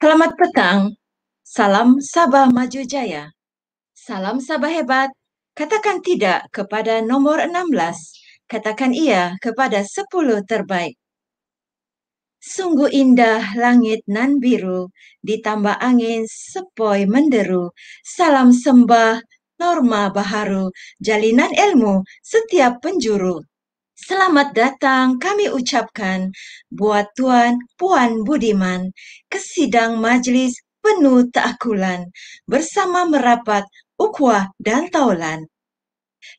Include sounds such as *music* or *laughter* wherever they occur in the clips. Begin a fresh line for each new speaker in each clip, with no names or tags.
Selamat petang. Salam Sabah Maju Jaya. Salam Sabah Hebat. Katakan tidak kepada nomor 16. Katakan iya kepada 10 terbaik. Sungguh indah langit nan biru, ditambah angin sepoi menderu. Salam sembah norma baharu, jalinan ilmu setiap penjuru. Selamat datang kami ucapkan buat Tuan Puan Budiman ke sidang majlis penuh takulan bersama merapat ukhuwah dan taulan.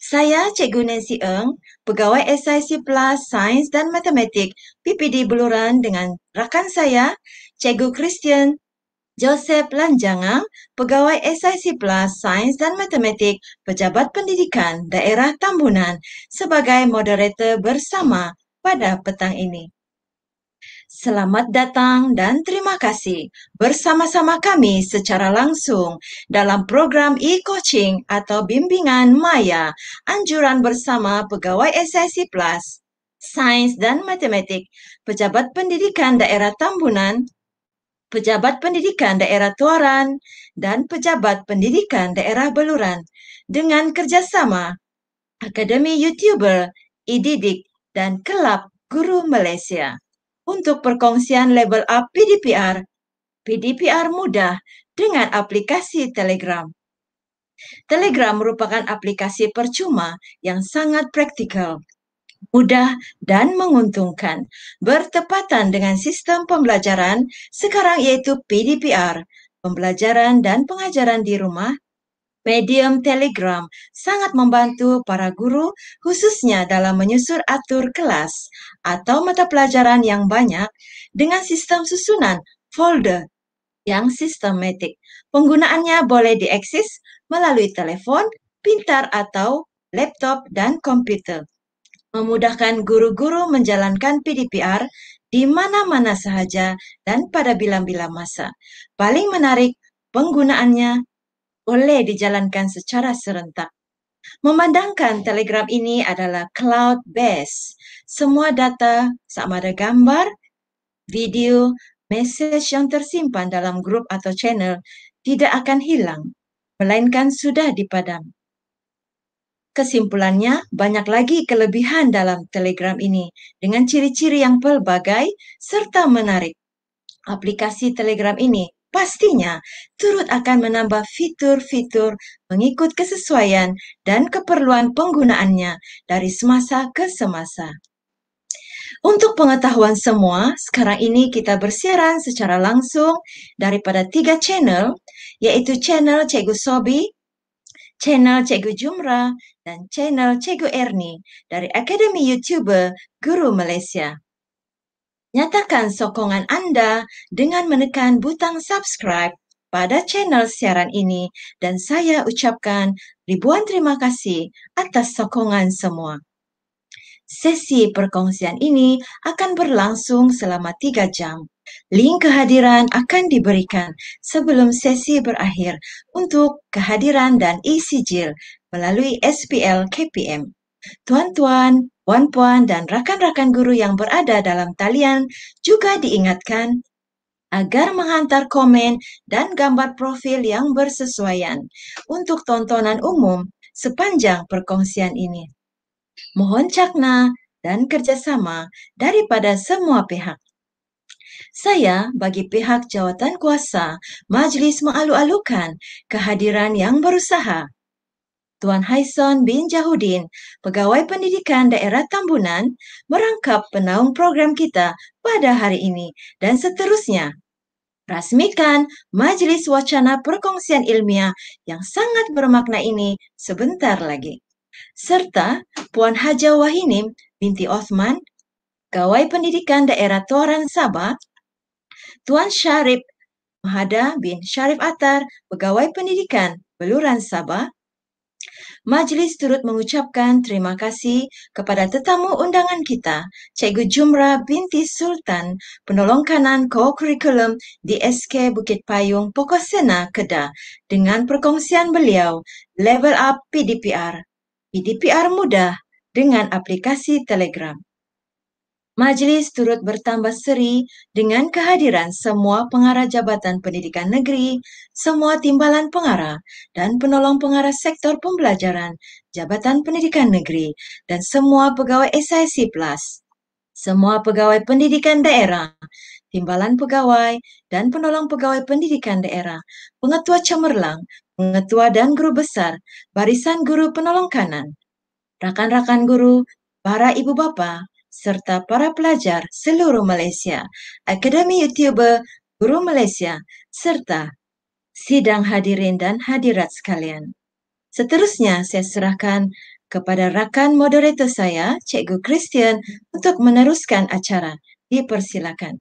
Saya Cikgu Nancy Eng, pegawai SIC Plus Sains dan Matematik PPD Beluran dengan rakan saya Cikgu Christian Joseph Lanjangang, pegawai SIC Plus Sains dan Matematik Pejabat Pendidikan Daerah Tambunan sebagai moderator bersama pada petang ini. Selamat datang dan terima kasih bersama-sama kami secara langsung dalam program e-coaching atau bimbingan maya anjuran bersama pegawai SIC Plus Sains dan Matematik Pejabat Pendidikan Daerah Tambunan Pejabat Pendidikan Daerah Tuaran dan Pejabat Pendidikan Daerah Beluran dengan kerjasama Akademi YouTuber, IDIDIK dan Kelab Guru Malaysia. Untuk perkongsian level up PDPR, PDPR mudah dengan aplikasi Telegram. Telegram merupakan aplikasi percuma yang sangat praktikal mudah, dan menguntungkan. Bertepatan dengan sistem pembelajaran sekarang yaitu PDPR, pembelajaran dan pengajaran di rumah, medium Telegram sangat membantu para guru khususnya dalam menyusur atur kelas atau mata pelajaran yang banyak dengan sistem susunan folder yang sistematik. Penggunaannya boleh diakses melalui telepon, pintar atau laptop dan komputer. memudahkan guru-guru menjalankan PDPR di mana-mana sahaja dan pada bila-bila masa. Paling menarik, penggunaannya boleh dijalankan secara serentak. Memandangkan Telegram ini adalah cloud-based, semua data sama ada gambar, video, message yang tersimpan dalam grup atau channel tidak akan hilang, melainkan sudah dipadam. Kesimpulannya, banyak lagi kelebihan dalam Telegram ini dengan ciri-ciri yang pelbagai serta menarik. Aplikasi Telegram ini pastinya turut akan menambah fitur-fitur mengikut kesesuaian dan keperluan penggunaannya dari semasa ke semasa. Untuk pengetahuan semua, sekarang ini kita bersiaran secara langsung daripada tiga channel, yaitu channel Cikgu Sobi, channel Cikgu Jumrah, dan channel Cikgu Erni dari Akademi YouTuber Guru Malaysia. Nyatakan sokongan anda dengan menekan butang subscribe pada channel siaran ini dan saya ucapkan ribuan terima kasih atas sokongan semua. Sesi perkongsian ini akan berlangsung selama 3 jam. Link kehadiran akan diberikan sebelum sesi berakhir untuk kehadiran dan e-sijil melalui SPL KPM. Tuan-tuan, puan-puan dan rakan-rakan guru yang berada dalam talian juga diingatkan agar menghantar komen dan gambar profil yang bersesuaian untuk tontonan umum sepanjang perkongsian ini. Mohon cakna dan kerjasama daripada semua pihak. Saya bagi pihak jawatan kuasa Majlis mengalu-alukan kehadiran yang berusaha Tuan Haison bin Jahudin, Pegawai Pendidikan Daerah Tambunan, merangkap penaung program kita pada hari ini dan seterusnya. Rasmikan Majlis Wacana Perkongsian Ilmiah yang sangat bermakna ini sebentar lagi. Serta Puan Haja Wahinim binti Osman, Pegawai Pendidikan Daerah Toran Sabah, Tuan Syarif Mahada bin Syarif Atar, Pegawai Pendidikan Beluran Sabah, Majlis turut mengucapkan terima kasih kepada tetamu undangan kita, Cikgu Jumra binti Sultan, penolong kanan co-curriculum di SK Bukit Payung Pokok Sena, Kedah dengan perkongsian beliau Level Up PDPR. PDPR mudah dengan aplikasi Telegram majlis turut bertambah seri dengan kehadiran semua pengarah Jabatan Pendidikan Negeri, semua timbalan pengarah dan penolong pengarah sektor pembelajaran Jabatan Pendidikan Negeri dan semua pegawai SIC Plus, semua pegawai pendidikan daerah, timbalan pegawai dan penolong pegawai pendidikan daerah, pengetua cemerlang, pengetua dan guru besar, barisan guru penolong kanan, rakan-rakan guru, para ibu bapa, serta para pelajar seluruh Malaysia, Akademi YouTuber Guru Malaysia serta sidang hadirin dan hadirat sekalian. Seterusnya saya serahkan kepada rakan moderator saya, Cikgu Christian untuk meneruskan acara. Dipersilakan.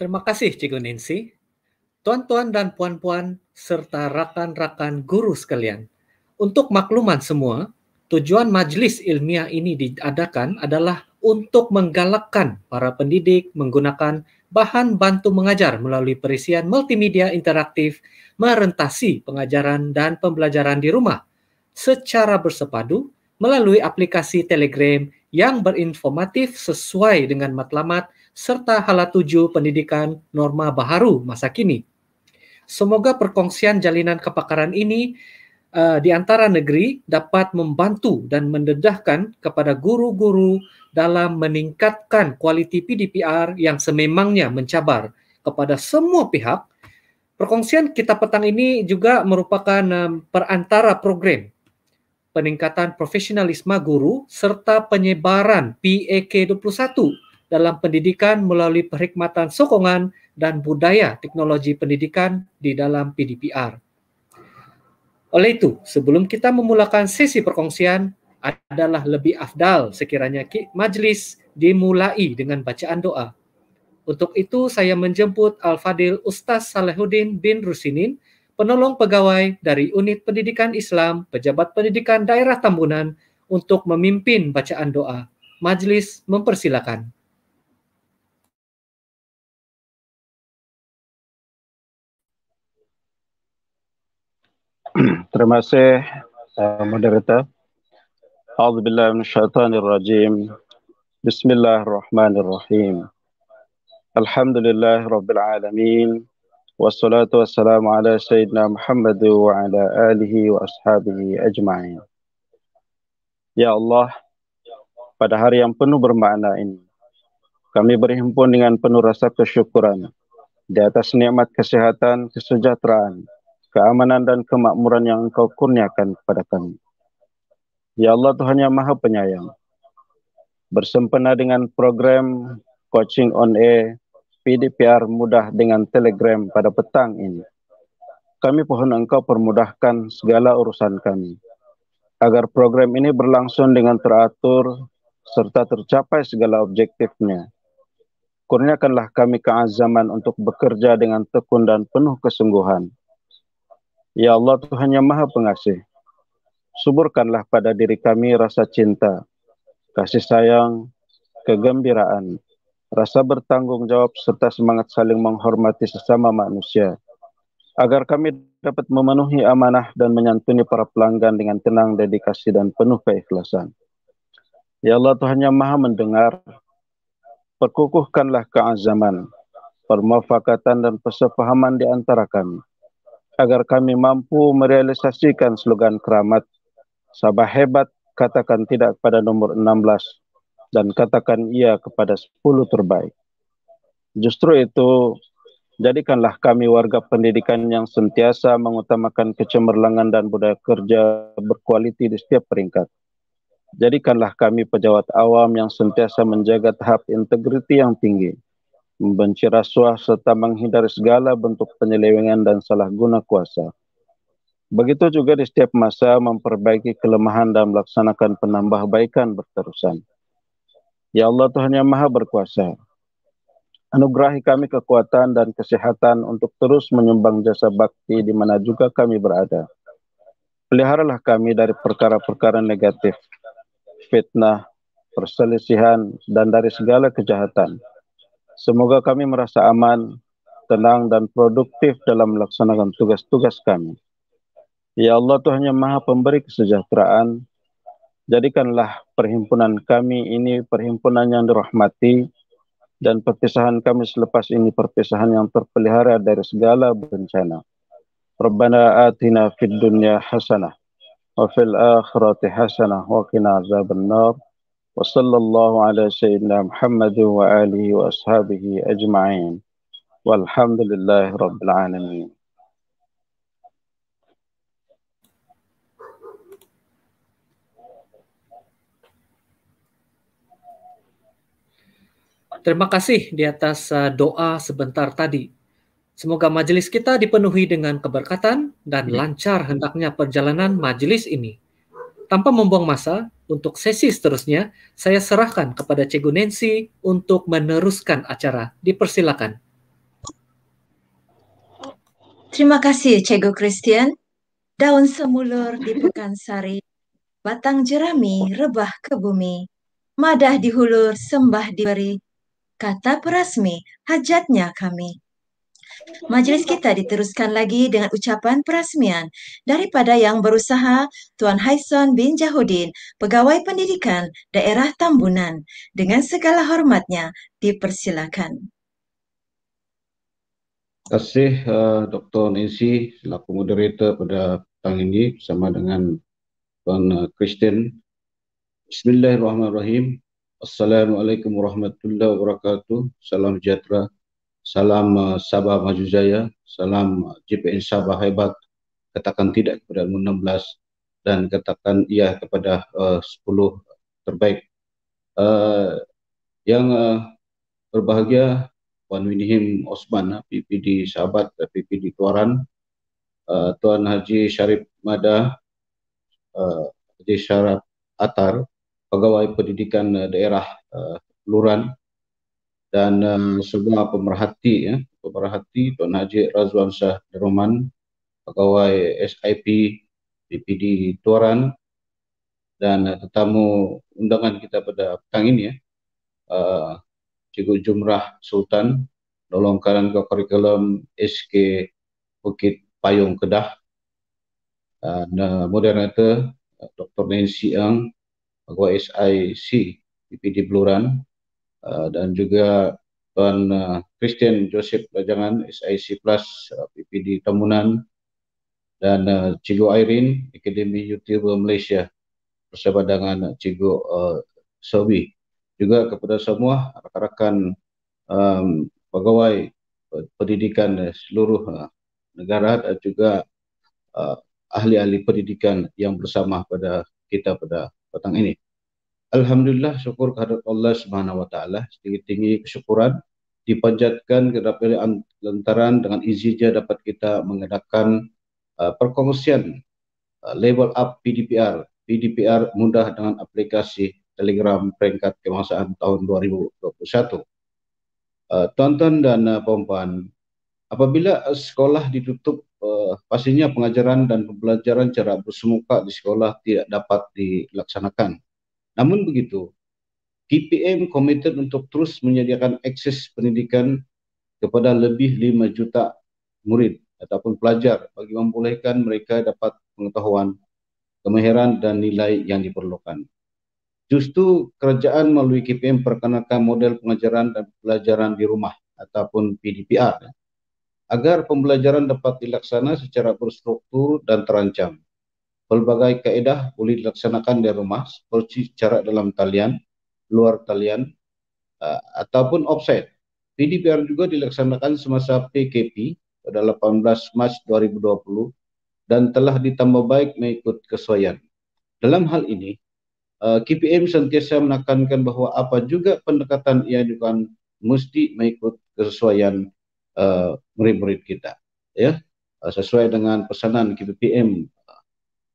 Terima kasih Cikgu Nancy. Tuan-tuan dan puan-puan serta rakan-rakan guru sekalian. Untuk makluman semua, tujuan majlis ilmiah ini diadakan adalah untuk menggalakkan para pendidik menggunakan bahan bantu mengajar melalui perisian multimedia interaktif merentasi pengajaran dan pembelajaran di rumah secara bersepadu melalui aplikasi Telegram yang berinformatif sesuai dengan matlamat serta hala tuju pendidikan norma baharu masa kini. Semoga perkongsian jalinan kepakaran ini uh, di antara negeri dapat membantu dan mendedahkan kepada guru-guru dalam meningkatkan kualiti PDPR yang sememangnya mencabar kepada semua pihak. Perkongsian kita petang ini juga merupakan um, perantara program peningkatan profesionalisme guru serta penyebaran PEK21 dalam pendidikan melalui perkhidmatan sokongan dan budaya teknologi pendidikan di dalam PDPR. Oleh itu, sebelum kita memulakan sesi perkongsian, adalah lebih afdal sekiranya majlis dimulai dengan bacaan doa. Untuk itu, saya menjemput Al-Fadil Ustaz Salehuddin bin Rusinin, penolong pegawai dari Unit Pendidikan Islam, Pejabat Pendidikan Daerah Tambunan, untuk memimpin bacaan doa. Majlis mempersilakan.
*clears throat* Terima kasih eh, moderator. A'udzu billahi minasyaitonir rajim. Bismillahirrahmanirrahim. Alhamdulillah rabbil alamin. Wassalatu wassalamu ala sayyidina Muhammad wa ala alihi wa ashabihi ajma'in. Ya Allah, pada hari yang penuh bermakna ini, kami berhimpun dengan penuh rasa kesyukuran di atas nikmat kesehatan, kesejahteraan, keamanan dan kemakmuran yang engkau kurniakan kepada kami. Ya Allah Tuhan yang maha penyayang, bersempena dengan program Coaching on Air PDPR mudah dengan telegram pada petang ini. Kami pohon engkau permudahkan segala urusan kami, agar program ini berlangsung dengan teratur serta tercapai segala objektifnya. Kurniakanlah kami keazaman untuk bekerja dengan tekun dan penuh kesungguhan. Ya Allah Tuhan yang maha pengasih, suburkanlah pada diri kami rasa cinta, kasih sayang, kegembiraan, rasa bertanggung jawab serta semangat saling menghormati sesama manusia. Agar kami dapat memenuhi amanah dan menyantuni para pelanggan dengan tenang, dedikasi, dan penuh keikhlasan. Ya Allah Tuhan yang maha mendengar, perkukuhkanlah keazaman, permufakatan dan persefahaman di antara kami agar kami mampu merealisasikan slogan keramat. Sabah hebat, katakan tidak pada nomor 16 dan katakan iya kepada 10 terbaik. Justru itu, jadikanlah kami warga pendidikan yang sentiasa mengutamakan kecemerlangan dan budaya kerja berkualiti di setiap peringkat. Jadikanlah kami pejabat awam yang sentiasa menjaga tahap integriti yang tinggi membenci rasuah serta menghindari segala bentuk penyelewengan dan salah guna kuasa. Begitu juga di setiap masa memperbaiki kelemahan dan melaksanakan penambahbaikan berterusan. Ya Allah Tuhan yang Maha Berkuasa, anugerahi kami kekuatan dan kesehatan untuk terus menyumbang jasa bakti di mana juga kami berada. Peliharalah kami dari perkara-perkara negatif, fitnah, perselisihan, dan dari segala kejahatan. Semoga kami merasa aman, tenang dan produktif dalam melaksanakan tugas-tugas kami. Ya Allah Tuhan yang maha pemberi kesejahteraan, jadikanlah perhimpunan kami ini perhimpunan yang dirahmati dan perpisahan kami selepas ini perpisahan yang terpelihara dari segala bencana. Rabbana atina fid dunya hasanah wa fil akhirati hasanah wa qina azabannar. وصلى الله على سيدنا محمد وآله وأصحابه أجمعين والحمد لله رب العالمين
Terima kasih di atas uh, doa sebentar tadi. Semoga majelis kita dipenuhi dengan keberkatan dan hmm. lancar hendaknya perjalanan majelis ini tanpa membuang masa, untuk sesi seterusnya, saya serahkan kepada Cegu Nancy untuk meneruskan acara. Dipersilakan.
Terima kasih Cegu Christian. Daun semulur di pekan sari, batang jerami rebah ke bumi, madah dihulur sembah diberi, kata perasmi hajatnya kami. Majlis kita diteruskan lagi dengan ucapan perasmian daripada yang berusaha Tuan Haison bin Jahudin, Pegawai Pendidikan Daerah Tambunan. Dengan segala hormatnya, dipersilakan.
Terima kasih uh, Dr. Nancy selaku moderator pada petang ini bersama dengan Tuan uh, Christian. Bismillahirrahmanirrahim. Assalamualaikum warahmatullahi wabarakatuh. Salam sejahtera Salam uh, Sabah Maju Jaya, salam uh, JPN Sabah hebat. Katakan tidak kepada 16 dan katakan iya kepada uh, 10 terbaik. Uh, yang uh, berbahagia Wan Winihim Osman uh, PPD sahabat uh, PPD Keluaran uh, Tuan Haji Syarif Mada uh, Haji Syarif Atar pegawai pendidikan daerah uh, Luran dan uh, eh, semua pemerhati ya pemerhati Tuan Haji Razwan Shah Roman pegawai SIP DPD Tuaran dan uh, tetamu undangan kita pada petang ini ya uh, Cikgu Jumrah Sultan Dolongkaran ke Kurikulum SK Bukit Payung Kedah dan uh, moderator Dr. Nancy Ang pegawai SIC DPD Beluran Uh, dan juga Tuan uh, Christian Joseph Lajangan SIC Plus uh, PPD Tamunan dan uh, Cikgu Irene Akademi YouTuber Malaysia bersama dengan Cikgu uh, Sobi. Juga kepada semua rakan-rakan um, pegawai pendidikan seluruh uh, negara dan juga uh, ahli-ahli pendidikan yang bersama pada kita pada petang ini. Alhamdulillah syukur kehadirat Allah Subhanahu wa taala setinggi-tinggi kesyukuran dipanjatkan kepada lantaran dengan izinnya dapat kita mengadakan uh, perkongsian uh, level up PDPR PDPR mudah dengan aplikasi Telegram peringkat kebangsaan tahun 2021. Uh, tuan dan uh, puan-puan, apabila sekolah ditutup uh, pastinya pengajaran dan pembelajaran cara bersemuka di sekolah tidak dapat dilaksanakan. Namun begitu, KPM komited untuk terus menyediakan akses pendidikan kepada lebih 5 juta murid ataupun pelajar bagi membolehkan mereka dapat pengetahuan, kemahiran dan nilai yang diperlukan. Justru kerajaan melalui KPM perkenalkan model pengajaran dan pelajaran di rumah ataupun PDPR agar pembelajaran dapat dilaksana secara berstruktur dan terancang. Pelbagai kaedah boleh dilaksanakan di rumah seperti jarak dalam talian, luar talian, uh, ataupun offset. PDPR juga dilaksanakan semasa PKP pada 18 Mac 2020 dan telah ditambah baik mengikut kesesuaian. Dalam hal ini, uh, eh, KPM sentiasa menekankan bahwa apa juga pendekatan ia juga mesti mengikut kesesuaian eh, murid-murid uh, kita. Ya, uh, sesuai dengan pesanan KPPM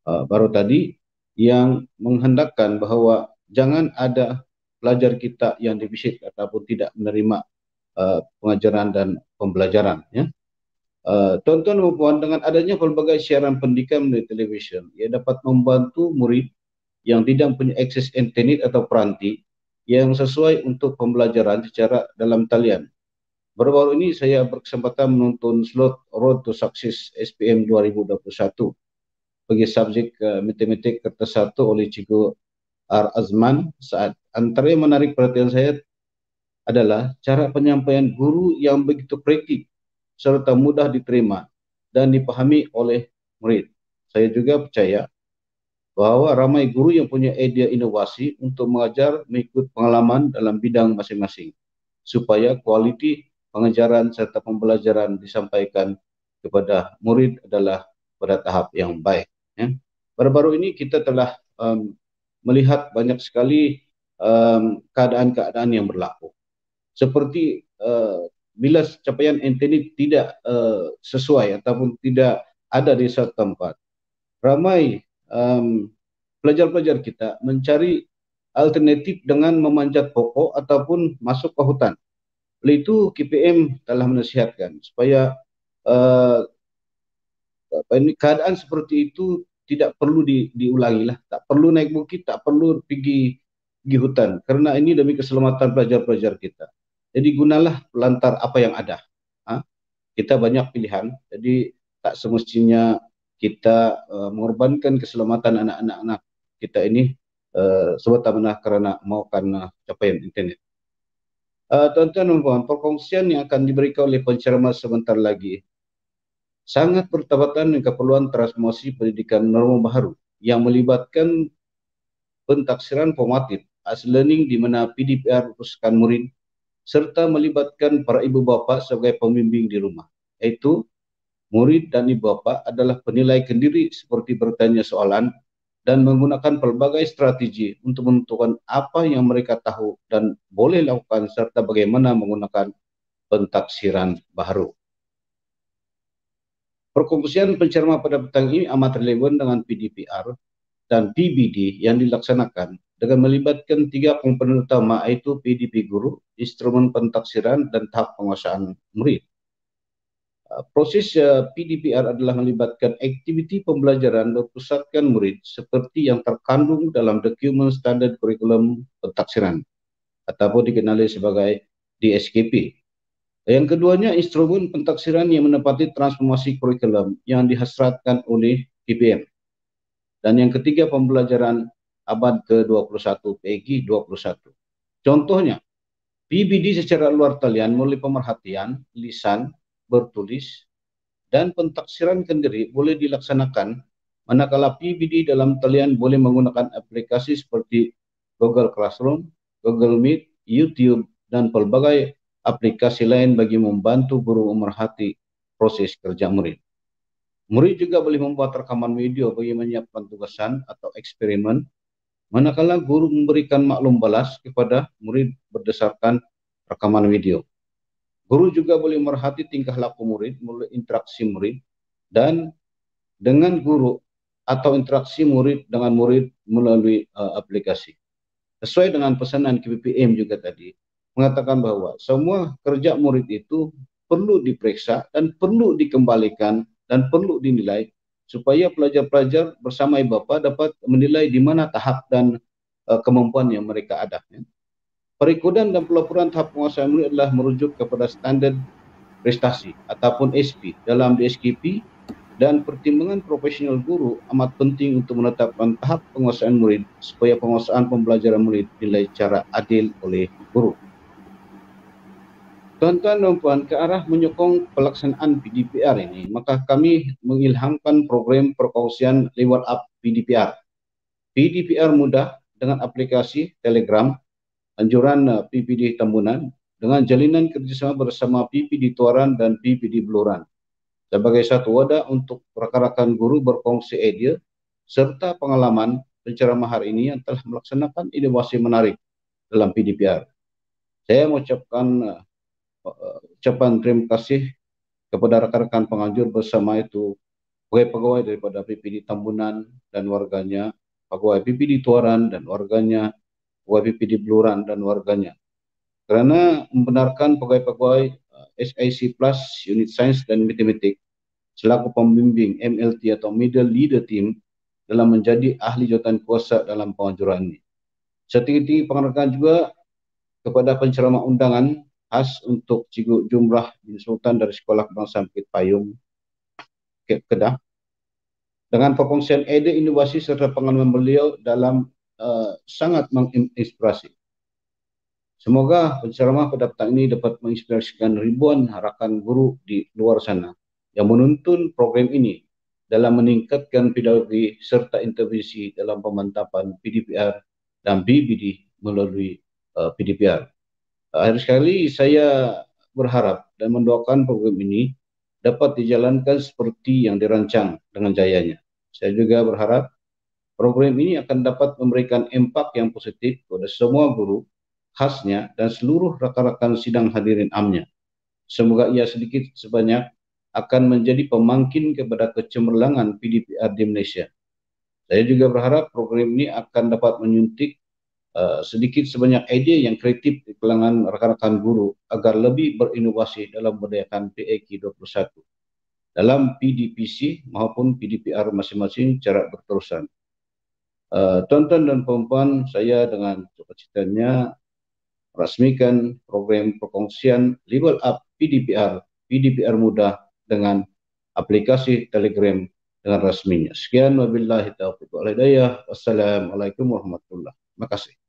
uh, baru tadi yang menghendakkan bahawa jangan ada pelajar kita yang defisit ataupun tidak menerima uh, pengajaran dan pembelajaran ya. Uh, tuan-tuan dan puan dengan adanya pelbagai siaran pendidikan melalui televisyen ia dapat membantu murid yang tidak punya akses internet atau peranti yang sesuai untuk pembelajaran secara dalam talian. Baru-baru ini saya berkesempatan menonton slot Road to Success SPM 2021 bagi subjek uh, matematik kertas satu oleh Cikgu Ar Azman saat antara yang menarik perhatian saya adalah cara penyampaian guru yang begitu kritik serta mudah diterima dan dipahami oleh murid. Saya juga percaya bahawa ramai guru yang punya idea inovasi untuk mengajar mengikut pengalaman dalam bidang masing-masing supaya kualiti pengajaran serta pembelajaran disampaikan kepada murid adalah pada tahap yang baik. Ya. Baru-baru ini kita telah um, melihat banyak sekali um, keadaan-keadaan yang berlaku. Seperti uh, bila capaian Anthony tidak uh, sesuai ataupun tidak ada di satu tempat, ramai um, pelajar-pelajar kita mencari alternatif dengan memanjat pokok ataupun masuk ke hutan. Oleh itu KPM telah menasihatkan supaya uh, keadaan seperti itu tidak perlu di, diulangi lah. Tak perlu naik bukit, tak perlu pergi di hutan. Kerana ini demi keselamatan pelajar-pelajar kita. Jadi gunalah pelantar apa yang ada. Ha? Kita banyak pilihan. Jadi tak semestinya kita uh, mengorbankan keselamatan anak-anak kita ini uh, sebetulnya kerana mau uh, capaian internet. Uh, tuan-tuan dan puan, perkongsian yang akan diberikan oleh penceramah sebentar lagi sangat bertepatan dengan keperluan transformasi pendidikan norma baru yang melibatkan pentaksiran formatif as learning di mana PDPR merupakan murid serta melibatkan para ibu bapa sebagai pembimbing di rumah. Yaitu murid dan ibu bapa adalah penilai kendiri seperti bertanya soalan dan menggunakan pelbagai strategi untuk menentukan apa yang mereka tahu dan boleh lakukan serta bagaimana menggunakan pentaksiran baru. Perkumpulan pencerma pada petang ini amat relevan dengan PDPR dan PBD yang dilaksanakan dengan melibatkan tiga komponen utama yaitu PDP guru, instrumen pentaksiran, dan tahap penguasaan murid. Ah, proses ah, PDPR adalah melibatkan aktiviti pembelajaran berpusatkan murid seperti yang terkandung dalam dokumen standar kurikulum pentaksiran ataupun dikenali sebagai DSKP yang keduanya instrumen pentaksiran yang menepati transformasi kurikulum yang dihasratkan oleh IBM. Dan yang ketiga pembelajaran abad ke-21 PG 21. Contohnya, PBD secara luar talian melalui pemerhatian, lisan, bertulis, dan pentaksiran kendiri boleh dilaksanakan manakala PBD dalam talian boleh menggunakan aplikasi seperti Google Classroom, Google Meet, YouTube, dan pelbagai aplikasi lain bagi membantu guru memerhati proses kerja murid. Murid juga boleh membuat rekaman video bagi menyiapkan tugasan atau eksperimen, manakala guru memberikan maklum balas kepada murid berdasarkan rekaman video. Guru juga boleh merhati tingkah laku murid melalui interaksi murid dan dengan guru atau interaksi murid dengan murid melalui uh, aplikasi. Sesuai dengan pesanan KPPM juga tadi, mengatakan bahwa semua kerja murid itu perlu diperiksa dan perlu dikembalikan dan perlu dinilai supaya pelajar-pelajar bersama ibu bapa dapat menilai di mana tahap dan uh, kemampuan yang mereka ada. Ya. Perikodan dan pelaporan tahap penguasaan murid adalah merujuk kepada standar prestasi ataupun SP dalam DSKP dan pertimbangan profesional guru amat penting untuk menetapkan tahap penguasaan murid supaya penguasaan pembelajaran murid nilai cara adil oleh guru. Tuan-tuan dan puan ke arah menyokong pelaksanaan PDPR ini, maka kami mengilhamkan program perkongsian lewat app PDPR. PDPR mudah dengan aplikasi Telegram, anjuran eh, PPD Tambunan dengan jalinan kerjasama bersama PPD Tuaran dan PPD Beluran sebagai satu wadah untuk rakan-rakan guru berkongsi idea serta pengalaman penceramah hari ini yang telah melaksanakan inovasi menarik dalam PDPR. Saya mengucapkan eh, ucapan terima kasih kepada rekan-rekan penganjur bersama itu pegawai-pegawai daripada PPD Tambunan dan warganya, pegawai PPD Tuaran dan warganya, pegawai PPD Beluran dan warganya. Kerana membenarkan pegawai-pegawai eh, SIC Plus Unit Sains dan Matematik selaku pembimbing MLT atau Middle Leader Team dalam menjadi ahli jawatan kuasa dalam penganjuran ini. Setinggi-tinggi penghargaan juga kepada penceramah undangan khas untuk Cikgu jumlah bin Sultan dari Sekolah Kebangsaan Bukit Payung Kedah. Dengan perkongsian ide, inovasi serta pengalaman beliau dalam uh, sangat menginspirasi. Semoga penceramah pada petang ini dapat menginspirasikan ribuan harakan guru di luar sana yang menuntun program ini dalam meningkatkan pedagogi serta intervensi dalam pemantapan PDPR dan BBD melalui uh, eh, PDPR. Akhir sekali saya berharap dan mendoakan program ini dapat dijalankan seperti yang dirancang dengan jayanya. Saya juga berharap program ini akan dapat memberikan impak yang positif kepada semua guru, khasnya, dan seluruh rekan-rekan sidang hadirin AMNya. Semoga ia sedikit sebanyak akan menjadi pemangkin kepada kecemerlangan PDPR di Malaysia. Saya juga berharap program ini akan dapat menyuntik Eh, sedikit sebanyak idea yang kreatif di kalangan rakan-rakan guru agar lebih berinovasi dalam memberdayakan PAK 21 dalam PDPC maupun PDPR masing-masing secara berterusan. Uh, tuan-tuan dan puan-puan, saya dengan sukacitanya rasmikan program perkongsian Level Up PDPR, PDPR Muda dengan aplikasi Telegram dengan rasminya. Sekian wabillahi taufiq wal hidayah. Wassalamualaikum warahmatullahi wabarakatuh. Terima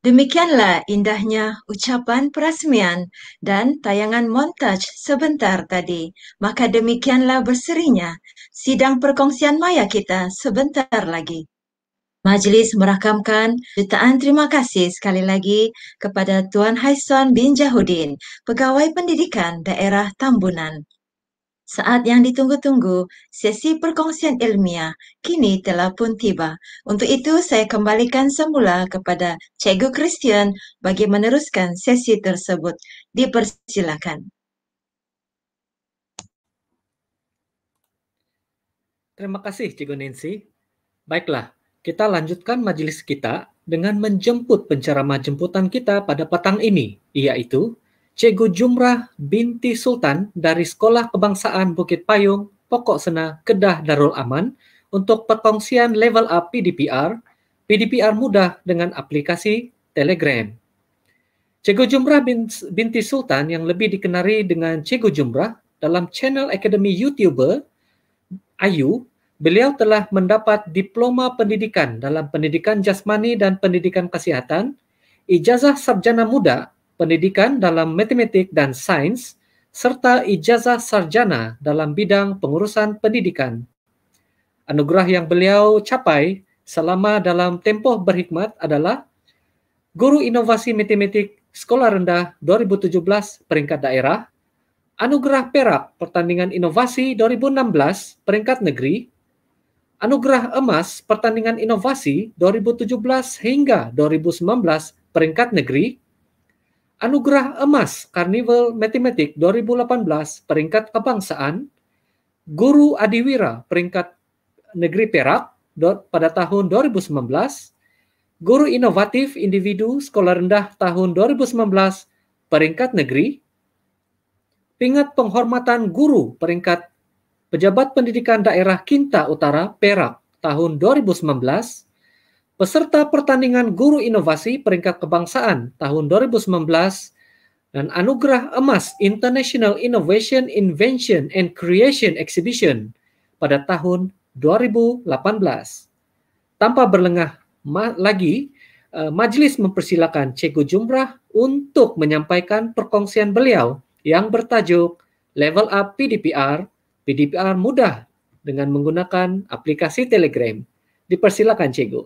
Demikianlah indahnya ucapan perasmian dan tayangan montaj sebentar tadi. Maka demikianlah berserinya sidang perkongsian maya kita sebentar lagi. Majlis merakamkan jutaan terima kasih sekali lagi kepada Tuan Haison bin Jahudin, Pegawai Pendidikan Daerah Tambunan. Saat yang ditunggu-tunggu, sesi perkongsian ilmiah kini telah pun tiba. Untuk itu, saya kembalikan semula kepada Cikgu Christian bagi meneruskan sesi tersebut.
Dipersilakan. Terima kasih, Cikgu Nancy. Baiklah, kita lanjutkan majelis kita dengan menjemput penceramah jemputan kita pada petang ini, yaitu Cikgu Jumrah binti Sultan dari Sekolah Kebangsaan Bukit Payung, Pokok Sena, Kedah Darul Aman untuk perkongsian level up PDPR, PDPR mudah dengan aplikasi Telegram. Cikgu Jumrah binti Sultan yang lebih dikenari dengan Cikgu Jumrah dalam channel akademi YouTuber Ayu, beliau telah mendapat diploma pendidikan dalam pendidikan jasmani dan pendidikan kesihatan, ijazah sarjana muda pendidikan dalam matematik dan sains serta ijazah sarjana dalam bidang pengurusan pendidikan. Anugerah yang beliau capai selama dalam tempoh berkhidmat adalah Guru Inovasi Matematik Sekolah Rendah 2017 peringkat daerah, Anugerah Perak Pertandingan Inovasi 2016 peringkat negeri, Anugerah Emas Pertandingan Inovasi 2017 hingga 2019 peringkat negeri, Anugerah Emas Carnival Matematik 2018 peringkat kebangsaan, Guru Adiwira peringkat negeri Perak pada tahun 2019, Guru Inovatif Individu Sekolah Rendah tahun 2019 peringkat negeri, Pingat Penghormatan Guru peringkat Pejabat Pendidikan Daerah Kinta Utara Perak tahun 2019, peserta pertandingan Guru Inovasi Peringkat Kebangsaan tahun 2019 dan Anugerah Emas International Innovation Invention and Creation Exhibition pada tahun 2018. Tanpa berlengah ma lagi, eh, majelis mempersilakan Cegu Jumrah untuk menyampaikan perkongsian beliau yang bertajuk Level Up PDPR, PDPR Mudah dengan menggunakan aplikasi Telegram. Dipersilakan Cegu.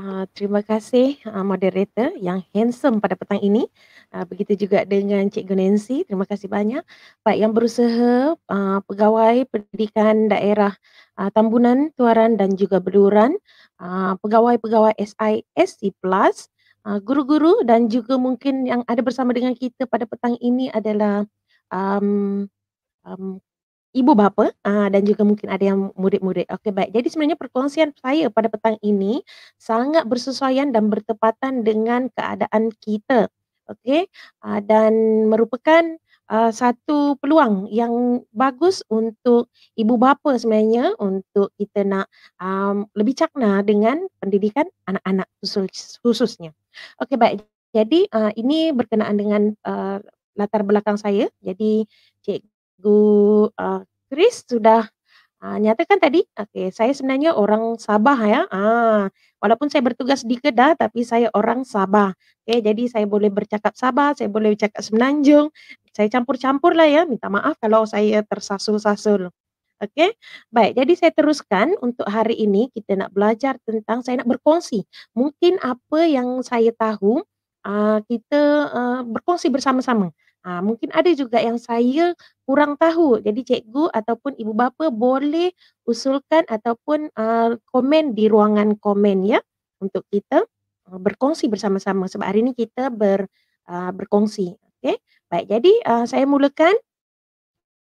Ah, terima kasih uh, moderator yang handsome pada petang ini. Uh, begitu juga dengan Cik Gunensi. terima kasih banyak. Baik yang berusaha uh, pegawai pendidikan daerah uh, Tambunan, Tuaran dan juga Beluran, uh, pegawai-pegawai SISC Plus, uh, guru-guru dan juga mungkin yang ada bersama dengan kita pada petang ini adalah um, um, ibu bapa uh, dan juga mungkin ada yang murid-murid. Okey baik. Jadi sebenarnya perkongsian saya pada petang ini sangat bersesuaian dan bertepatan dengan keadaan kita. Okey. Uh, ah, dan merupakan uh, satu peluang yang bagus untuk ibu bapa sebenarnya untuk kita nak um, lebih cakna dengan pendidikan anak-anak khususnya. Okey baik. Jadi uh, ini berkenaan dengan uh, latar belakang saya. Jadi cik Bu eh, Kris uh, sudah uh, nyatakan tadi, Okey, saya sebenarnya orang Sabah ya. Ah, walaupun saya bertugas di Kedah, tapi saya orang Sabah. Okey, jadi saya boleh bercakap Sabah, saya boleh bercakap Semenanjung. Saya campur-campur lah ya, minta maaf kalau saya tersasul-sasul. Okey, baik. Jadi saya teruskan untuk hari ini kita nak belajar tentang saya nak berkongsi. Mungkin apa yang saya tahu uh, kita uh, berkongsi bersama-sama. Ha, mungkin ada juga yang saya kurang tahu. Jadi cikgu ataupun ibu bapa boleh usulkan ataupun uh, komen di ruangan komen ya untuk kita uh, berkongsi bersama-sama sebab hari ini kita ber uh, berkongsi. Okey. Baik, jadi uh, saya mulakan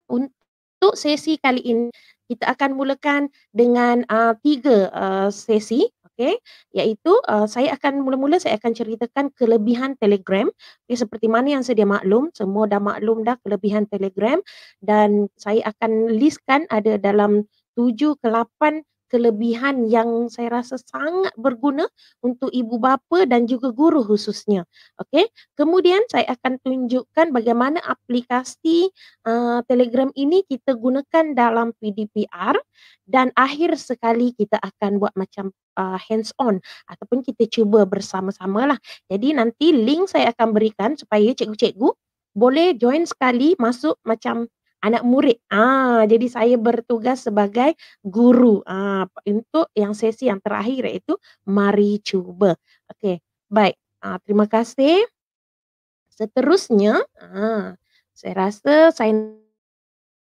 untuk sesi kali ini kita akan mulakan dengan uh, tiga uh, sesi okay? iaitu uh, eh, saya akan mula-mula saya akan ceritakan kelebihan Telegram okay, seperti mana yang sedia maklum, semua dah maklum dah kelebihan Telegram dan saya akan listkan ada dalam 7 ke 8 kelebihan yang saya rasa sangat berguna untuk ibu bapa dan juga guru khususnya. Okey. Kemudian saya akan tunjukkan bagaimana aplikasi uh, Telegram ini kita gunakan dalam PDPR dan akhir sekali kita akan buat macam uh, eh, hands on ataupun kita cuba bersama-samalah. Jadi nanti link saya akan berikan supaya cikgu-cikgu boleh join sekali masuk macam anak murid. Ah, jadi saya bertugas sebagai guru. Ah, untuk yang sesi yang terakhir iaitu mari cuba. Okey. Baik. Ah, terima kasih. Seterusnya, ah, saya rasa saya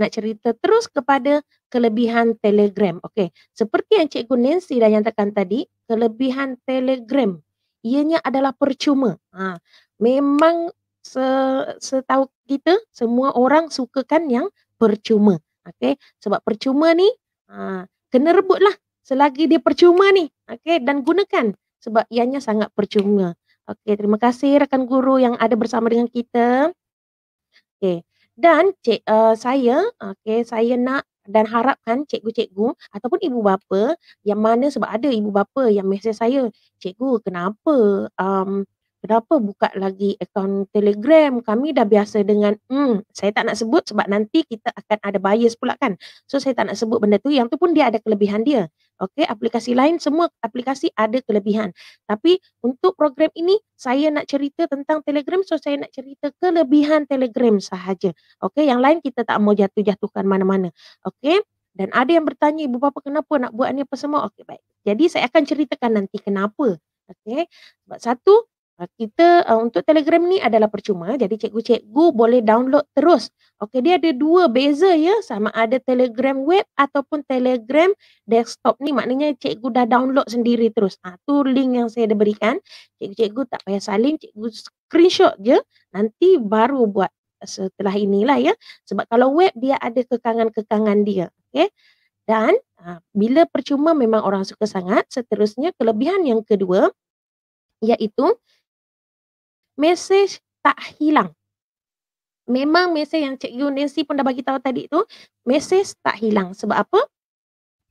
nak cerita terus kepada kelebihan Telegram. Okey. Seperti yang Cikgu Nancy dah nyatakan tadi, kelebihan Telegram ianya adalah percuma. Ah, memang setahu kita semua orang sukakan yang percuma. Okey, sebab percuma ni ha, kena rebutlah selagi dia percuma ni. Okey, dan gunakan sebab ianya sangat percuma. Okey, terima kasih rakan guru yang ada bersama dengan kita. Okey. Dan cik, uh, saya, okey, saya nak dan harapkan cikgu-cikgu ataupun ibu bapa yang mana sebab ada ibu bapa yang mesej saya, cikgu kenapa um, kenapa buka lagi akaun Telegram? Kami dah biasa dengan, hmm, saya tak nak sebut sebab nanti kita akan ada bias pula kan. So, saya tak nak sebut benda tu. Yang tu pun dia ada kelebihan dia. Okay, aplikasi lain, semua aplikasi ada kelebihan. Tapi, untuk program ini, saya nak cerita tentang Telegram. So, saya nak cerita kelebihan Telegram sahaja. Okay, yang lain kita tak mau jatuh-jatuhkan mana-mana. Okay, dan ada yang bertanya, ibu bapa kenapa nak buat ni apa semua? Okay, baik. Jadi, saya akan ceritakan nanti kenapa. Okay, sebab satu, kita uh, untuk Telegram ni adalah percuma jadi cikgu-cikgu boleh download terus. Okey dia ada dua beza ya sama ada Telegram web ataupun Telegram desktop ni maknanya cikgu dah download sendiri terus. Ah tu link yang saya dah berikan. Cikgu-cikgu tak payah salin cikgu screenshot je nanti baru buat setelah inilah ya. Sebab kalau web dia ada kekangan-kekangan dia. Okey. Dan uh, bila percuma memang orang suka sangat seterusnya kelebihan yang kedua iaitu message tak hilang. Memang message yang Cikgu Nancy pun dah bagi tahu tadi tu, message tak hilang. Sebab apa?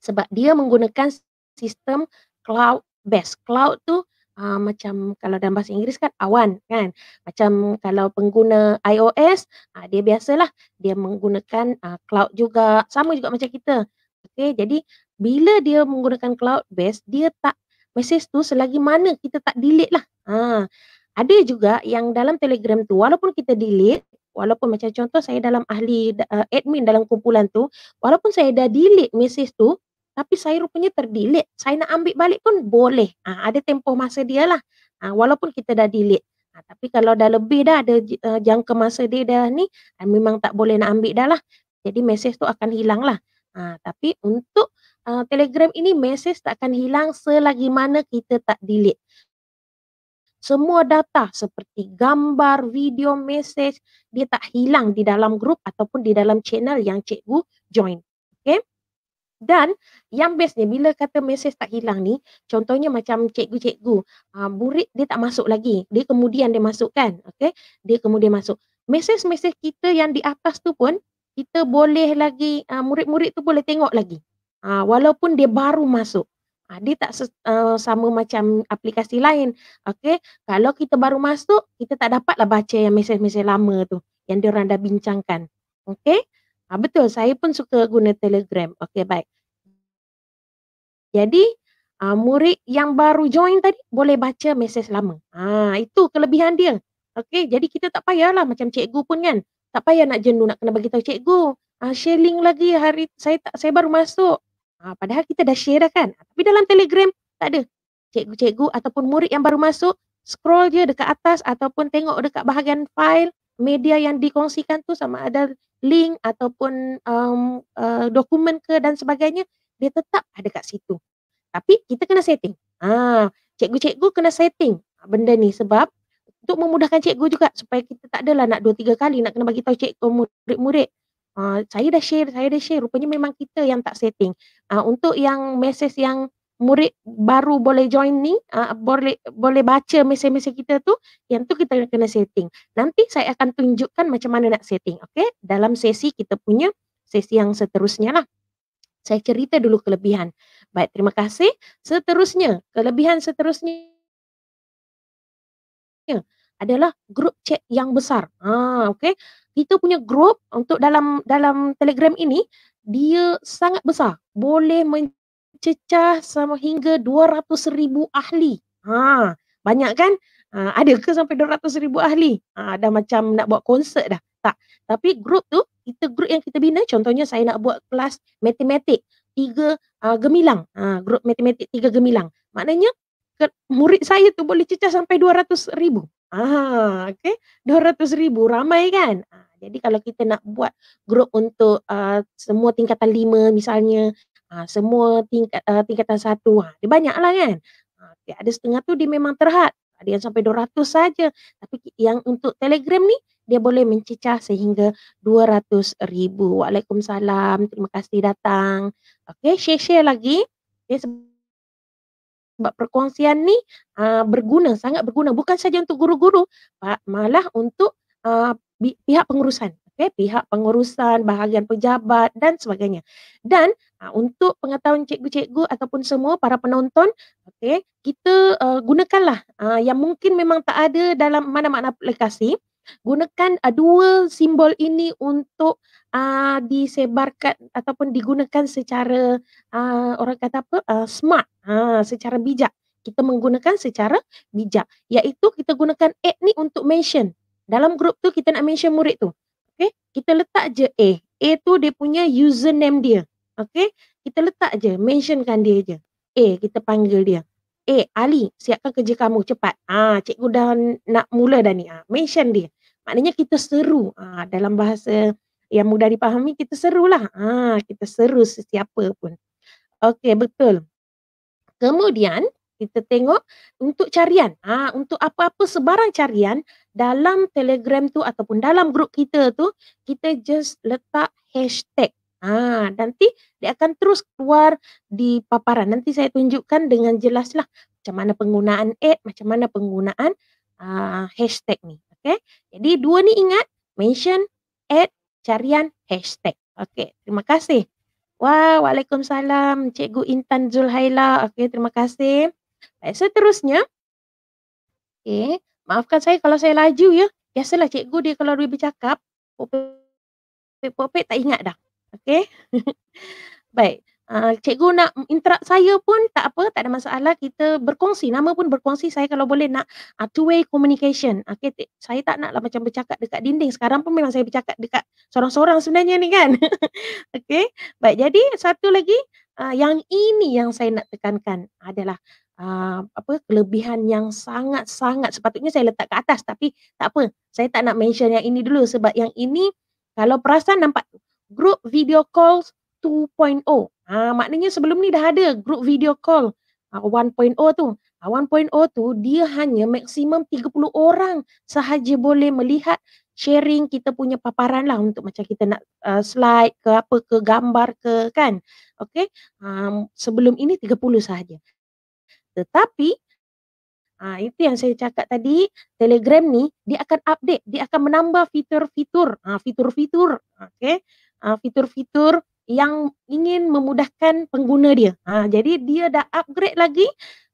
Sebab dia menggunakan sistem cloud based. Cloud tu uh, macam kalau dalam bahasa Inggeris kan awan kan. Macam kalau pengguna iOS, uh, ah, dia biasalah dia menggunakan uh, cloud juga. Sama juga macam kita. Okey jadi bila dia menggunakan cloud based, dia tak message tu selagi mana kita tak delete lah. Ha. Uh, ada juga yang dalam telegram tu walaupun kita delete walaupun macam contoh saya dalam ahli uh, admin dalam kumpulan tu walaupun saya dah delete mesej tu tapi saya rupanya terdelete saya nak ambil balik pun boleh ha, ada tempoh masa dia lah ha, walaupun kita dah delete Ha, tapi kalau dah lebih dah ada uh, jangka masa dia dah ni uh, memang tak boleh nak ambil dah lah. Jadi mesej tu akan hilang lah. Ha, tapi untuk uh, telegram ini mesej tak akan hilang selagi mana kita tak delete semua data seperti gambar, video, message dia tak hilang di dalam grup ataupun di dalam channel yang cikgu join. Okay? Dan yang bestnya bila kata message tak hilang ni, contohnya macam cikgu-cikgu, ah, murid dia tak masuk lagi. Dia kemudian dia masukkan, Okay? Dia kemudian masuk. Message-message kita yang di atas tu pun kita boleh lagi, ah, murid-murid tu boleh tengok lagi. Ah, walaupun dia baru masuk. Ha, dia tak uh, sama macam aplikasi lain. Okey, kalau kita baru masuk, kita tak dapatlah baca yang mesej-mesej lama tu yang dia orang dah bincangkan. Okey? Ha, betul, saya pun suka guna Telegram. Okey, baik. Jadi, uh, murid yang baru join tadi boleh baca mesej lama. Ha, itu kelebihan dia. Okey, jadi kita tak payahlah macam cikgu pun kan. Tak payah nak jenuh nak kena bagi tahu cikgu. Ah sharing lagi hari saya tak saya baru masuk. Ha, padahal kita dah share dah kan. Ah, tapi dalam telegram tak ada. Cikgu-cikgu ataupun murid yang baru masuk scroll je dekat atas ataupun tengok dekat bahagian file media yang dikongsikan tu sama ada link ataupun um, uh, dokumen ke dan sebagainya dia tetap ada kat situ. Tapi kita kena setting. Ha, cikgu-cikgu kena setting benda ni sebab untuk memudahkan cikgu juga supaya kita tak adalah nak dua tiga kali nak kena bagi tahu cikgu oh, murid-murid uh, saya dah share, saya dah share. Rupanya memang kita yang tak setting. Uh, untuk yang message yang murid baru boleh join ni, uh, boleh boleh baca mesej-mesej kita tu, yang tu kita kena setting. Nanti saya akan tunjukkan macam mana nak setting, okay? Dalam sesi kita punya sesi yang seterusnya lah. Saya cerita dulu kelebihan. Baik, terima kasih. Seterusnya, kelebihan seterusnya adalah grup chat yang besar. Ha okey. Kita punya grup untuk dalam dalam Telegram ini dia sangat besar. Boleh mencecah sama hingga ribu ahli. Ha banyak kan? Ha ada ke sampai ribu ahli? Ha dah macam nak buat konsert dah. Tak. Tapi grup tu kita grup yang kita bina contohnya saya nak buat kelas matematik tiga uh, gemilang. Ha group matematik tiga gemilang. Maknanya murid saya tu boleh cecah sampai 200 ribu. Ah, oke. Okay. 200 ribu ramai kan? Ah, jadi kalau kita nak buat grup untuk uh, semua tingkatan 5 misalnya, uh, semua tingkat uh, tingkatan 1, ah, dia banyaklah kan? Ah, ada setengah tu dia memang terhad. Ada yang sampai 200 saja. Tapi yang untuk Telegram ni dia boleh mencicah sehingga 200 ribu. Waalaikumsalam. Terima kasih datang. Okey, share-share lagi. Okay, sebab perkongsian ni uh, berguna, sangat berguna. Bukan saja untuk guru-guru, malah untuk uh, pihak pengurusan. Okay? Pihak pengurusan, bahagian pejabat dan sebagainya. Dan uh, untuk pengetahuan cikgu-cikgu ataupun semua para penonton, okay, kita uh, gunakanlah uh, yang mungkin memang tak ada dalam mana-mana aplikasi gunakan uh, dua simbol ini untuk uh, disebarkan ataupun digunakan secara uh, orang kata apa uh, smart uh, secara bijak kita menggunakan secara bijak iaitu kita gunakan at ni untuk mention dalam grup tu kita nak mention murid tu okey kita letak je a a tu dia punya username dia okey kita letak je mentionkan dia je a kita panggil dia eh Ali siapkan kerja kamu cepat. Ah cikgu dah nak mula dah ni. Ah mention dia. Maknanya kita seru. Ah dalam bahasa yang mudah dipahami kita serulah. Ah kita seru sesiapa pun. Okey betul. Kemudian kita tengok untuk carian. Ah untuk apa-apa sebarang carian dalam Telegram tu ataupun dalam grup kita tu kita just letak hashtag. Ah, nanti dia akan terus keluar di paparan. Nanti saya tunjukkan dengan jelaslah macam mana penggunaan ad, macam mana penggunaan uh, hashtag ni. Okay. Jadi dua ni ingat, mention, ad, carian, hashtag. Okay, terima kasih. Wah, waalaikumsalam Cikgu Intan Zulhaila. Okay, terima kasih. Baik, seterusnya. Okay, maafkan saya kalau saya laju ya. Biasalah cikgu dia kalau lebih cakap, popek-popek tak ingat dah. Okay. *laughs* Baik. Uh, cikgu nak interrupt saya pun tak apa, tak ada masalah. Kita berkongsi, nama pun berkongsi. Saya kalau boleh nak uh, two-way communication. Okay, t- saya tak nak lah macam bercakap dekat dinding. Sekarang pun memang saya bercakap dekat seorang-seorang sebenarnya ni kan. *laughs* okay, baik. Jadi satu lagi uh, yang ini yang saya nak tekankan adalah uh, apa kelebihan yang sangat-sangat sepatutnya saya letak ke atas. Tapi tak apa, saya tak nak mention yang ini dulu sebab yang ini kalau perasan nampak group video call 2.0. Ha, maknanya sebelum ni dah ada group video call uh, ha, 1.0 tu. Uh, ha, 1.0 tu dia hanya maksimum 30 orang sahaja boleh melihat sharing kita punya paparan lah untuk macam kita nak uh, slide ke apa ke gambar ke kan. Okey. Um, sebelum ini 30 sahaja. Tetapi Ha, itu yang saya cakap tadi, Telegram ni dia akan update, dia akan menambah fitur-fitur, ha, fitur-fitur, Okey. Ah, fitur-fitur yang ingin memudahkan pengguna dia. Ha, jadi dia dah upgrade lagi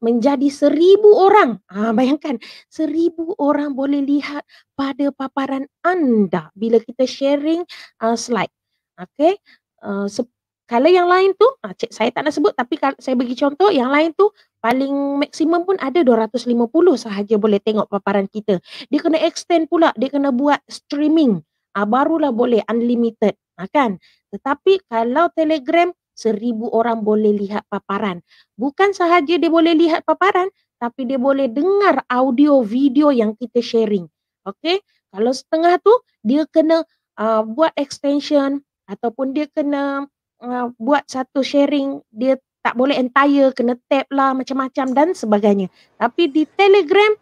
menjadi seribu orang. Ha, bayangkan seribu orang boleh lihat pada paparan anda bila kita sharing uh, slide. Okay. Uh, kalau yang lain tu, cik, saya tak nak sebut tapi kalau saya bagi contoh yang lain tu paling maksimum pun ada 250 sahaja boleh tengok paparan kita. Dia kena extend pula, dia kena buat streaming. Uh, barulah boleh unlimited ha, kan? Tetapi kalau Telegram seribu orang boleh lihat paparan. Bukan sahaja dia boleh lihat paparan, tapi dia boleh dengar audio video yang kita sharing. Okay, Kalau setengah tu dia kena uh, buat extension ataupun dia kena uh, buat satu sharing, dia tak boleh entire kena tap lah macam-macam dan sebagainya. Tapi di Telegram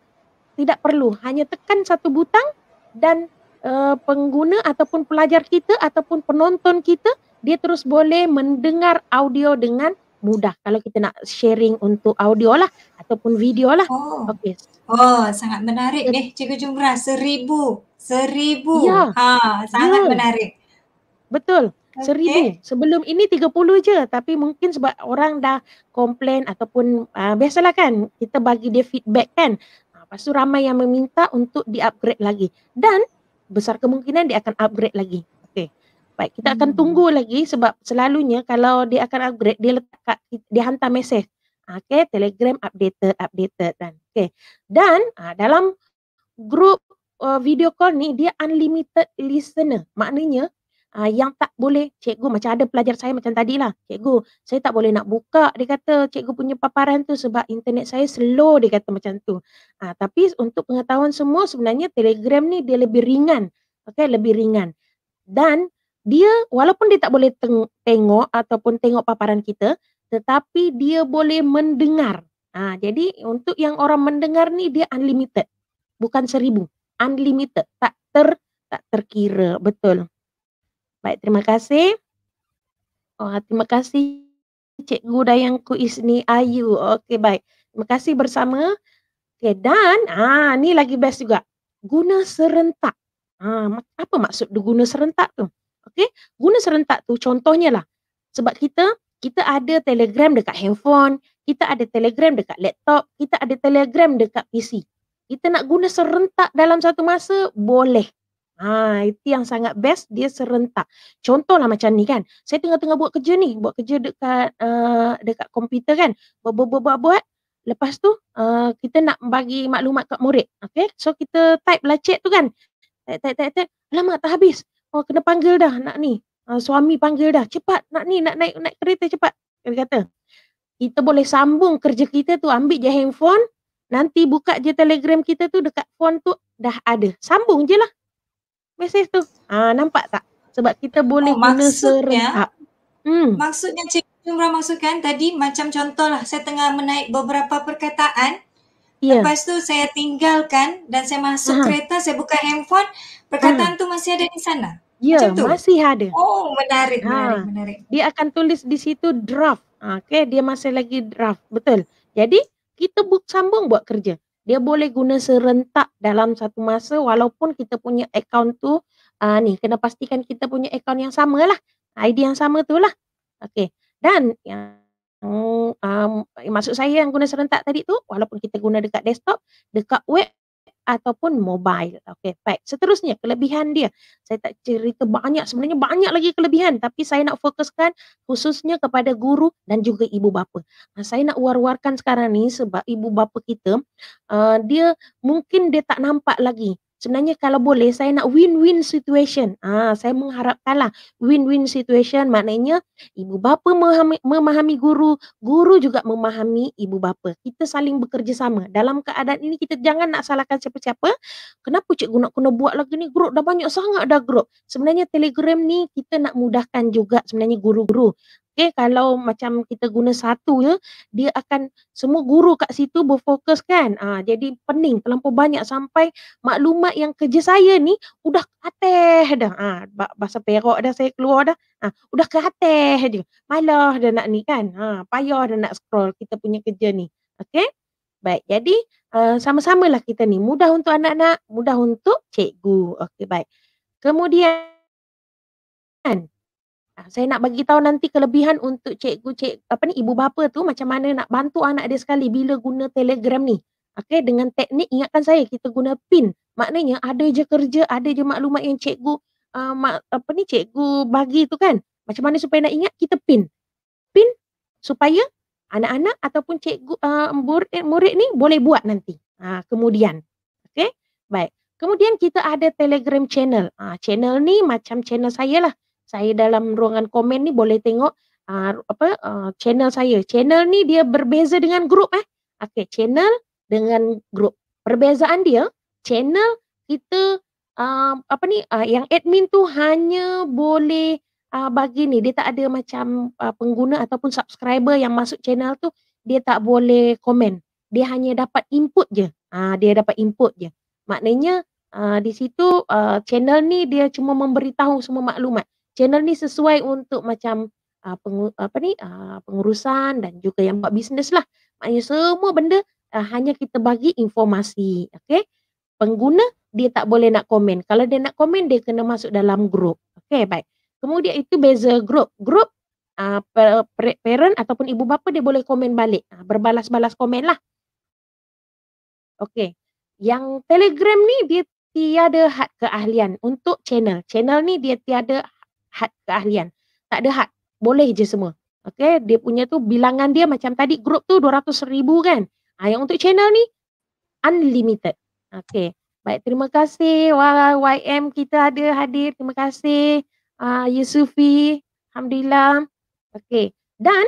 tidak perlu, hanya tekan satu butang dan uh, pengguna ataupun pelajar kita ataupun penonton kita dia terus boleh mendengar audio dengan mudah kalau kita nak sharing untuk audio lah
ataupun video lah. Oh, okay. oh sangat menarik uh, deh Cikgu Jumrah seribu seribu ya, ha, sangat ya. menarik. Betul okay. seribu
sebelum ini tiga puluh je tapi mungkin sebab orang dah komplain ataupun uh, biasalah kan kita bagi dia feedback kan. Ah, lepas tu ramai yang meminta untuk di-upgrade lagi. Dan besar kemungkinan dia akan upgrade lagi. Okay. Baik, kita hmm. akan tunggu lagi sebab selalunya kalau dia akan upgrade, dia letak dia hantar mesej. Ah, okay, telegram updated, updated dan okay. Dan uh, dalam grup uh, video call ni, dia unlimited listener. Maknanya Uh, yang tak boleh, cikgu macam ada pelajar saya macam tadi lah Cikgu, saya tak boleh nak buka, dia kata cikgu punya paparan tu sebab internet saya slow, dia kata macam tu. Uh, tapi untuk pengetahuan semua sebenarnya telegram ni dia lebih ringan. Okay, lebih ringan. Dan dia walaupun dia tak boleh teng- tengok ataupun tengok paparan kita, tetapi dia boleh mendengar. Uh, jadi untuk yang orang mendengar ni dia unlimited. Bukan seribu. Unlimited. Tak ter tak terkira. Betul. Baik, terima kasih. Oh, terima kasih Cikgu ku Isni Ayu. Okey, baik. Terima kasih bersama. Okey, dan ah ni lagi best juga. Guna serentak. Ah, apa maksud guna serentak tu? Okey, guna serentak tu contohnya lah. Sebab kita kita ada Telegram dekat handphone, kita ada Telegram dekat laptop, kita ada Telegram dekat PC. Kita nak guna serentak dalam satu masa boleh. Ha, itu yang sangat best dia serentak. Contohlah macam ni kan. Saya tengah-tengah buat kerja ni, buat kerja dekat uh, dekat komputer kan. Buat-buat-buat buat. Lepas tu uh, kita nak bagi maklumat kat murid. Okay. So kita type lah chat tu kan. Type, type, type, type. Lama tak habis. Oh kena panggil dah nak ni. Uh, suami panggil dah. Cepat nak ni nak naik naik kereta cepat. Dia kata. Kita boleh sambung kerja kita tu ambil je handphone. Nanti buka je telegram kita tu dekat phone tu dah ada. Sambung je lah mesej tu. Ah nampak tak? Sebab kita oh, boleh oh, guna serentak.
Hmm. Maksudnya Cik Umrah maksudkan tadi macam contohlah saya tengah menaik beberapa perkataan yeah. lepas tu saya tinggalkan dan saya masuk Aha. kereta, saya buka handphone, perkataan Aha. Hmm. tu masih ada di sana. Ya, yeah, masih
ada. Oh, menarik, ha. menarik, menarik. Dia akan tulis di situ draft. Ha, okay, dia masih lagi draft, betul. Jadi kita buk sambung buat kerja dia boleh guna serentak dalam satu masa walaupun kita punya akaun tu uh, ni kena pastikan kita punya akaun yang sama lah, ID yang sama tu lah Okay, dan yang um, maksud saya yang guna serentak tadi tu walaupun kita guna dekat desktop dekat web ataupun mobile. Okey, baik. Seterusnya, kelebihan dia. Saya tak cerita banyak, sebenarnya banyak lagi kelebihan. Tapi saya nak fokuskan khususnya kepada guru dan juga ibu bapa. Nah, saya nak war-warkan sekarang ni sebab ibu bapa kita, uh, dia mungkin dia tak nampak lagi Sebenarnya kalau boleh saya nak win-win situation. Ah, saya mengharapkanlah win-win situation maknanya ibu bapa memahami, memahami guru, guru juga memahami ibu bapa. Kita saling bekerjasama. Dalam keadaan ini kita jangan nak salahkan siapa-siapa. Kenapa cikgu nak kena buat lagi ni grup dah banyak sangat dah grup. Sebenarnya Telegram ni kita nak mudahkan juga sebenarnya guru-guru. Okay, kalau macam kita guna satu ya, dia akan semua guru kat situ berfokus kan. Ha, jadi pening, terlampau banyak sampai maklumat yang kerja saya ni udah kateh dah. Ha, bahasa perok dah saya keluar dah. Ha, udah kateh je. Malah dah nak ni kan. Ha, payah dah nak scroll kita punya kerja ni. Okay. Baik, jadi uh, eh, sama lah kita ni. Mudah untuk anak-anak, mudah untuk cikgu. Okay, baik. Kemudian, Ah, saya nak bagi tahu nanti kelebihan untuk cikgu cik apa ni ibu bapa tu macam mana nak bantu anak dia sekali bila guna Telegram ni. Okey dengan teknik ingatkan saya kita guna pin. Maknanya ada je kerja, ada je maklumat yang cikgu uh, ah, mak, apa ni cikgu bagi tu kan. Macam mana supaya nak ingat kita pin. Pin supaya anak-anak ataupun cikgu uh, murid murid ni boleh buat nanti. Ha, kemudian. Okey. Baik. Kemudian kita ada Telegram channel. Ha, channel ni macam channel saya lah saya dalam ruangan komen ni boleh tengok uh, apa uh, channel saya. Channel ni dia berbeza dengan grup eh. Okey, channel dengan grup. Perbezaan dia, channel kita uh, apa ni uh, yang admin tu hanya boleh uh, bagi ni. Dia tak ada macam uh, pengguna ataupun subscriber yang masuk channel tu dia tak boleh komen. Dia hanya dapat input je. Uh, dia dapat input je. Maknanya uh, di situ uh, channel ni dia cuma memberitahu semua maklumat channel ni sesuai untuk macam uh, pengu- apa ni uh, pengurusan dan juga yang buat bisnes lah. Maknanya semua benda uh, hanya kita bagi informasi. Okay. Pengguna dia tak boleh nak komen. Kalau dia nak komen dia kena masuk dalam grup. Okay baik. Kemudian itu beza grup. Grup uh, parent ataupun ibu bapa dia boleh komen balik. Uh, berbalas-balas komen lah. Okay. Yang telegram ni dia tiada had keahlian untuk channel. Channel ni dia tiada had keahlian. Tak ada had. Boleh je semua. Okay, dia punya tu bilangan dia macam tadi grup tu 200 ribu kan. Ha, yang untuk channel ni unlimited. Okay, baik terima kasih YM kita ada hadir. Terima kasih uh, Yusufi. Alhamdulillah. Okay, dan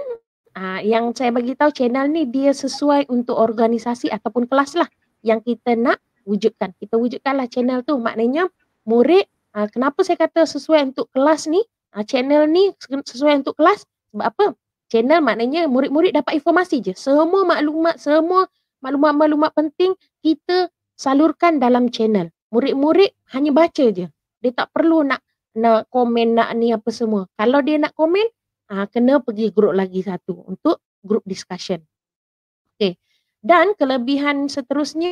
uh, yang saya bagi tahu channel ni dia sesuai untuk organisasi ataupun kelas lah yang kita nak wujudkan. Kita wujudkanlah channel tu maknanya murid Ha, kenapa saya kata sesuai untuk kelas ni, ha, channel ni sesuai untuk kelas? Sebab apa? Channel maknanya murid-murid dapat informasi je. Semua maklumat, semua maklumat-maklumat penting kita salurkan dalam channel. Murid-murid hanya baca je. Dia tak perlu nak nak komen nak ni apa semua. Kalau dia nak komen, ha, kena pergi grup lagi satu untuk grup discussion. Okay. Dan kelebihan seterusnya,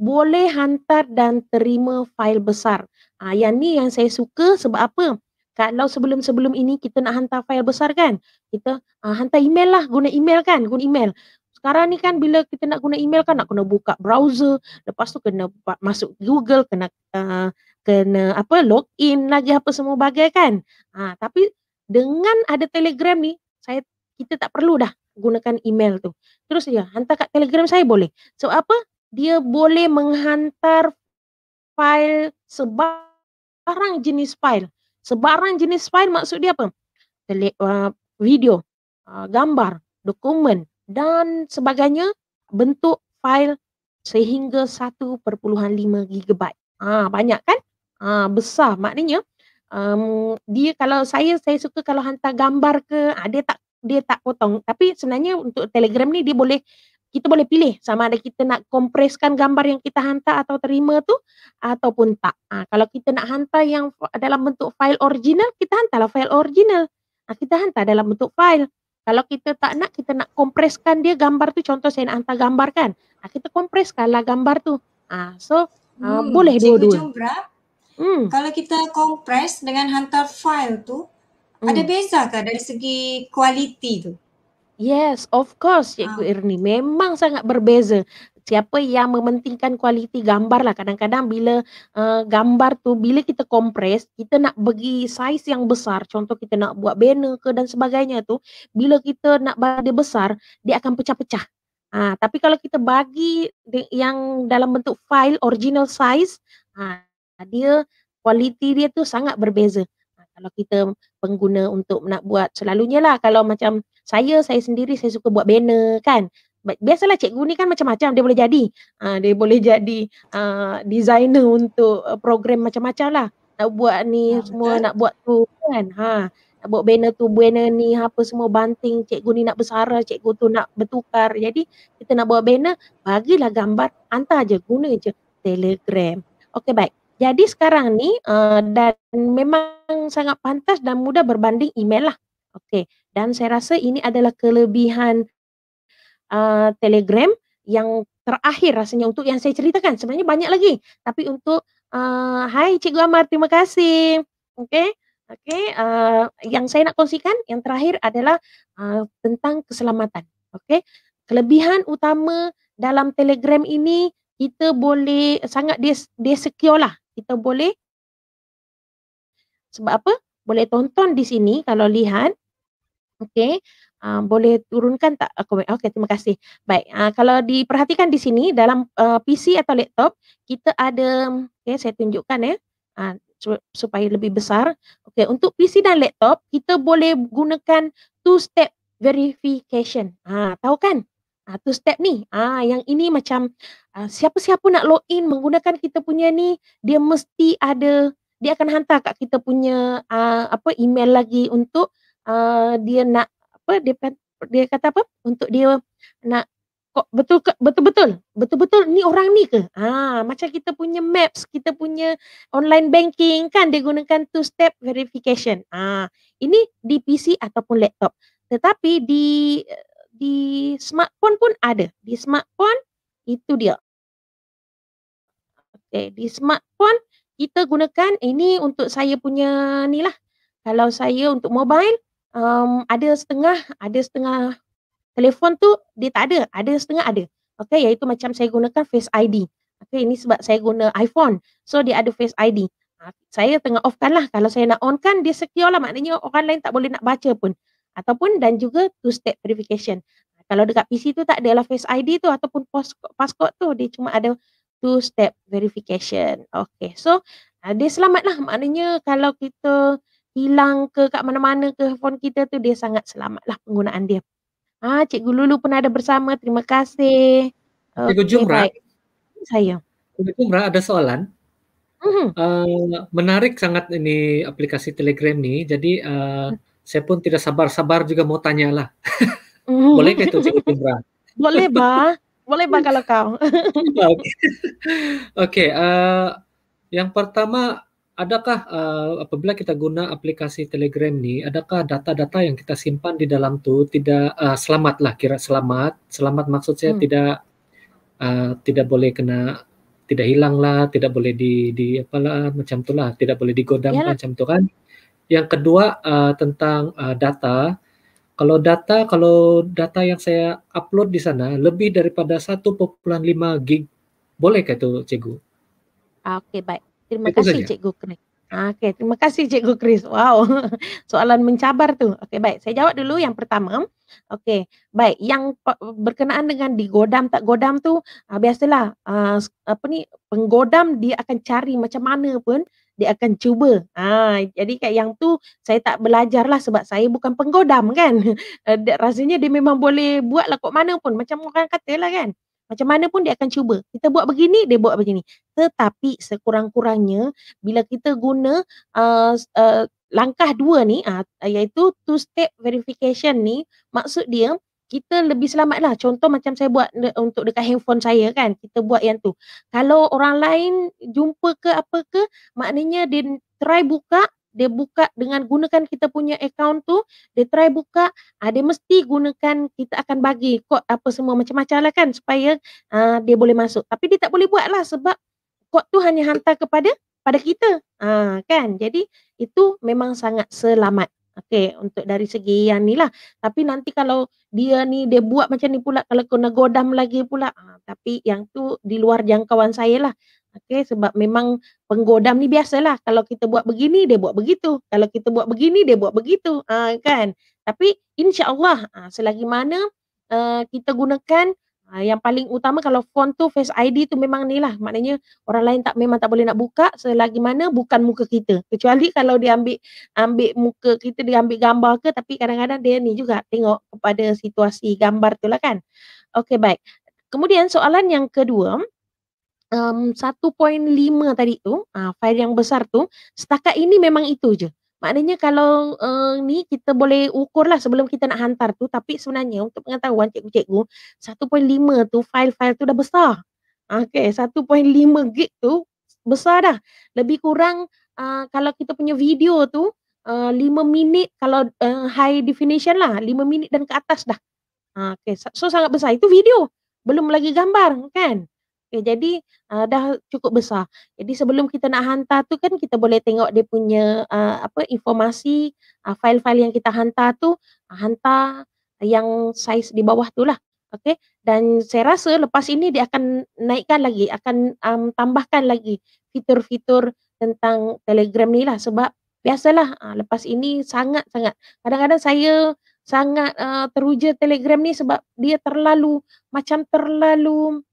boleh hantar dan terima fail besar. Ha, yang ni yang saya suka sebab apa? Kalau sebelum-sebelum ini kita nak hantar fail besar kan? Kita ha, hantar email lah, guna email kan? Guna email. Sekarang ni kan bila kita nak guna email kan nak kena buka browser, lepas tu kena masuk Google, kena uh, kena apa login lagi apa semua bagai kan. Ha, tapi dengan ada Telegram ni, saya kita tak perlu dah gunakan email tu. Terus ya, hantar kat Telegram saya boleh. Sebab apa? dia boleh menghantar fail sebarang jenis fail, Sebarang jenis fail maksud dia apa? Tele, uh, video, uh, gambar, dokumen dan sebagainya bentuk fail sehingga 1.5 GB. Ah ha, banyak kan? Ah ha, besar maknanya um, dia kalau saya saya suka kalau hantar gambar ke ha, dia tak dia tak potong tapi sebenarnya untuk Telegram ni dia boleh kita boleh pilih sama ada kita nak kompreskan gambar yang kita hantar atau terima tu ataupun tak. Ha, kalau kita nak hantar yang dalam bentuk file original, kita hantarlah file original. Ha, kita hantar dalam bentuk file. Kalau kita tak nak, kita nak kompreskan dia gambar tu. Contoh saya nak hantar gambar kan. Ha, kita kompreskanlah gambar tu. Ha, so ha, hmm, uh, boleh dua-dua.
Hmm. Kalau kita kompres dengan hantar file tu, hmm. ada bezakah dari segi kualiti tu? Yes, of course, Cikgu ha. Irni.
Memang sangat berbeza. Siapa yang mementingkan kualiti gambar lah. Kadang-kadang bila uh, gambar tu, bila kita kompres, kita nak bagi saiz yang besar. Contoh kita nak buat banner ke dan sebagainya tu. Bila kita nak bagi besar, dia akan pecah-pecah. Ha, tapi kalau kita bagi yang dalam bentuk file, original size, ha, dia kualiti dia tu sangat berbeza. Ha, kalau kita pengguna untuk nak buat selalunya lah. Kalau macam saya saya sendiri saya suka buat banner kan biasalah cikgu ni kan macam-macam dia boleh jadi uh, dia boleh jadi uh, designer untuk eh, program macam-macam lah nak buat ni ha, semua betul. nak buat tu kan ha nak buat banner tu banner ni apa semua banting cikgu ni nak bersara cikgu tu nak bertukar jadi kita nak buat banner bagilah gambar hantar je guna je telegram okey baik jadi sekarang ni uh, dan memang sangat pantas dan mudah berbanding email lah okey dan saya rasa ini adalah kelebihan uh, Telegram yang terakhir rasanya untuk yang saya ceritakan. Sebenarnya banyak lagi tapi untuk uh, hai Cikgu Amar terima kasih. Okey. okay. uh, yang saya nak kongsikan yang terakhir adalah uh, tentang keselamatan. Okey. Kelebihan utama dalam Telegram ini kita boleh sangat dia, dia secure lah. Kita boleh sebab apa? Boleh tonton di sini kalau lihat Okey. Uh, ah, boleh turunkan tak ah, komen? Okey, terima kasih. Baik. Uh, kalau diperhatikan di sini dalam uh, eh, PC atau laptop, kita ada okey, saya tunjukkan ya. Eh, uh, supaya lebih besar. Okey, untuk PC dan laptop, kita boleh gunakan two step verification. Ha, tahu kan? Ha, two step ni. Ha, yang ini macam siapa-siapa nak login menggunakan kita punya ni, dia mesti ada dia akan hantar kat kita punya uh, apa email lagi untuk Eh, dia nak apa dia dia kata apa untuk dia nak kok betul betul betul betul betul ni orang ni ke ah macam kita punya maps kita punya online banking kan dia gunakan two step verification ah ini di PC ataupun laptop tetapi di di smartphone pun ada di smartphone itu dia okey di smartphone kita gunakan ini untuk saya punya ni lah kalau saya untuk mobile um, ada setengah, ada setengah telefon tu dia tak ada, ada setengah ada. Okey, iaitu macam saya gunakan Face ID. Okey, ini sebab saya guna iPhone. So, dia ada Face ID. Ha, saya tengah off-kan lah. Kalau saya nak on-kan, dia secure lah. Maknanya orang lain tak boleh nak baca pun. Ataupun dan juga two-step verification. Ha, kalau dekat PC tu tak adalah Face ID tu ataupun passcode tu, dia cuma ada two-step verification. Okey, so ha, dia selamat lah. Maknanya kalau kita hilang ke kat mana-mana ke telefon kita tu dia sangat selamat lah penggunaan dia. Ha, Cikgu Lulu pun ada bersama. Terima kasih. Cikgu okay,
Saya. Cikgu Jumrah ada soalan. Mm-hmm. Uh, menarik sangat ini aplikasi Telegram ni. Jadi uh, mm-hmm. saya pun tidak sabar-sabar juga mau tanya lah.
mm-hmm. Boleh ke tu Cikgu Jumrah? *laughs* Boleh bah. Boleh bah kalau kau. *laughs* Okey.
Okay, uh, eh, yang pertama adakah uh, apabila kita guna aplikasi Telegram ni, adakah data-data yang kita simpan di dalam tu tidak uh, selamat lah kira selamat, selamat maksud saya hmm. tidak uh, tidak boleh kena tidak hilang lah, tidak boleh di di apa lah macam tu lah, tidak boleh digodam Yalah. macam tu kan. Yang kedua uh, tentang uh, data, kalau data kalau data yang saya upload di sana lebih daripada 1.5 gig, bolehkah itu cikgu?
Ah, okey baik. Terima Itu kasih saja. Cikgu Chris. Okay, terima kasih Cikgu Chris. Wow, *laughs* soalan mencabar tu. Okay, baik. Saya jawab dulu yang pertama. Okay, baik. Yang berkenaan dengan digodam tak godam tu, uh, biasalah uh, apa ni, penggodam dia akan cari macam mana pun dia akan cuba. Ha, jadi kayak yang tu saya tak belajar lah sebab saya bukan penggodam kan. *laughs* Eh, rasanya dia memang boleh buat lah kok mana pun. Macam orang kata lah kan. Macam mana pun dia akan cuba. Kita buat begini, dia buat begini. Tetapi sekurang-kurangnya bila kita guna uh, uh, langkah dua ni uh, iaitu two step verification ni maksud dia kita lebih selamat lah. Contoh macam saya buat de- untuk dekat handphone saya kan. Kita buat yang tu. Kalau orang lain jumpa ke apa ke maknanya dia try buka dia buka dengan gunakan kita punya account tu, dia try buka, uh, dia mesti gunakan kita akan bagi kod apa semua macam-macam lah kan supaya uh, dia boleh masuk. Tapi dia tak boleh buat lah sebab kod tu hanya hantar kepada pada kita. Uh, kan? Jadi itu memang sangat selamat. Okay, untuk dari segi yang ni lah. Tapi nanti kalau dia ni, dia buat macam ni pula, kalau kena godam lagi pula. Uh, tapi yang tu di luar jangkauan saya lah. Okey sebab memang penggodam ni biasalah kalau kita buat begini dia buat begitu kalau kita buat begini dia buat begitu uh, kan tapi insyaallah uh, selagi mana uh, kita gunakan uh, yang paling utama kalau phone tu face ID tu memang ni lah maknanya orang lain tak memang tak boleh nak buka selagi mana bukan muka kita kecuali *laughs* kalau dia ambil ambil muka kita dia ambil gambar ke tapi kadang-kadang dia ni juga tengok kepada situasi gambar tu lah kan okey baik kemudian soalan yang kedua um, 1.5 tadi tu, uh, file yang besar tu, setakat ini memang itu je. Maknanya kalau uh, ni kita boleh ukur lah sebelum kita nak hantar tu. Tapi sebenarnya untuk pengetahuan cikgu-cikgu, 1.5 tu file-file tu dah besar. Okay, 1.5 gig tu besar dah. Lebih kurang uh, kalau kita punya video tu, uh, eh, 5 minit kalau uh, high definition lah. 5 minit dan ke atas dah. Ah, okay, so sangat besar. Itu video. Belum lagi gambar kan. Okay, jadi uh, dah cukup besar. Jadi sebelum kita nak hantar tu kan kita boleh tengok dia punya uh, apa informasi uh, file-file yang kita hantar tu uh, hantar yang saiz di bawah tu lah. Okay. Dan saya rasa lepas ini dia akan naikkan lagi, akan um, tambahkan lagi fitur-fitur tentang Telegram ni lah sebab biasalah uh, lepas ini sangat-sangat. Kadang-kadang saya sangat uh, teruja Telegram ni sebab dia terlalu macam terlalu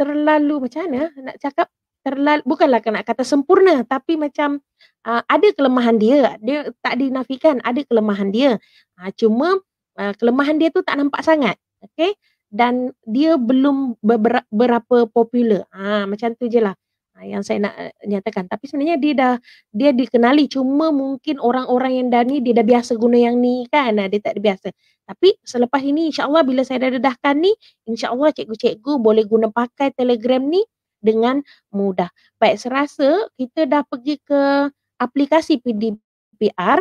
terlalu macam mana ah, nak cakap terlalu bukanlah nak kata sempurna tapi macam uh, ada kelemahan dia dia tak dinafikan ada kelemahan dia uh, cuma uh, kelemahan dia tu tak nampak sangat okey dan dia belum beberapa popular uh, macam tu je lah Ah, yang saya nak eh, nyatakan tapi sebenarnya dia dah dia dikenali cuma mungkin orang-orang yang dah ni dia dah biasa guna yang ni kan ah, dia tak ada biasa tapi selepas ini insyaallah bila saya dah dedahkan ni insyaallah cikgu-cikgu boleh guna pakai Telegram ni dengan mudah baik serasa kita dah pergi ke aplikasi PDPR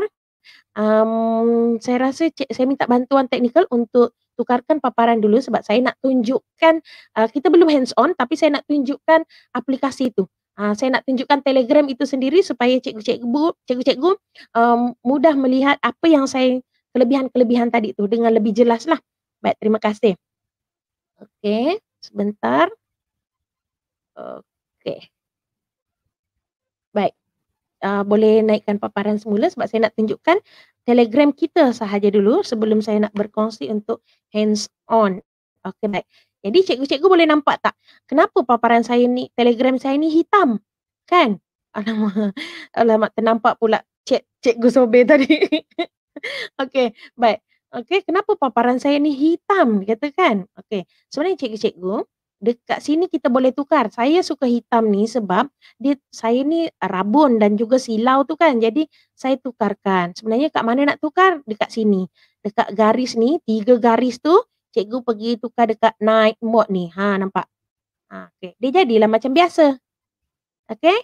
um, saya rasa cik, saya minta bantuan teknikal untuk tukarkan paparan dulu sebab saya nak tunjukkan uh, kita belum hands on tapi saya nak tunjukkan aplikasi itu. Uh, saya nak tunjukkan Telegram itu sendiri supaya cikgu-cikgu cikgu-cikgu um, mudah melihat apa yang saya kelebihan-kelebihan tadi itu dengan lebih jelas lah. Baik, terima kasih. Okey, sebentar. Okey. Baik uh, boleh naikkan paparan semula sebab saya nak tunjukkan telegram kita sahaja dulu sebelum saya nak berkongsi untuk hands on. Okey baik. Jadi cikgu-cikgu boleh nampak tak kenapa paparan saya ni, telegram saya ni hitam? Kan? *laughs* Alamak, alamak ternampak pula cik, cikgu Sobe tadi. *laughs* Okey, baik. Okey, kenapa paparan saya ni hitam? Dia kata kan? Okey, sebenarnya cikgu-cikgu, dekat sini kita boleh tukar. Saya suka hitam ni sebab dia saya ni rabun dan juga silau tu kan. Jadi saya tukarkan. Sebenarnya kat mana nak tukar? Dekat sini. Dekat garis ni, tiga garis tu cikgu pergi tukar dekat night mode ni. Ha nampak. Ha okey. Dia jadilah macam biasa. okay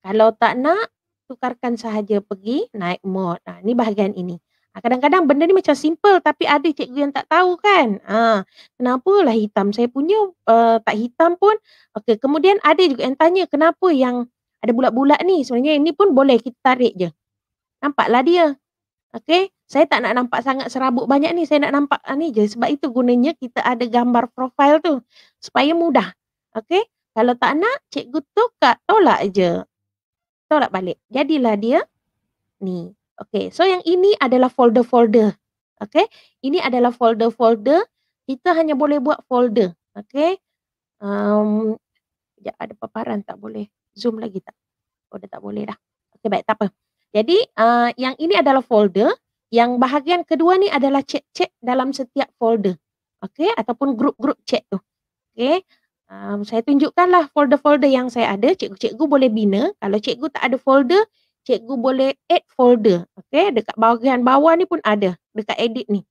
Kalau tak nak tukarkan sahaja pergi night mode. Ha ni bahagian ini. Ah, kadang-kadang benda ni macam simple tapi ada cikgu yang tak tahu kan. Ha, ah, kenapalah hitam? Saya punya uh, tak hitam pun. Okey, kemudian ada juga yang tanya kenapa yang ada bulat-bulat ni? Sebenarnya ini pun boleh kita tarik je. Nampaklah dia. Okey, saya tak nak nampak sangat serabut banyak ni. Saya nak nampak uh, ni je. Sebab itu gunanya kita ada gambar profil tu. Supaya mudah. Okey, kalau tak nak cikgu tukar tolak je. Tolak balik. Jadilah dia ni. Okey, so yang ini adalah folder-folder. okey? ini adalah folder-folder. Kita hanya boleh buat folder. okey? Um, ya, ada paparan tak boleh. Zoom lagi tak? Oh, dah tak boleh dah. Okey baik, tak apa. Jadi, uh, yang ini adalah folder. Yang bahagian kedua ni adalah cek-cek dalam setiap folder. okey? ataupun grup-grup cek tu. okey? um, saya tunjukkanlah folder-folder yang saya ada. Cikgu-cikgu boleh bina. Kalau cikgu tak ada folder, cikgu boleh add folder. Okey, dekat bahagian bawah ni pun ada, dekat edit ni.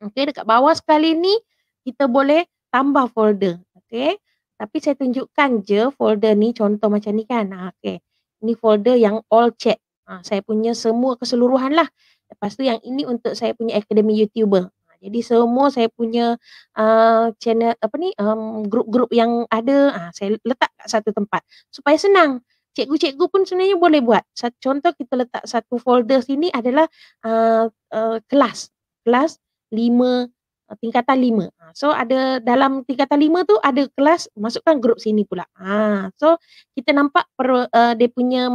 Okey, dekat bawah sekali ni kita boleh tambah folder. Okey. Tapi saya tunjukkan je folder ni contoh macam ni kan. Ha, okey. Ni folder yang all chat. Ha, saya punya semua keseluruhan lah. Lepas tu yang ini untuk saya punya akademi YouTuber. Ha, jadi semua saya punya uh, channel apa ni um, grup-grup yang ada ha, saya letak kat satu tempat supaya senang cikgu-cikgu pun sebenarnya boleh buat. Satu, contoh kita letak satu folder sini adalah uh, uh, kelas. Kelas 5, uh, ah, tingkatan 5. So ada dalam tingkatan 5 tu ada kelas masukkan grup sini pula. Ha, so kita nampak per, uh, dia punya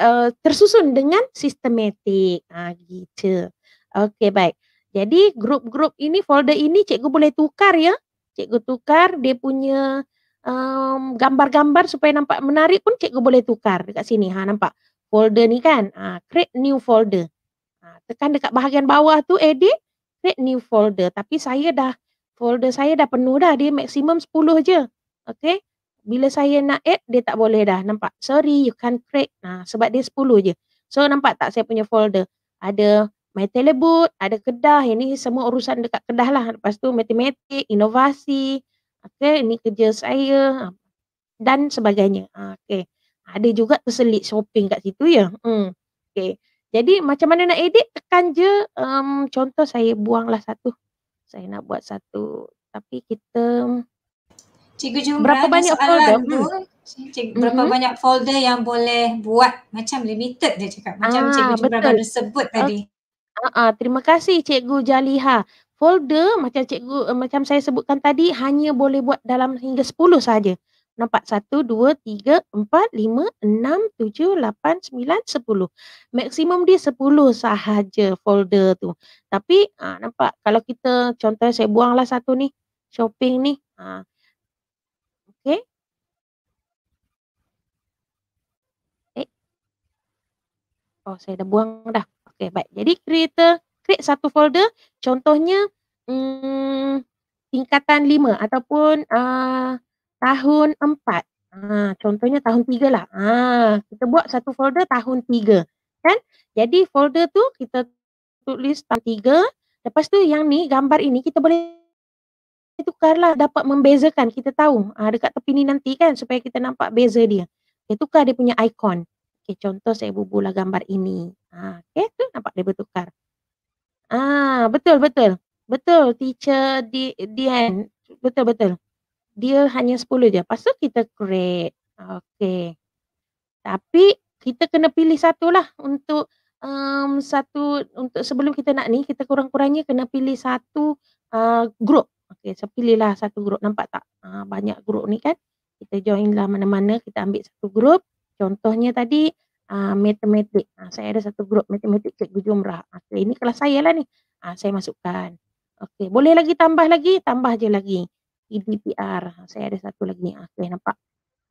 uh, tersusun dengan sistematik. Ha, gitu. Okay, baik. Jadi grup-grup ini folder ini cikgu boleh tukar ya. Cikgu tukar dia punya um, gambar-gambar supaya nampak menarik pun cikgu boleh tukar dekat sini. Ha nampak? Folder ni kan. Ha, create new folder. Ha, tekan dekat bahagian bawah tu edit create new folder. Tapi saya dah folder saya dah penuh dah. Dia maksimum 10 je. Okay. Bila saya nak add, dia tak boleh dah. Nampak? Sorry, you can't create. Nah, ha, sebab dia 10 je. So, nampak tak saya punya folder? Ada My Teleboot, ada Kedah. Ini semua urusan dekat Kedah lah. Lepas tu, matematik, inovasi okay, ini kerja saya ah, dan sebagainya. Ah, okay. Ada juga terselit shopping kat situ ya. Hmm. Okay. Jadi macam mana nak edit? Tekan je. Um, contoh saya buanglah satu. Saya nak buat satu. Tapi kita...
Cikgu jumlah berapa banyak folder? hmm. cikgu, berapa mm-hmm. banyak folder yang boleh buat? Macam limited dia cakap. Macam ah, Cikgu Jumrah baru sebut tadi.
Ah, Uh, terima kasih Cikgu Jaliha folder macam cikgu uh, macam saya sebutkan tadi hanya boleh buat dalam hingga 10 saja. Nampak 1 2 3 4 5 6 7 8 9 10. Maksimum dia 10 sahaja folder tu. Tapi uh, nampak kalau kita contoh saya buanglah satu ni shopping ni. Ha. Uh. Oh, saya dah buang dah. Okey, baik. Jadi, creator create satu folder contohnya hmm, tingkatan lima ataupun uh, tahun empat. ha, contohnya tahun tiga lah ha, kita buat satu folder tahun tiga, kan jadi folder tu kita tulis tahun tiga. lepas tu yang ni gambar ini kita boleh tukarlah dapat membezakan kita tahu uh, dekat tepi ni nanti kan supaya kita nampak beza dia dia tukar dia punya ikon Okay, contoh saya bubuhlah gambar ini. Ha, okay, tu nampak dia bertukar. Ah, betul betul. Betul teacher di Dian. Betul betul. Dia hanya 10 je. Pasal kita create. Okey. Tapi kita kena pilih satu lah untuk um, satu untuk sebelum kita nak ni kita kurang-kurangnya kena pilih satu uh, group. Okey, so pilihlah satu group. Nampak tak? Uh, banyak group ni kan. Kita join lah mana-mana. Kita ambil satu group. Contohnya tadi, uh, matematik. Uh, saya ada satu grup matematik cikgu jumrah. Ah, okey, ini kelas saya lah ni. Uh, saya masukkan. Okey, boleh lagi tambah lagi, tambah je lagi. E PDPR. Saya ada satu lagi. Okey, nampak.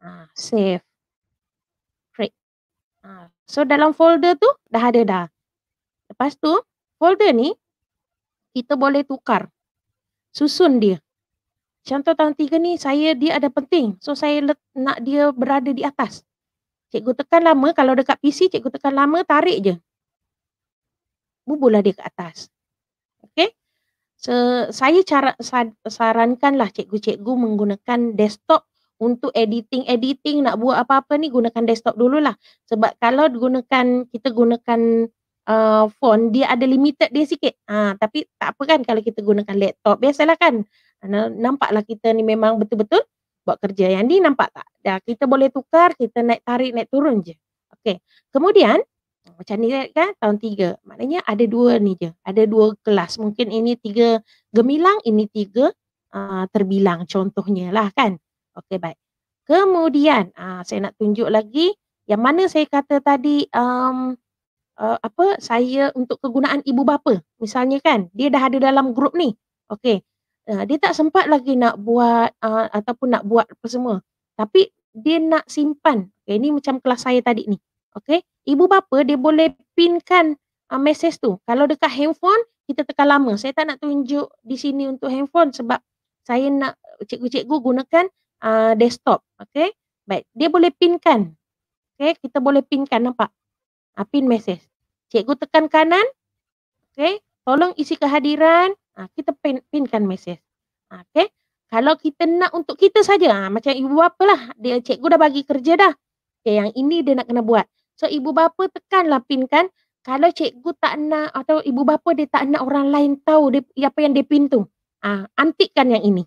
Uh, save. Great. Uh, so dalam folder tu dah ada dah. Lepas tu folder ni kita boleh tukar. Susun dia. Contoh tahun tiga ni saya dia ada penting. So saya nak dia berada di atas. Cikgu tekan lama, kalau dekat PC, cikgu tekan lama, tarik je. Bubulah dia ke atas. Okay. So, saya cara, sarankanlah cikgu-cikgu menggunakan desktop untuk editing-editing nak buat apa-apa ni gunakan desktop dululah. Sebab kalau gunakan kita gunakan uh, phone, dia ada limited dia sikit. Uh, tapi tak apa kan kalau kita gunakan laptop. Biasalah kan. Ha, nampaklah kita ni memang betul-betul buat kerja yang ni nampak tak? Dah kita boleh tukar, kita naik tarik, naik turun je. Okey. Kemudian macam ni kan tahun tiga. Maknanya ada dua ni je. Ada dua kelas. Mungkin ini tiga gemilang, ini tiga uh, terbilang contohnya lah kan. Okey baik. Kemudian uh, saya nak tunjuk lagi yang mana saya kata tadi um, uh, apa saya untuk kegunaan ibu bapa. Misalnya kan dia dah ada dalam grup ni. Okey uh, dia tak sempat lagi nak buat uh, ataupun nak buat apa semua tapi dia nak simpan okay, ini macam kelas saya tadi ni okey ibu bapa dia boleh pinkan uh, ha, message tu kalau dekat handphone kita tekan lama saya tak nak tunjuk di sini untuk handphone sebab saya nak cikgu-cikgu gunakan uh, desktop okey baik dia boleh pinkan okey kita boleh pinkan nampak uh, pin message cikgu tekan kanan okey tolong isi kehadiran ha, kita pin, pinkan mesej. Ha, ah, okay. Kalau kita nak untuk kita saja, ha, macam ibu bapa lah, dia cikgu dah bagi kerja dah. Okay, yang ini dia nak kena buat. So ibu bapa tekanlah pinkan. Kalau cikgu tak nak atau ibu bapa dia tak nak orang lain tahu dia, apa yang dia pin tu. Ha, antikkan yang ini.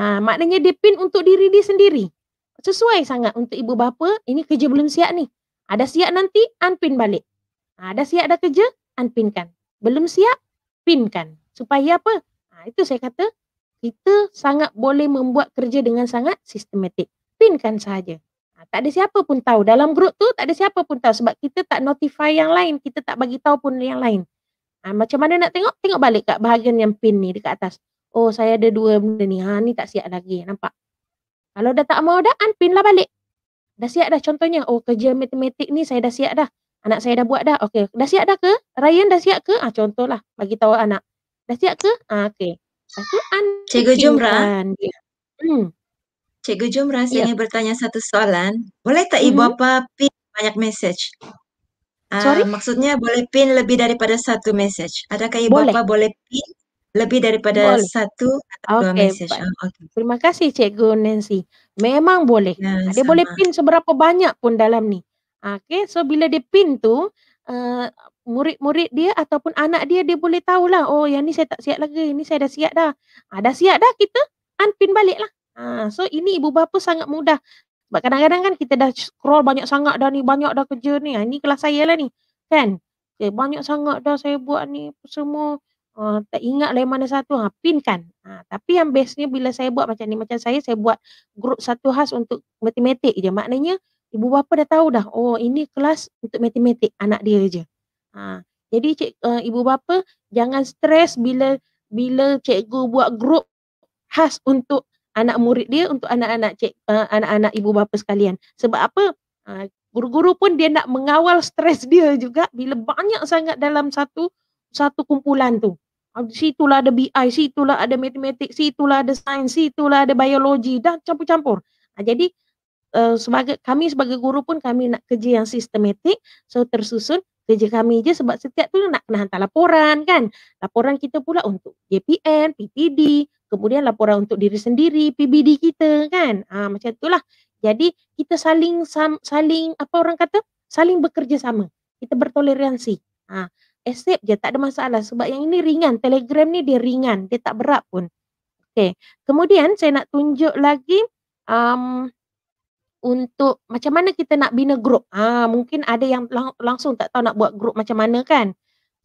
Ha, maknanya dia pin untuk diri dia sendiri. Sesuai sangat untuk ibu bapa, ini kerja belum siap ni. Ada siap nanti, unpin balik. ada siap ada kerja, unpinkan. Belum siap, pinkan supaya apa? Ha, itu saya kata kita sangat boleh membuat kerja dengan sangat sistematik. Pinkan sahaja. Ha, tak ada siapa pun tahu dalam grup tu tak ada siapa pun tahu sebab kita tak notify yang lain, kita tak bagi tahu pun yang lain. Ha, macam mana nak tengok? Tengok balik kat bahagian yang pin ni dekat atas. Oh, saya ada dua benda ni. Ha, ni tak siap lagi. Nampak? Kalau dah tak mau dah, unpin lah balik. Dah siap dah contohnya. Oh, kerja matematik ni saya dah siap dah. Anak saya dah buat dah. Okey, dah siap dah ke? Ryan dah siap ke? Ah, ha, contohlah. Bagi tahu anak. Dah siap ke? Ah, okay. Lepas
tu, Cikgu Jumrah. Hmm. Cikgu Jumrah, saya ingin yeah. bertanya satu soalan. Boleh tak ibu mm-hmm. apa pin banyak message? Ah, Sorry? maksudnya boleh pin lebih daripada satu message. Adakah ibu boleh. apa boleh pin lebih daripada boleh. satu
atau okay, dua message? Ah, okay. Terima kasih Cikgu Nancy. Memang boleh. Ya, ah, dia sama. boleh pin seberapa banyak pun dalam ni. Okay, so bila dia pin tu, uh, murid-murid dia ataupun anak dia dia boleh tahulah oh yang ni saya tak siap lagi ini saya dah siap dah ada ah, ha, siap dah kita unpin baliklah ha so ini ibu bapa sangat mudah sebab kadang-kadang kan kita dah scroll banyak sangat dah ni banyak dah kerja ni ha, ini kelas saya lah ni kan okay, eh, banyak sangat dah saya buat ni semua ha, tak ingat lah mana satu ha pin kan ha, tapi yang bestnya bila saya buat macam ni macam saya saya buat grup satu khas untuk matematik je maknanya ibu bapa dah tahu dah oh ini kelas untuk matematik anak dia je Ha. Jadi cik, uh, ibu bapa jangan stres bila bila cikgu buat grup khas untuk anak murid dia untuk anak-anak cik uh, anak-anak ibu bapa sekalian. Sebab apa? Uh, guru-guru pun dia nak mengawal stres dia juga bila banyak sangat dalam satu satu kumpulan tu. Di ah, situlah ada BI, situlah ada matematik, situlah ada sains, situlah ada biologi dan campur-campur. Ha, jadi uh, eh, sebagai kami sebagai guru pun kami nak kerja yang sistematik, so tersusun kerja kami je sebab setiap tu nak kena hantar laporan kan. Laporan kita pula untuk JPN, PPD, kemudian laporan untuk diri sendiri, PBD kita kan. Ah ha, macam itulah. Jadi kita saling saling apa orang kata? Saling bekerja sama Kita bertoleransi. Ha, accept je tak ada masalah sebab yang ini ringan. Telegram ni dia ringan, dia tak berat pun. Okay. Kemudian saya nak tunjuk lagi um, untuk macam mana kita nak bina grup. Ha, mungkin ada yang lang- langsung tak tahu nak buat grup macam mana kan.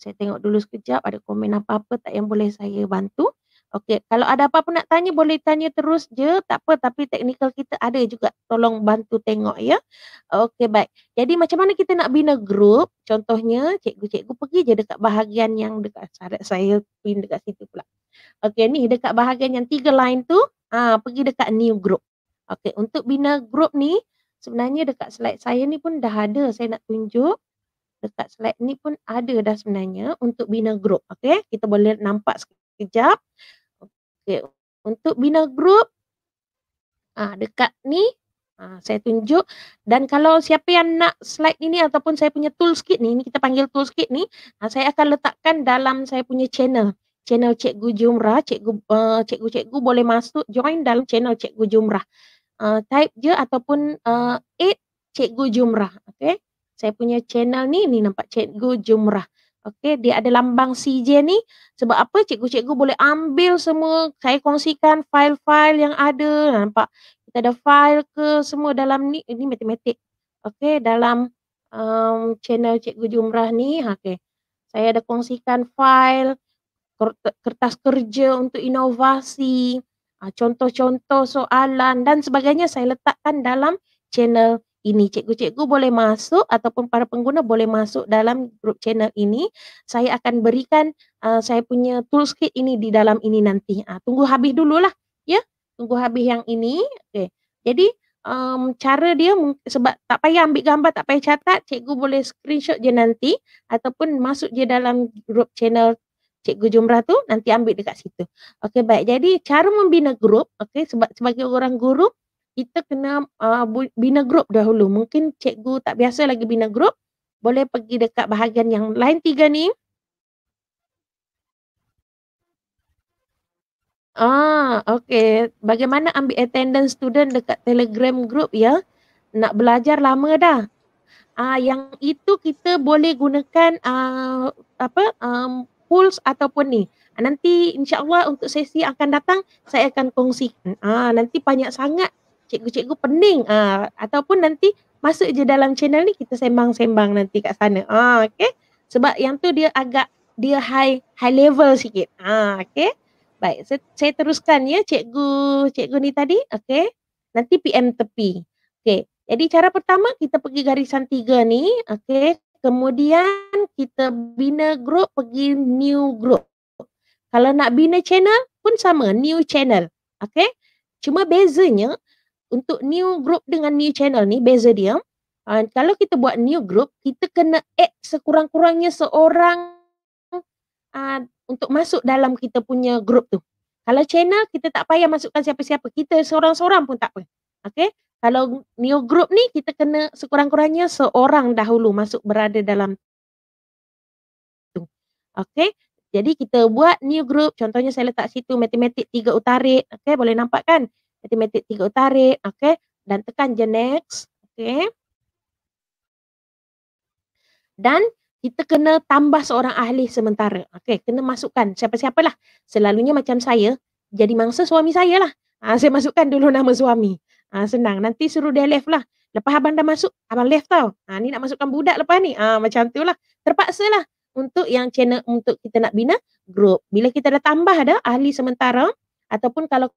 Saya tengok dulu sekejap ada komen apa-apa tak yang boleh saya bantu. Okey, kalau ada apa-apa nak tanya boleh tanya terus je. Tak apa tapi teknikal kita ada juga. Tolong bantu tengok ya. Okey, baik. Jadi macam mana kita nak bina grup? Contohnya cikgu-cikgu pergi je dekat bahagian yang dekat saya saya pin dekat situ pula. Okey, ni dekat bahagian yang tiga line tu, ah pergi dekat new group. Okey, untuk bina group ni sebenarnya dekat slide saya ni pun dah ada saya nak tunjuk. Dekat slide ni pun ada dah sebenarnya untuk bina group. Okey, kita boleh nampak sekejap. Okey, untuk bina group ah dekat ni ah saya tunjuk dan kalau siapa yang nak slide ini ataupun saya punya tool kit ni, ini kita panggil tool kit ni, ah, saya akan letakkan dalam saya punya channel channel Cikgu Jumrah, Cikgu uh, Cikgu Cikgu boleh masuk join dalam channel Cikgu Jumrah uh, type je ataupun uh, eh, add Cikgu Jumrah. Okay. Saya punya channel ni, ni nampak Cikgu Jumrah. Okay, dia ada lambang CJ ni. Sebab apa cikgu-cikgu boleh ambil semua. Saya kongsikan file-file yang ada. Nampak kita ada file ke semua dalam ni. Ini eh, matematik. Okay, dalam um, channel Cikgu Jumrah ni. Ha, okay, saya ada kongsikan file. Kertas kerja untuk inovasi. Ah, contoh-contoh soalan dan sebagainya saya letakkan dalam channel ini cikgu-cikgu boleh masuk ataupun para pengguna boleh masuk dalam grup channel ini. Saya akan berikan uh, saya punya toolkit ini di dalam ini nanti. Uh, tunggu habis dululah ya. Tunggu habis yang ini. Okey. Jadi um, cara dia sebab tak payah ambil gambar, tak payah catat, cikgu boleh screenshot je nanti ataupun masuk je dalam grup channel cikgu jumrah tu nanti ambil dekat situ. Okey baik. Jadi cara membina grup, okey sebab sebagai orang guru kita kena uh, bina grup dahulu. Mungkin cikgu tak biasa lagi bina grup, boleh pergi dekat bahagian yang lain tiga ni. Ah, okey. Bagaimana ambil attendance student dekat Telegram group ya? Nak belajar lama dah. Ah, yang itu kita boleh gunakan uh, apa? Um, polls ataupun ni. Ah, nanti insyaAllah untuk sesi akan datang, saya akan kongsikan. Ha, nanti banyak sangat cikgu-cikgu pening. Ha, ataupun nanti masuk je dalam channel ni, kita sembang-sembang nanti kat sana. Ha, okay? Sebab yang tu dia agak, dia high high level sikit. Ha, okay? Baik, saya, saya teruskan ya cikgu, cikgu ni tadi. Okay? Nanti PM tepi. Okay, jadi cara pertama kita pergi garisan tiga ni. Okay, kemudian kita bina group pergi new group. Kalau nak bina channel pun sama, new channel. Okay? Cuma bezanya untuk new group dengan new channel ni beza dia. Uh, kalau kita buat new group, kita kena add sekurang-kurangnya seorang uh, untuk masuk dalam kita punya group tu. Kalau channel, kita tak payah masukkan siapa-siapa. Kita seorang-seorang pun tak apa. Okay? kalau new group ni kita kena sekurang-kurangnya seorang dahulu masuk berada dalam tu. Okey. Jadi kita buat new group. Contohnya saya letak situ matematik tiga utarik. Okey, boleh nampak kan? Matematik tiga utarik. Okey. Dan tekan je next. Okey. Dan kita kena tambah seorang ahli sementara. Okey, kena masukkan siapa-siapalah. Selalunya macam saya, jadi mangsa suami saya lah. Ha, saya masukkan dulu nama suami. Ha, senang. Nanti suruh dia left lah. Lepas abang dah masuk, abang left tau. Ha, ni nak masukkan budak lepas ni. Ha, macam tu lah. Terpaksa lah untuk yang channel untuk kita nak bina group. Bila kita dah tambah ada ahli sementara ataupun kalau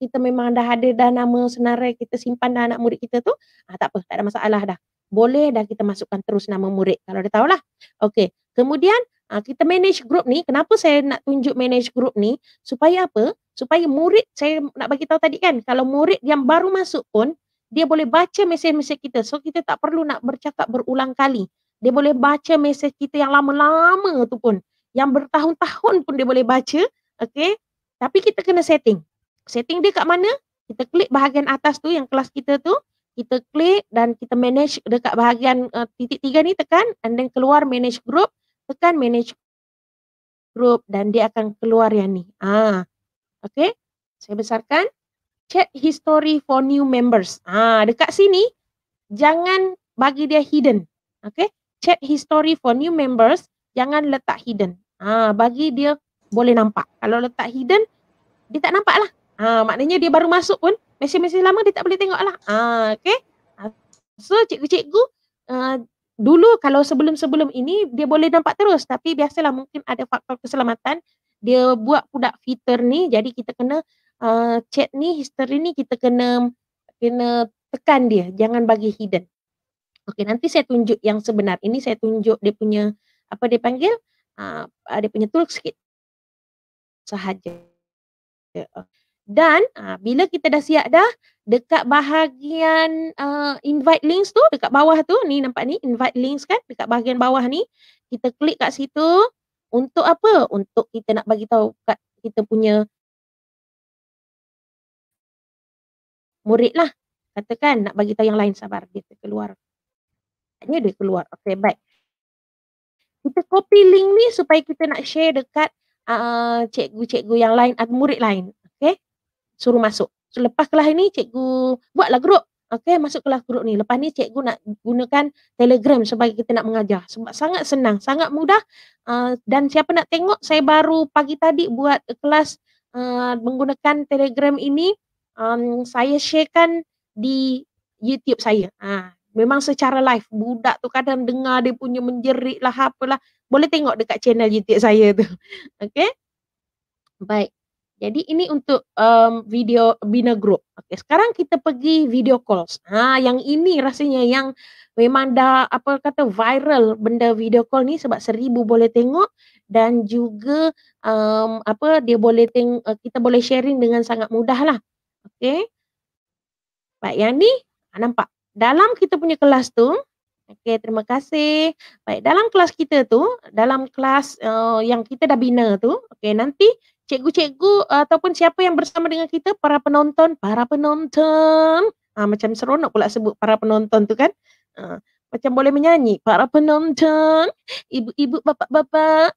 kita memang dah ada dah nama senarai kita simpan dah anak murid kita tu, ha, tak apa, tak ada masalah dah. Boleh dah kita masukkan terus nama murid kalau dia tahulah. Okey, kemudian ha, kita manage group ni, kenapa saya nak tunjuk manage group ni? Supaya apa? supaya murid saya nak bagi tahu tadi kan kalau murid yang baru masuk pun dia boleh baca mesej-mesej kita so kita tak perlu nak bercakap berulang kali dia boleh baca mesej kita yang lama-lama tu pun yang bertahun-tahun pun dia boleh baca okey tapi kita kena setting setting dia kat mana kita klik bahagian atas tu yang kelas kita tu kita klik dan kita manage dekat bahagian uh, titik tiga ni tekan and then keluar manage group tekan manage group dan dia akan keluar yang ni ah Okey, Saya besarkan. Chat history for new members. Ah, dekat sini, jangan bagi dia hidden. Okey, Chat history for new members, jangan letak hidden. Ah, bagi dia boleh nampak. Kalau letak hidden, dia tak nampak lah. Ah, maknanya dia baru masuk pun, mesej-mesej lama dia tak boleh tengok lah. Ah, okay. So, cikgu-cikgu, uh, dulu kalau sebelum-sebelum ini, dia boleh nampak terus. Tapi biasalah mungkin ada faktor keselamatan dia buat pula filter ni jadi kita kena uh, chat ni history ni kita kena kena tekan dia jangan bagi hidden okey nanti saya tunjuk yang sebenar ini saya tunjuk dia punya apa dia panggil uh, dia punya tool sikit sahaja dan uh, bila kita dah siap dah dekat bahagian uh, invite links tu dekat bawah tu ni nampak ni invite links kan dekat bahagian bawah ni kita klik kat situ untuk apa untuk kita nak bagi tahu kat kita punya murid lah katakan nak bagi tahu yang lain sabar dia terkeluar katanya dia keluar Okay baik kita copy link ni supaya kita nak share dekat uh, cikgu-cikgu yang lain atau uh, murid lain Okay suruh masuk so, lepas kelas ni cikgu buatlah grup Okey, masuk kelas grup ni. Lepas ni cikgu nak gunakan telegram sebagai kita nak mengajar. Sebab sangat senang, sangat mudah. Uh, dan siapa nak tengok, saya baru pagi tadi buat kelas uh, menggunakan telegram ini. Um, saya sharekan di YouTube saya. Ha. Memang secara live. Budak tu kadang dengar dia punya menjerit lah apalah. Boleh tengok dekat channel YouTube saya tu. *laughs* Okey. Baik. Jadi ini untuk um, video bina group. Oke, sekarang kita pergi video calls. Ha, yang ini rasanya yang memang dah apa kata viral benda video call ni sebab seribu boleh tengok dan juga um, apa dia boleh teng eh, kita boleh sharing dengan sangat mudah lah. Oke, baik yang ni ah, nampak dalam kita punya kelas tu. Okey, terima kasih. Baik, dalam kelas kita tu, dalam kelas uh, yang kita dah bina tu, okey, nanti cikgu-cikgu ataupun siapa yang bersama dengan kita, para penonton, para penonton. Ha, macam seronok pula sebut para penonton tu kan. Ha, macam boleh menyanyi, para penonton, ibu-ibu, bapa bapak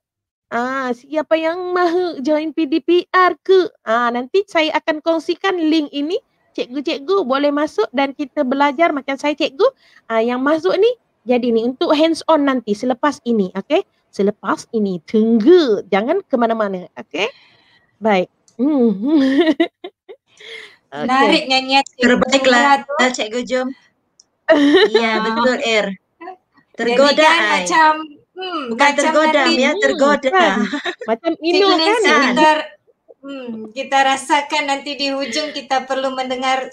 Ha, ah, siapa yang mahu join PDPR ke? Ha, nanti saya akan kongsikan link ini. Cikgu-cikgu boleh masuk dan kita belajar macam saya cikgu. Ha, yang masuk ni, jadi ni untuk hands on nanti selepas ini. Okay? Selepas ini, tunggu. Jangan ke mana-mana. Okay? Baik. Hmm. *laughs* okay. Menarik
nyanyian ya, Terbaiklah,
ya, Cikgu Jom.
*laughs* Iya,
betul, Er. Tergoda. Jadi kan, macam
hmm, bukan macam tergoda, nanti, kan, ya, tergoda. Kan. Macam ini, kan. Kita, hmm, kita rasakan nanti di hujung kita perlu mendengar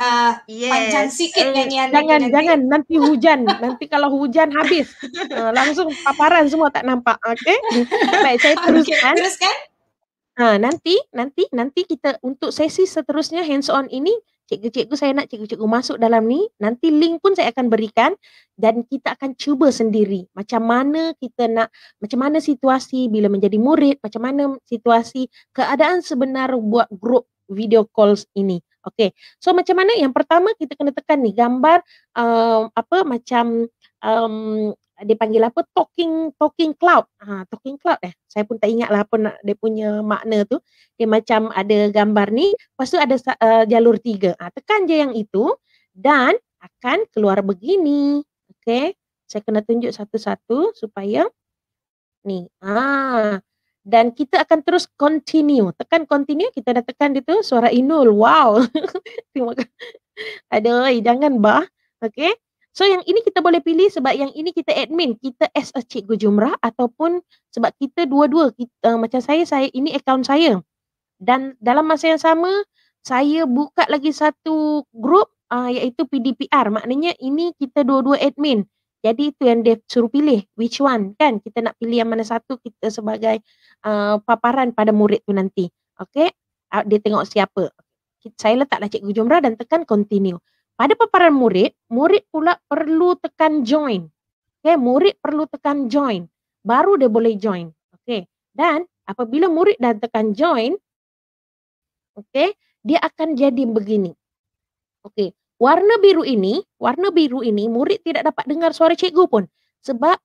uh, yes. panjang sikit nyanyian. Jangan, nanti. jangan.
Nanti hujan. nanti kalau hujan habis. Uh, *laughs* langsung paparan semua tak nampak. Oke. Okay? Baik, saya teruskan. Okay, teruskan. Ha, nanti, nanti, nanti kita untuk sesi seterusnya hands on ini, cikgu-cikgu saya nak cikgu-cikgu masuk dalam ni. Nanti link pun saya akan berikan dan kita akan cuba sendiri. Macam mana kita nak, macam mana situasi bila menjadi murid, macam mana situasi keadaan sebenar buat grup video calls ini. Okay, so macam mana yang pertama kita kena tekan ni gambar uh, apa macam um, dia panggil apa talking talking cloud ha, talking cloud eh saya pun tak ingat lah apa nak, dia punya makna tu dia macam ada gambar ni lepas tu ada uh, jalur tiga ha, tekan je yang itu dan akan keluar begini okey saya kena tunjuk satu-satu supaya ni ah dan kita akan terus continue tekan continue kita dah tekan dia tu suara inul wow *laughs* terima kasih aduh jangan bah okey So yang ini kita boleh pilih sebab yang ini kita admin, kita as a cikgu jumrah ataupun sebab kita dua-dua uh, macam saya saya ini akaun saya. Dan dalam masa yang sama saya buka lagi satu grup uh, ah, iaitu PDPR. Maknanya ini kita dua-dua admin. Jadi itu yang dia suruh pilih which one kan kita nak pilih yang mana satu kita sebagai uh, paparan pada murid tu nanti. okay Uh, ah, dia tengok siapa. Saya letaklah cikgu jumrah dan tekan continue pada paparan murid, murid pula perlu tekan join. Okay, murid perlu tekan join. Baru dia boleh join. Okay. Dan apabila murid dah tekan join, okay, dia akan jadi begini. Okay. Warna biru ini, warna biru ini murid tidak dapat dengar suara cikgu pun. Sebab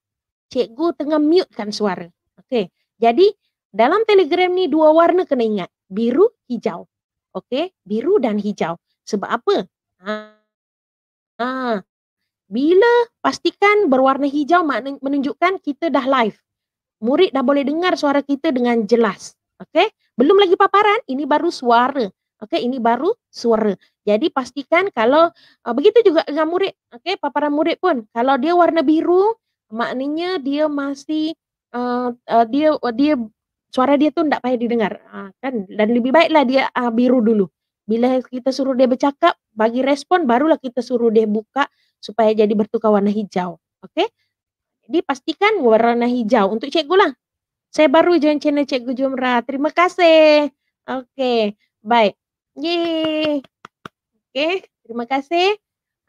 cikgu tengah mutekan suara. Okay. Jadi dalam telegram ni dua warna kena ingat. Biru, hijau. Okay. Biru dan hijau. Sebab apa? Haa. Ah. Ha. Bila pastikan berwarna hijau menunjukkan kita dah live. Murid dah boleh dengar suara kita dengan jelas. Okey? Belum lagi paparan, ini baru suara. Okey, ini baru suara. Jadi pastikan kalau uh, begitu juga dengan murid, okey, paparan murid pun. Kalau dia warna biru, maknanya dia masih uh, uh, dia uh, dia suara dia tu tidak payah didengar. kan? Dan lebih baiklah dia biru dulu bila kita suruh dia bercakap bagi respon barulah kita suruh dia buka supaya jadi bertukar warna hijau Okey. jadi pastikan warna hijau untuk cikgu lah saya baru join channel cikgu Jumra terima kasih Okey. baik ye Okey. terima kasih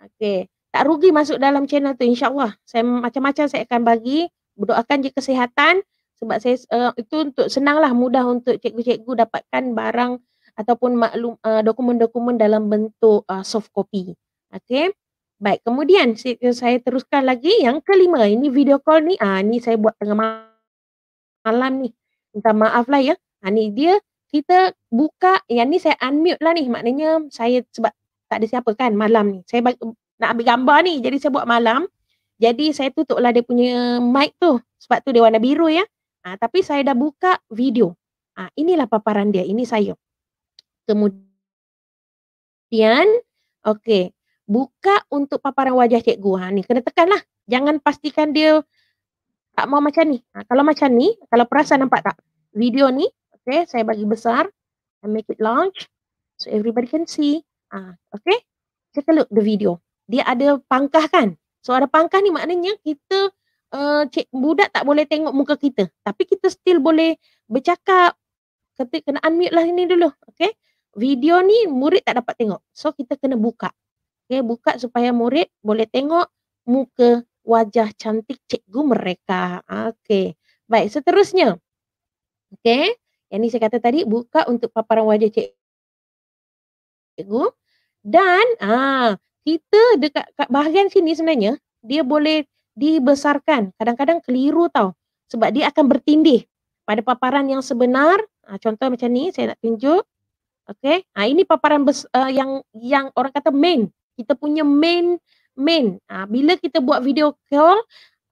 Okey. tak rugi masuk dalam channel tu insyaallah saya macam-macam saya akan bagi berdoakan je kesihatan sebab saya uh, itu untuk senanglah mudah untuk cikgu-cikgu dapatkan barang ataupun maklum uh, dokumen-dokumen dalam bentuk uh, soft copy. Okey. Baik, kemudian saya, saya teruskan lagi yang kelima. Ini video call ni. Ah ni saya buat tengah malam ni. Minta maaf lah ya. Ha, ni dia kita buka yang ni saya unmute lah ni. Maknanya saya sebab tak ada siapa kan malam ni. Saya nak ambil gambar ni. Jadi saya buat malam. Jadi saya tutup lah dia punya mic tu. Sebab tu dia warna biru ya. Ha, tapi saya dah buka video. Ha, inilah paparan dia. Ini saya. Kemudian, okey. Buka untuk paparan wajah cikgu. Ha, ni kena tekanlah. Jangan pastikan dia tak mau macam ni. Ha, kalau macam ni, kalau perasan nampak tak? Video ni, okey, saya bagi besar. I make it large so everybody can see. Ah, ha, okey. Check a look the video. Dia ada pangkah kan? So ada pangkah ni maknanya kita uh, cik, budak tak boleh tengok muka kita. Tapi kita still boleh bercakap. Kata kena unmute lah ini dulu. Okay video ni murid tak dapat tengok. So kita kena buka. Okay, buka supaya murid boleh tengok muka wajah cantik cikgu mereka. Okay. Baik, seterusnya. Okay. Yang ni saya kata tadi, buka untuk paparan wajah cikgu. Dan ah kita dekat kat bahagian sini sebenarnya, dia boleh dibesarkan. Kadang-kadang keliru tau. Sebab dia akan bertindih pada paparan yang sebenar. Ha, contoh macam ni, saya nak tunjuk. Okay, ha, ini paparan bes, uh, yang yang orang kata main. Kita punya main main. Ha, bila kita buat video call,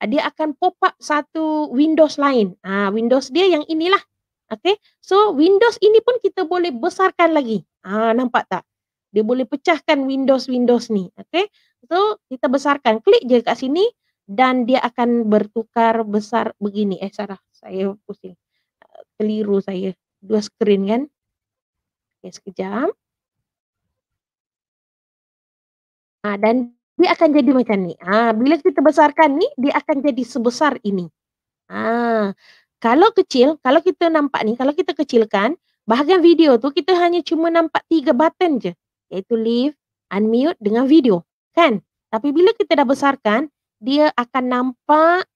ah, dia akan pop up satu Windows lain. Ha, Windows dia yang inilah. Okay, so Windows ini pun kita boleh besarkan lagi. Ha, nampak tak? Dia boleh pecahkan Windows-Windows ni. Okay, so kita besarkan. Klik je kat sini dan dia akan bertukar besar begini. Eh salah saya pusing. Keliru saya. Dua skrin kan? Oke, sekejap. Nah, ha, dan dia akan jadi macam ni. Ah, bila kita besarkan ni, dia akan jadi sebesar ini. Ah, kalau kecil, kalau kita nampak ni, kalau kita kecilkan, bahagian video tu kita hanya cuma nampak tiga button je. Iaitu leave, unmute dengan video. Kan? Tapi bila kita dah besarkan, dia akan nampak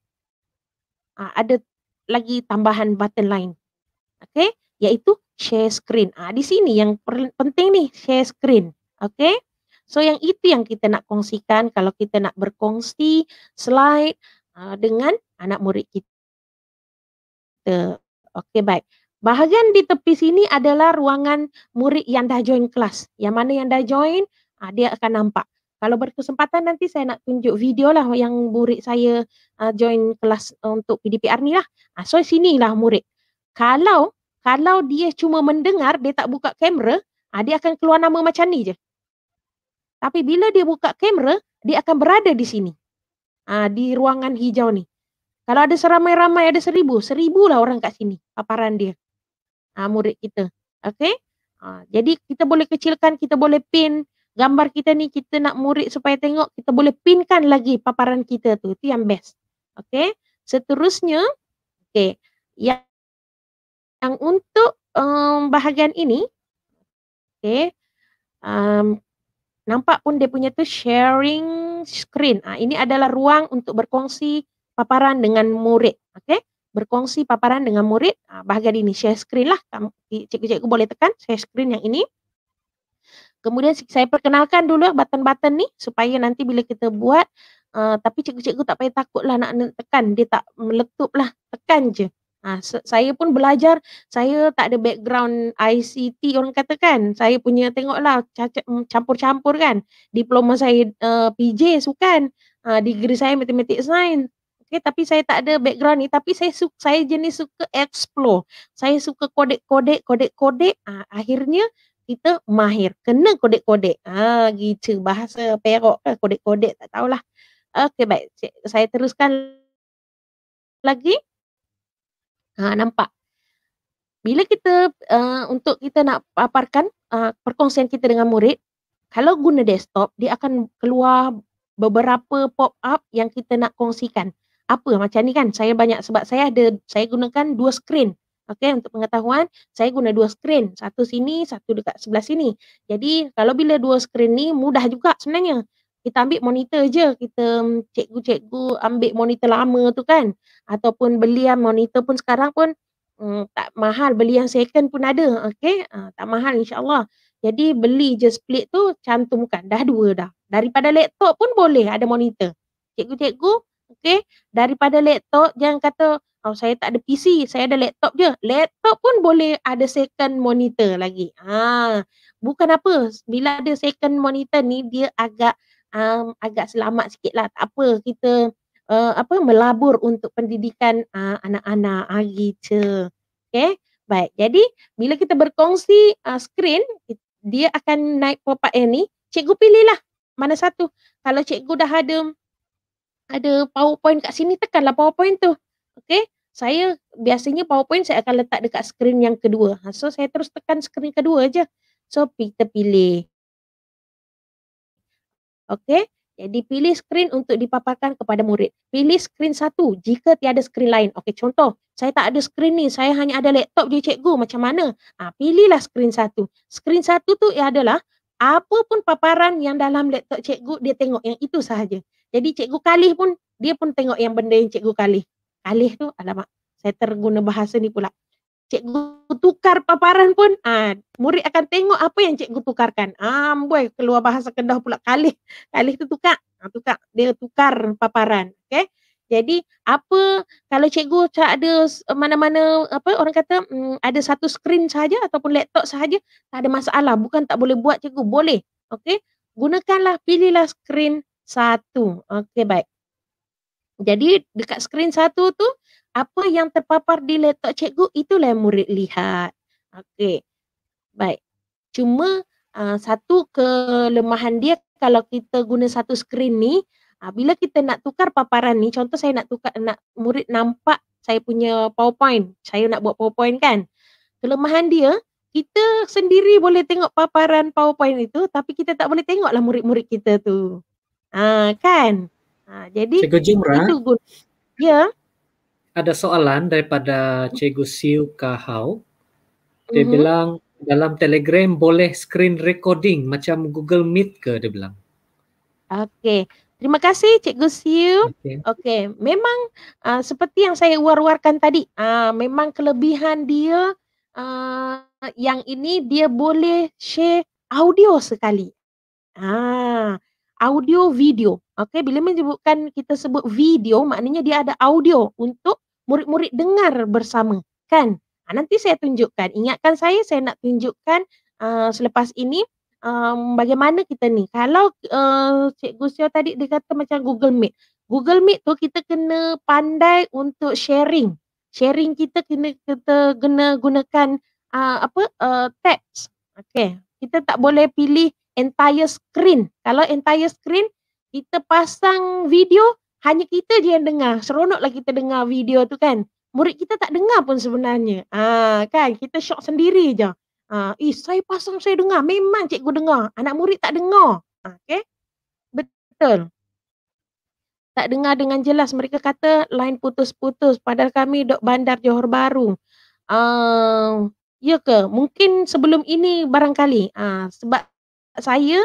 ah, ada lagi tambahan button lain. Okay? Iaitu share screen. Ah, di sini yang penting nih share screen. Okay. So yang itu yang kita nak kongsikan kalau kita nak berkongsi slide uh, dengan anak murid kita. Okay, baik. Bahagian di tepi sini adalah ruangan murid yang dah join kelas. Yang mana yang dah join, uh, dia akan nampak. Kalau berkesempatan nanti saya nak tunjuk video lah yang murid saya uh, join kelas untuk PDPR ni lah. Uh, so sinilah murid. Kalau kalau dia cuma mendengar, dia tak buka kamera, ha, dia akan keluar nama macam ni je. Tapi bila dia buka kamera, dia akan berada di sini. Ha, di ruangan hijau ni. Kalau ada seramai-ramai, ada seribu. Seribu lah orang kat sini. Paparan dia. Ha, murid kita. Okay? Ha, jadi kita boleh kecilkan, kita boleh pin gambar kita ni. Kita nak murid supaya tengok. Kita boleh pinkan lagi paparan kita tu. Itu yang best. Okay? Seterusnya, okay. Yang yang untuk um, bahagian ini okay, um, nampak pun dia punya tu sharing screen ha, ini adalah ruang untuk berkongsi paparan dengan murid okay? berkongsi paparan dengan murid ha, bahagian ini share screen lah cikgu-cikgu boleh tekan share screen yang ini kemudian saya perkenalkan dulu ah, button-button ni supaya nanti bila kita buat uh, tapi cikgu-cikgu tak payah takutlah nak tekan dia tak meletup lah tekan je Ha, saya pun belajar, saya tak ada background ICT orang katakan, Saya punya tengoklah mm, campur-campur kan. Diploma saya uh, eh, PJ sukan, ha, ah, degree saya matematik sains. Okay, tapi saya tak ada background ni. Tapi saya suka, saya jenis suka explore. Saya suka kodek kode kodek kode ah, Ha, akhirnya kita mahir. Kena kodek kode Ah, ha, gitu. Bahasa perok ke kode-kode. Tak tahulah. Okey, baik. Saya teruskan lagi. Ha, nampak? Bila kita, uh, untuk kita nak paparkan uh, perkongsian kita dengan murid, kalau guna desktop, dia akan keluar beberapa pop-up yang kita nak kongsikan. Apa macam ni kan? Saya banyak sebab saya ada, saya gunakan dua skrin. Okey, untuk pengetahuan, saya guna dua skrin. Satu sini, satu dekat sebelah sini. Jadi, kalau bila dua skrin ni, mudah juga sebenarnya kita ambil monitor je kita cikgu-cikgu ambil monitor lama tu kan ataupun beli yang monitor pun sekarang pun um, tak mahal beli yang second pun ada okey uh, ha, tak mahal insyaallah jadi beli je split tu cantumkan dah dua dah daripada laptop pun boleh ada monitor cikgu-cikgu okey daripada laptop jangan kata oh saya tak ada PC saya ada laptop je laptop pun boleh ada second monitor lagi ha bukan apa bila ada second monitor ni dia agak um, agak selamat sikit lah. Tak apa kita uh, apa melabur untuk pendidikan uh, anak-anak uh, gitu. Okay. Baik. Jadi bila kita berkongsi uh, screen dia akan naik pop-up ini. Cikgu pilihlah mana satu. Kalau cikgu dah ada ada powerpoint kat sini tekanlah powerpoint tu. Okay. Saya biasanya powerpoint saya akan letak dekat screen yang kedua. Ha, so saya terus tekan screen kedua aja. So kita pilih. Okey, jadi pilih skrin untuk dipaparkan kepada murid. Pilih skrin satu jika tiada skrin lain. Okey, contoh, saya tak ada skrin ni, saya hanya ada laptop je cikgu, macam mana? Ha, pilihlah skrin satu. Skrin satu tu ia adalah apa pun paparan yang dalam laptop cikgu, dia tengok yang itu sahaja. Jadi cikgu kalih pun, dia pun tengok yang benda yang cikgu kalih. Kalih tu, alamak, saya terguna bahasa ni pula cikgu tukar paparan pun ah murid akan tengok apa yang cikgu tukarkan ah, amboi ah, keluar bahasa kedah pula kalih kalih tu tukar ah, tukar dia tukar paparan okey jadi apa kalau cikgu tak ada mana-mana apa orang kata hmm, ada satu skrin saja ataupun laptop saja tak ada masalah bukan tak boleh buat cikgu boleh okey gunakanlah pilihlah skrin satu okey baik jadi dekat skrin satu tu apa yang terpapar di laptop cikgu itulah yang murid lihat. Okey. Baik. Cuma uh, satu kelemahan dia kalau kita guna satu skrin ni, uh, bila kita nak tukar paparan ni, contoh saya nak tukar nak murid nampak saya punya PowerPoint, saya nak buat PowerPoint kan. Kelemahan dia, kita sendiri boleh tengok paparan PowerPoint itu tapi kita tak boleh tengoklah murid-murid kita tu. Ah uh, kan? Ah uh, jadi Cikgu Jumrah. Ya. Yeah
ada soalan daripada Cikgu Siu Kahau. Dia mm-hmm. bilang dalam Telegram boleh screen recording macam Google Meet ke dia bilang.
Okey. Terima kasih Cikgu Siu. Okey. Okay. Memang uh, seperti yang saya war-warkan tadi, uh, memang kelebihan dia uh, yang ini dia boleh share audio sekali. Ah, audio video. Okey, bila menyebutkan kita sebut video, maknanya dia ada audio untuk murid-murid dengar bersama kan ha, nanti saya tunjukkan ingatkan saya saya nak tunjukkan uh, selepas ini um, bagaimana kita ni kalau uh, cikgu Sio tadi dia kata macam Google Meet Google Meet tu kita kena pandai untuk sharing sharing kita kena kita kena gunakan uh, apa uh, text okey kita tak boleh pilih entire screen kalau entire screen kita pasang video hanya kita je yang dengar. Seronoklah kita dengar video tu kan. Murid kita tak dengar pun sebenarnya. Ah kan kita syok sendiri je. Ah eh saya pasang saya dengar. Memang cikgu dengar. Anak murid tak dengar. Ah okey. Betul. Tak dengar dengan jelas mereka kata lain putus-putus padahal kami dok bandar Johor Bahru. Ah ya ke? Mungkin sebelum ini barangkali. Ah sebab saya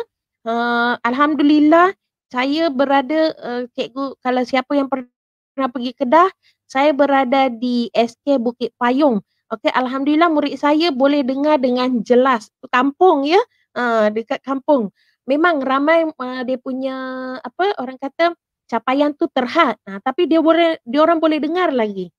uh, alhamdulillah saya berada uh, cikgu kalau siapa yang pernah pergi Kedah saya berada di SK Bukit Payung okey alhamdulillah murid saya boleh dengar dengan jelas kampung ya uh, dekat kampung memang ramai uh, dia punya apa orang kata capaian tu terhad nah tapi dia boleh dia orang boleh dengar lagi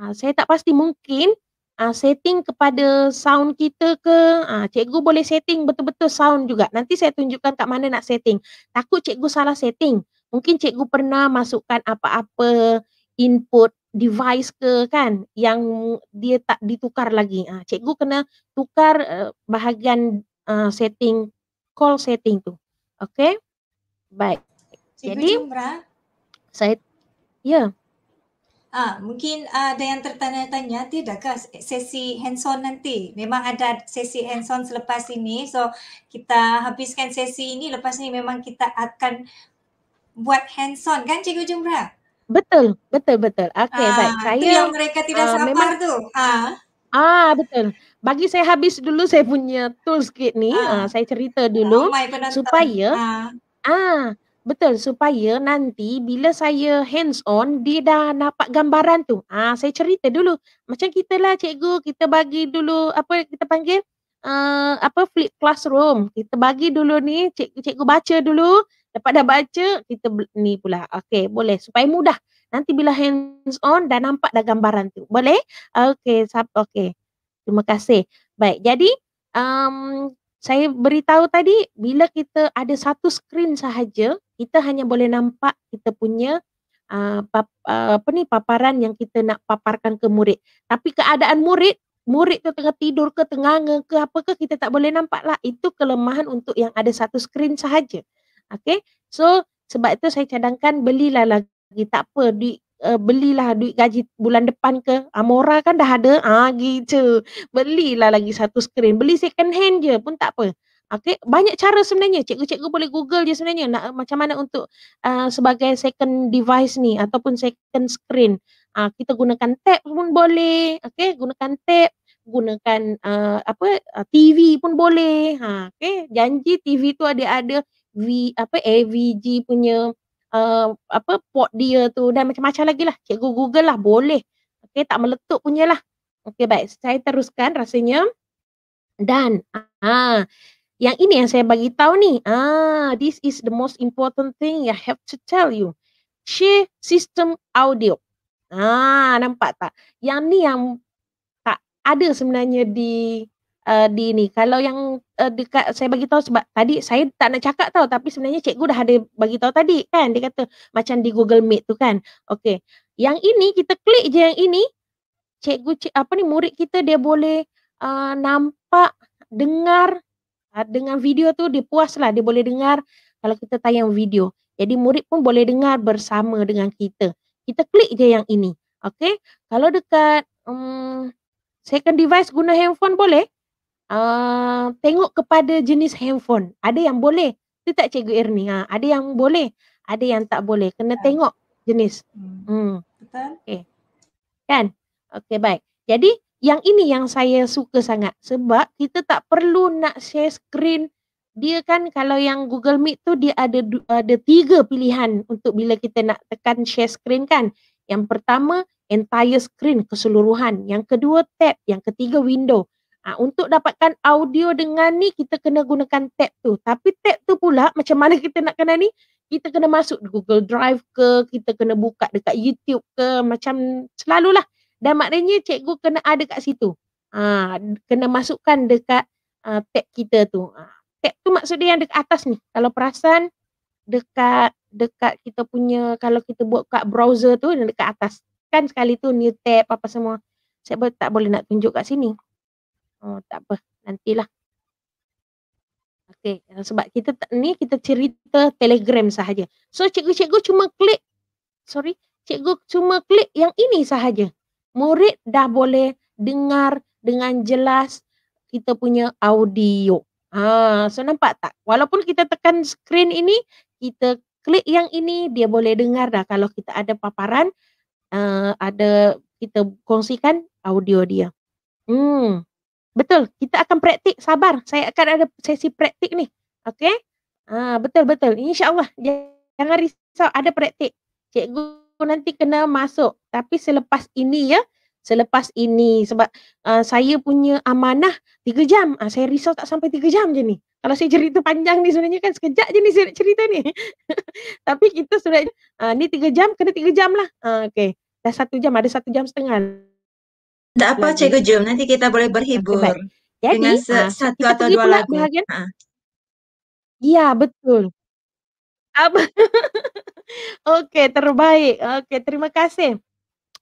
uh, saya tak pasti mungkin uh, setting kepada sound kita ke uh, cikgu boleh setting betul-betul sound juga nanti saya tunjukkan kat mana nak setting takut cikgu salah setting mungkin cikgu pernah masukkan apa-apa input device ke kan yang dia tak ditukar lagi uh, cikgu kena tukar uh, bahagian uh, setting call setting tu okay baik
cikgu jadi Jumrah.
saya ya yeah.
Ah, ha, mungkin ada yang tertanya-tanya tidakkah sesi hands-on nanti? Memang ada sesi hands-on selepas ini. So, kita habiskan sesi ini lepas ni memang kita akan buat hands-on kan Cikgu Jumra?
Betul, betul, betul. Okey, ha, baik. Saya itu yang mereka tidak uh, sabar memang... tu. Ha. Ah, betul. Bagi saya habis dulu saya punya tools kit ni. Ha. Ha, saya cerita dulu oh, supaya ah, ha betul supaya nanti bila saya hands on dia dah dapat gambaran tu. Ah saya cerita dulu. Macam kita lah cikgu kita bagi dulu apa kita panggil uh, apa flip classroom. Kita bagi dulu ni cikgu cikgu baca dulu. dapat dah baca kita ni pula. Okey boleh supaya mudah. Nanti bila hands on dah nampak dah gambaran tu. Boleh? Okey, sab okey. Terima kasih. Baik, jadi um, saya beritahu tadi bila kita ada satu skrin sahaja kita hanya boleh nampak kita punya uh, pap, uh, apa ni paparan yang kita nak paparkan ke murid tapi keadaan murid murid tu tengah tidur ke tengah nge ke apa ke kita tak boleh nampak lah itu kelemahan untuk yang ada satu skrin sahaja Okay, so sebab itu saya cadangkan belilah lagi tak apa duit Uh, belilah duit gaji bulan depan ke Amora kan dah ada ah gitu belilah lagi satu skrin beli second hand je pun tak apa Okay. Banyak cara sebenarnya. Cikgu-cikgu boleh google je sebenarnya. Nak, eh, macam mana untuk uh, sebagai second device ni. Ataupun second screen. Uh, kita gunakan tab pun boleh. Okay. Gunakan tab. Gunakan uh, apa TV pun boleh. Ha, okay. Janji TV tu ada ada V apa AVG punya uh, apa port dia tu dan macam-macam lagi lah. Cikgu google lah boleh. Okay. Tak meletup punya lah. Okay baik. Saya teruskan rasanya. Dan ah. Yang ini yang saya bagi tahu ni. Ah, this is the most important thing I have to tell you. Share system audio. Ah, nampak tak? Yang ni yang tak ada sebenarnya di uh, di ni. Kalau yang uh, dekat saya bagi tahu sebab tadi saya tak nak cakap tahu tapi sebenarnya cikgu dah ada bagi tahu tadi kan. Dia kata macam di Google Meet tu kan. Okay. Yang ini kita klik je yang ini. Cikgu cik, apa ni murid kita dia boleh uh, nampak dengar Ah, dengan video tu dia puas lah dia boleh dengar kalau kita tayang video. Jadi murid pun boleh dengar bersama dengan kita. Kita klik je yang ini. Okay. Kalau dekat um, second device guna handphone boleh. Uh, tengok kepada jenis handphone. Ada yang boleh. Itu tak Cikgu Irni. Ha, ah, ada yang boleh. Ada yang tak boleh. Kena Betul. Ya. tengok jenis. Hmm. hmm. Betul. Okay. Kan? Okay baik. Jadi yang ini yang saya suka sangat sebab kita tak perlu nak share screen dia kan kalau yang Google Meet tu dia ada ada tiga pilihan untuk bila kita nak tekan share screen kan. Yang pertama entire screen keseluruhan, yang kedua tab, yang ketiga window. Ha, untuk dapatkan audio dengan ni kita kena gunakan tab tu. Tapi tab tu pula *laughs* macam mana kita nak kena ni? Kita kena masuk Google Drive ke, kita kena buka dekat YouTube ke, macam selalulah. Dan maknanya cikgu kena ada kat situ. Ha, kena masukkan dekat uh, tab kita tu. Ha, tab tu maksudnya yang dekat atas ni. Kalau perasan dekat dekat kita punya kalau kita buat kat browser tu dan dekat atas. Kan sekali tu new tab apa semua. Saya tak boleh nak tunjuk kat sini. Oh, tak apa. Nantilah. Okay. Eh, sebab kita ni kita cerita telegram sahaja. So cikgu-cikgu cuma klik. Sorry. Cikgu cuma klik yang ini sahaja murid dah boleh dengar dengan jelas kita punya audio. Ha, so nampak tak? Walaupun kita tekan screen ini, kita klik yang ini, dia boleh dengar dah kalau kita ada paparan, uh, ada kita kongsikan audio dia. Hmm. Betul, kita akan praktik, sabar. Saya akan ada sesi praktik ni. Okey? Ah, betul betul. Insya-Allah. Jangan risau, ada praktik. Cikgu nanti kena masuk. Tapi selepas ini ya, selepas ini sebab uh, saya punya amanah tiga jam. Uh, saya risau tak sampai tiga jam je ni. Kalau saya cerita panjang ni sebenarnya kan sekejap je ni saya cerita ni. *laughs* Tapi kita sudah uh, ni tiga jam kena tiga jam lah. Uh, okay. Dah 1 jam, ada satu jam setengah. Tak
apa Cikgu Jom, nanti kita boleh berhibur. Okay,
jadi, dengan se- ha, satu atau dua pula lagu. Ya, betul. Apa? *laughs* Oke, okay, terbaik. Oke, okay, terima kasih.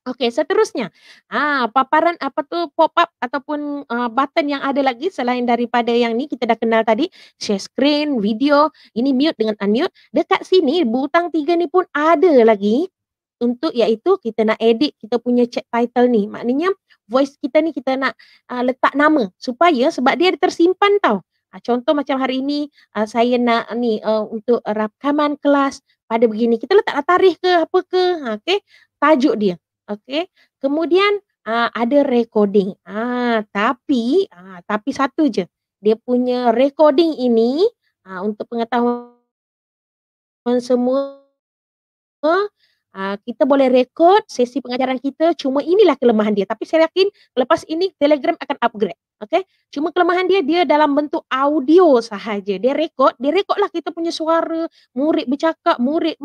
Oke, okay, seterusnya. Ah, paparan apa tuh pop-up ataupun uh, button yang ada lagi selain daripada yang ni kita dah kenal tadi, share screen, video, ini mute dengan unmute. Dekat sini butang tiga ni pun ada lagi untuk iaitu kita nak edit kita punya chat title ni. Maknanya voice kita ni kita nak uh, letak nama supaya sebab dia tersimpan tau. Ah, contoh macam hari ini ah, saya nak ni uh, untuk rakaman kelas pada begini. Kita letaklah tarikh ke apa ke. Ha, okay. Tajuk dia. Okay. Kemudian aa, ada recording. Aa, tapi, aa, tapi satu je. Dia punya recording ini aa, untuk pengetahuan semua Ah, kita boleh record sesi pengajaran kita cuma inilah kelemahan dia tapi saya yakin lepas ini Telegram akan upgrade okey cuma kelemahan dia dia dalam bentuk audio sahaja dia rekod, dia recordlah kita punya suara murid bercakap murid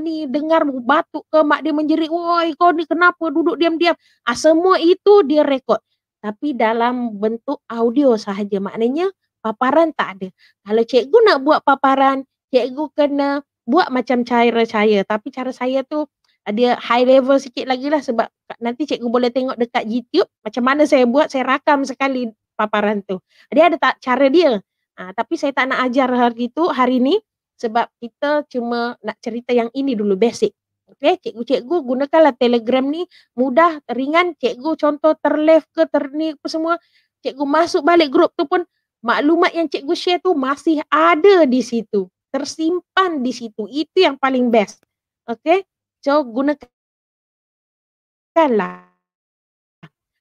ni dengar batuk ke mak dia menjerit woi kau ni kenapa duduk diam-diam ah, semua itu dia rekod. tapi dalam bentuk audio sahaja maknanya paparan tak ada kalau cikgu nak buat paparan cikgu kena buat macam cara saya tapi cara saya tu eh, dia high level sikit lagi lah sebab nanti cikgu boleh tengok dekat YouTube macam mana saya buat saya rakam sekali paparan tu. Dia ada tak cara dia. Ha, tapi saya tak nak ajar hari itu hari ni sebab kita cuma nak cerita yang ini dulu basic. Okey, cikgu-cikgu gunakanlah Telegram ni mudah, ringan. Cikgu contoh terlef ke terni apa semua, cikgu masuk balik grup tu pun maklumat yang cikgu share tu masih ada di situ tersimpan di situ itu yang paling best oke okay? so gunakanlah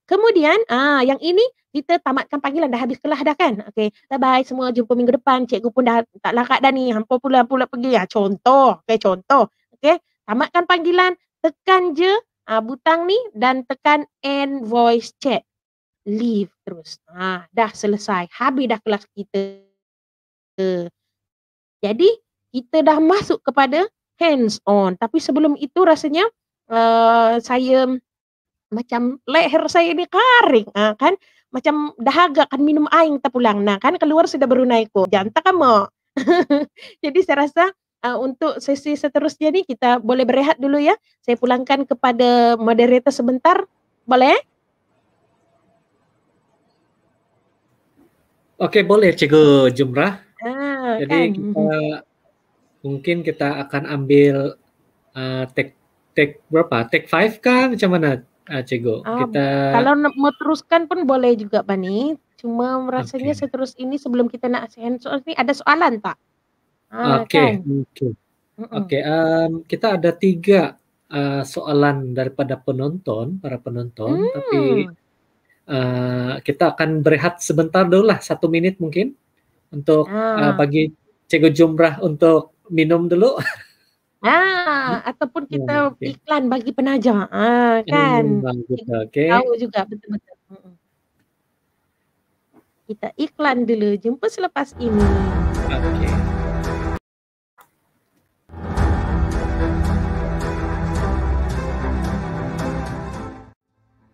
kemudian ah yang ini kita tamatkan panggilan dah habis kelas dah kan okey bye bye semua jumpa minggu depan cikgu pun dah tak larat dah ni hampa pula pula pergi ya contoh okey contoh okey tamatkan panggilan tekan je ah butang ni dan tekan end voice chat leave terus ah dah selesai habis dah kelas kita uh. Jadi kita dah masuk kepada hands on. Tapi sebelum itu rasanya uh, saya macam leher saya ni kering uh, kan. Macam dahaga kan minum air tak pulang. Nah kan keluar sudah baru naik. Jantah *laughs* kamu. Jadi saya rasa Uh, untuk sesi seterusnya ni kita boleh berehat dulu ya. Saya pulangkan kepada moderator sebentar. Boleh? Eh?
Okey boleh Cikgu Jumrah.
Ah, Jadi kan? kita
mungkin kita akan ambil uh, take take berapa? Take five kan? Macam mana? Uh, eh, Cego, oh, kita kalau
mau teruskan pun boleh juga Bani. Cuma rasanya okay. seterus ini sebelum kita nak hands on ini ada soalan tak? Ah, oke, kan? oke. Oke,
kita ada tiga uh, soalan daripada penonton, para penonton, hmm. tapi uh, kita akan berehat sebentar dulu lah, satu menit
mungkin. untuk ah. uh,
bagi cikgu jumrah untuk minum dulu.
Ah, *laughs* ataupun kita ya, okay. iklan bagi penaja. Ah, hmm, kan. Okay. Tahu juga betul-betul. Kita iklan dulu. Jumpa selepas ini.
Okay.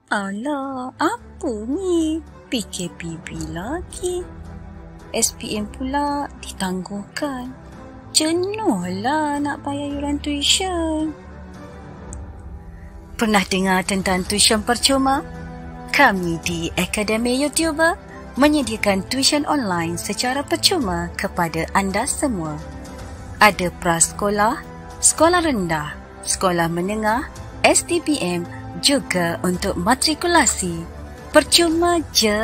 Alah, apa ni? PKPB lagi? SPM pula ditangguhkan. Jenuhlah nak
bayar yuran tuition. Pernah dengar tentang tuition percuma? Kami di Akademi Youtuber menyediakan tuition online secara percuma kepada anda semua. Ada prasekolah, sekolah rendah, sekolah menengah, STPM juga untuk matrikulasi. Percuma je.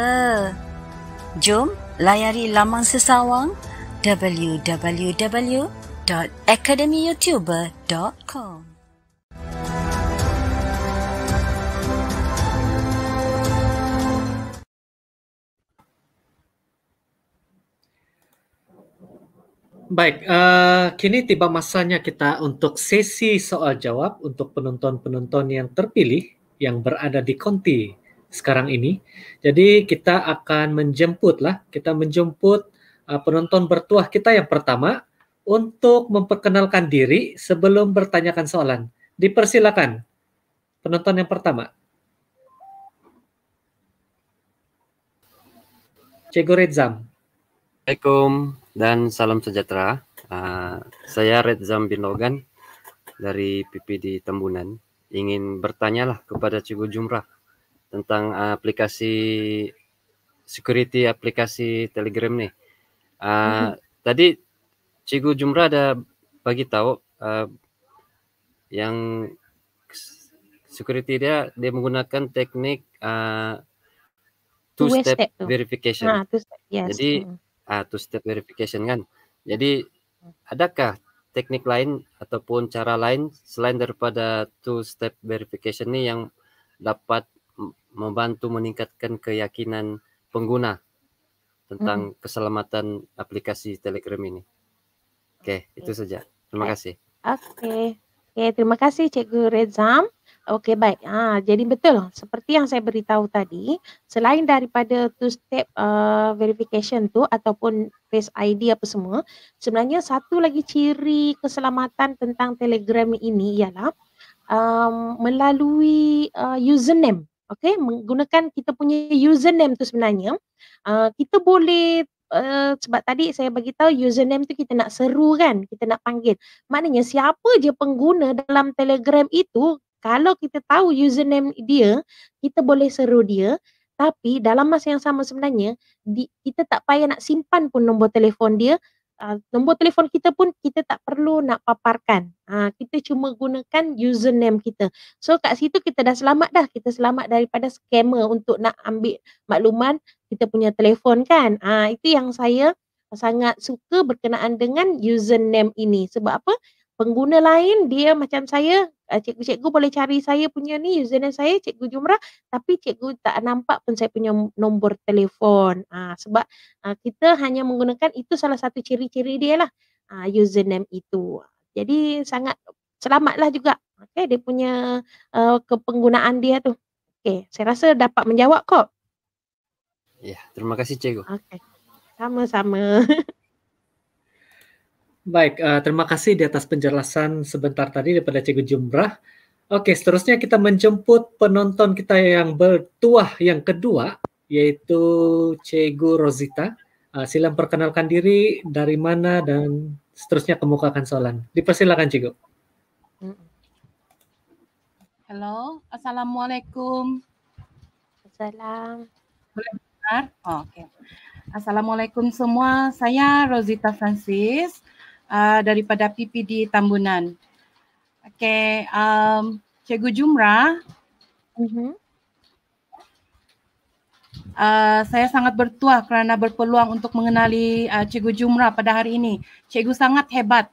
Jom layari laman sesawang www.academyyoutuber.com
Baik, uh, kini tiba masanya kita untuk sesi soal jawab untuk penonton-penonton yang terpilih yang berada di konti. sekarang ini. Jadi kita akan menjemput lah, kita menjemput uh, penonton bertuah kita yang pertama untuk memperkenalkan diri sebelum bertanyakan soalan. Dipersilakan penonton yang pertama. Cego Redzam. Assalamualaikum dan salam sejahtera. Uh, saya Redzam bin Logan dari PPD Tembunan. Ingin bertanyalah kepada cego Jumrah tentang ah, aplikasi security aplikasi Telegram nih. Uh, mm-hmm. Tadi Cikgu Jumra ada bagi tahu uh, yang security dia dia menggunakan teknik uh,
two, two step, step verification. Nah, two step, yes. Jadi
uh, two step verification kan. Jadi adakah teknik lain ataupun cara lain selain daripada two step verification ini yang dapat membantu meningkatkan keyakinan pengguna tentang hmm. keselamatan aplikasi Telegram ini. Oke, okay, itu saja. Terima okay. kasih.
Oke, okay. okay, terima kasih Cikgu Rezam. Oke, okay, baik. Ah, jadi betul, seperti yang saya beritahu tadi, selain daripada two-step uh, eh, verification tu ataupun face ID apa semua, sebenarnya satu lagi ciri keselamatan tentang Telegram ini ialah um, melalui uh, username okay, menggunakan kita punya username tu sebenarnya, uh, kita boleh Uh, sebab tadi saya bagi tahu username tu kita nak seru kan kita nak panggil maknanya siapa je pengguna dalam Telegram itu kalau kita tahu username dia kita boleh seru dia tapi dalam masa yang sama sebenarnya di, kita tak payah nak simpan pun nombor telefon dia Ah, nombor telefon kita pun kita tak perlu nak paparkan. Ha, kita cuma gunakan username kita. So kat situ kita dah selamat dah. Kita selamat daripada scammer untuk nak ambil makluman kita punya telefon kan. Ha, itu yang saya sangat suka berkenaan dengan username ini. Sebab apa? Pengguna lain dia macam saya uh, cikgu cikgu boleh cari saya punya ni username saya cikgu jumrah tapi cikgu tak nampak pun saya punya nombor telefon uh, sebab uh, kita hanya menggunakan itu salah satu ciri-ciri dia lah uh, username itu jadi sangat selamatlah juga okay, dia punya uh, kepenggunaan dia tu Okay, saya rasa dapat menjawab kok
ya yeah, terima kasih cikgu
Okay, sama-sama *laughs*
Baik, uh, terima kasih di atas penjelasan sebentar tadi daripada Cikgu Jumrah. Oke, seterusnya kita menjemput penonton kita yang bertuah yang kedua, yaitu Cikgu Rosita. Uh, eh, silakan perkenalkan diri, dari mana, dan seterusnya kemukakan soalan. Dipersilakan, Cikgu.
Halo, Assalamualaikum. Assalamualaikum. Oh, Oke. Okay. Assalamualaikum semua, saya Rosita Francis uh, daripada PPD Tambunan. Okey, um, Cikgu Jumrah. Mm-hmm. Uh, saya sangat bertuah kerana berpeluang untuk mengenali uh, Cikgu Jumrah pada hari ini. Cikgu sangat hebat.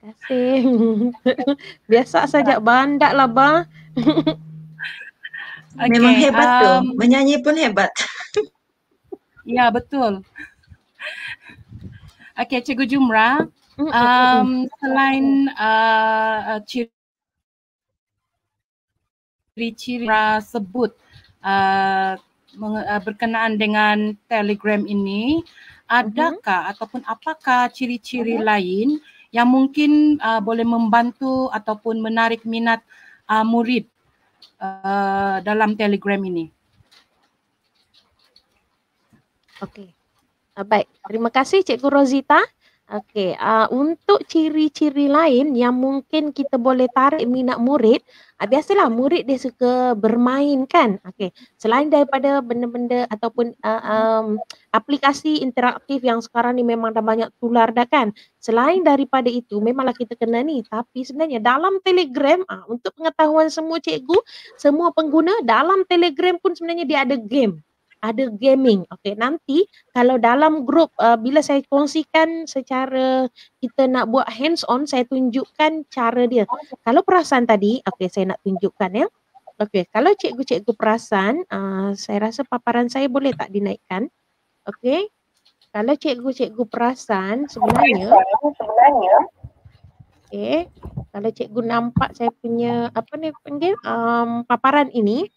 Terima kasih. *laughs* Biasa saja bandak lah, bang. okay, Memang hebat um, tu. Menyanyi pun hebat. *laughs* ya, betul. Okay, Cikgu Jumra, mm-hmm, um, selain uh, ciri-ciri sebut uh, uh, berkenaan dengan telegram ini, adakah uh-huh. ataupun apakah ciri-ciri uh-huh. lain yang mungkin uh, boleh membantu ataupun menarik minat uh, murid uh, dalam telegram ini? Okay. Ah, baik, terima kasih Cikgu Rosita. Okey, uh, untuk ciri-ciri lain yang mungkin kita boleh tarik minat murid, uh, biasalah murid dia suka bermain kan? Okey, selain daripada benda-benda ataupun uh, um, aplikasi interaktif yang sekarang ni memang dah banyak tular dah kan? Selain daripada itu, memanglah kita kena ni. Tapi sebenarnya dalam Telegram, uh, untuk pengetahuan semua cikgu, semua pengguna, dalam Telegram pun sebenarnya dia ada game ada gaming. Okey, nanti kalau dalam grup uh, eh, bila saya kongsikan secara kita nak buat hands on, saya tunjukkan cara dia. Kalau perasan tadi, okey saya nak tunjukkan ya. Okey, kalau cikgu-cikgu perasan, uh, saya rasa paparan saya boleh tak dinaikkan. Okey. Kalau cikgu-cikgu perasan sebenarnya sebenarnya okey, kalau cikgu nampak saya punya apa ni panggil um, paparan ini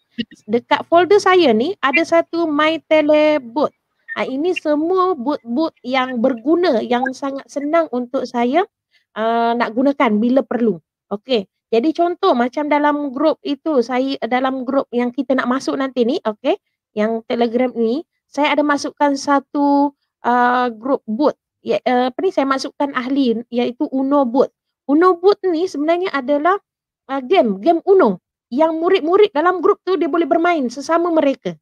dekat folder saya ni ada satu my tele boot. Ha, ini semua boot-boot yang berguna yang sangat senang untuk saya uh, nak gunakan bila perlu. Okey. Jadi contoh macam dalam grup itu saya dalam grup yang kita nak masuk nanti ni, okey, yang Telegram ni, saya ada masukkan satu uh, grup boot. Ya, uh, apa ni saya masukkan ahli iaitu Uno Boot. Uno Boot ni sebenarnya adalah uh, game, game Uno yang murid-murid dalam grup tu dia boleh bermain sesama mereka.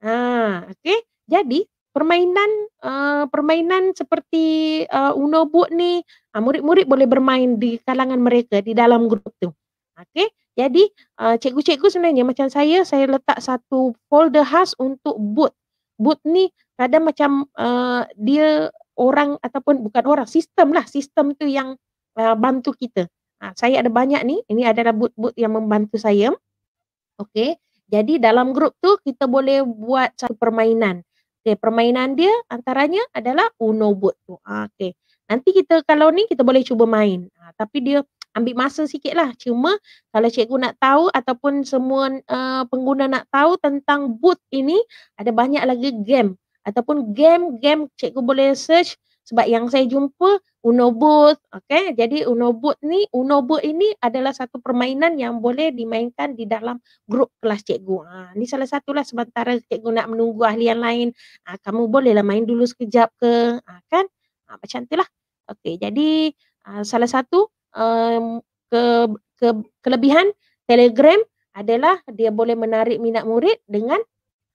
Ha, okay. Jadi permainan uh, permainan seperti uh, Uno Boot ni uh, murid-murid boleh bermain di kalangan mereka di dalam grup tu. Okay. Jadi uh, cikgu-cikgu sebenarnya macam saya, saya letak satu folder khas untuk boot. Boot ni kadang macam uh, dia orang ataupun bukan orang, sistem lah. Sistem tu yang uh, bantu kita. Ha, saya ada banyak ni. Ini adalah boot-boot yang membantu saya. Okey. Jadi dalam grup tu kita boleh buat satu permainan. Okey, permainan dia antaranya adalah Uno Boot tu. Ah, okey. Nanti kita kalau ni kita boleh cuba main. Ha, tapi dia ambil masa sikit lah. Cuma kalau cikgu nak tahu ataupun semua uh, pengguna nak tahu tentang boot ini, ada banyak lagi game. Ataupun game-game cikgu boleh search sebab yang saya jumpa Uno Boot, okay? Jadi Uno Boot ni, Uno Boot ini adalah satu permainan yang boleh dimainkan di dalam grup kelas cikgu. Ha, ni salah satulah sementara cikgu nak menunggu ahli yang lain. Ha, kamu bolehlah main dulu sekejap ke, ha, kan? Ha, macam itulah. Okay, jadi ha, salah satu um, ke, ke, kelebihan Telegram adalah dia boleh menarik minat murid dengan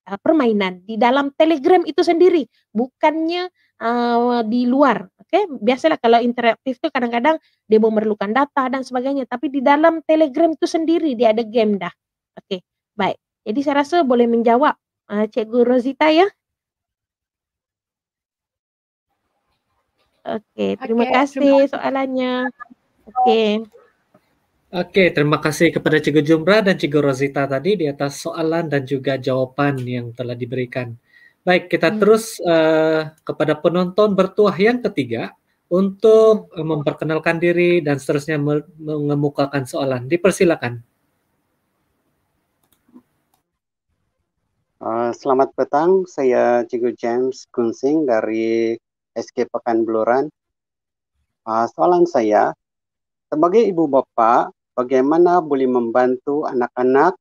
uh, permainan di dalam Telegram itu sendiri. Bukannya uh, di luar. Okay? Biasalah kalau interaktif itu kadang-kadang dia memerlukan data dan sebagainya. Tapi di dalam telegram itu sendiri dia ada game dah. Okay, baik. Jadi saya rasa boleh menjawab uh, Cikgu Rosita ya. Okay, terima okay, kasih terima. soalannya. Okay.
Okey, terima kasih kepada Cikgu Jumrah dan Cikgu Rosita tadi di atas soalan dan juga jawapan yang telah diberikan. Baik, kita hmm. terus uh, kepada penonton bertuah yang ketiga untuk eh, memperkenalkan diri dan seterusnya mengemukakan soalan. Dipersilakan.
Uh, selamat petang, saya Cikgu James Kunsing dari SK Pekan Beluran. Uh, soalan saya, sebagai ibu bapak, bagaimana boleh membantu anak-anak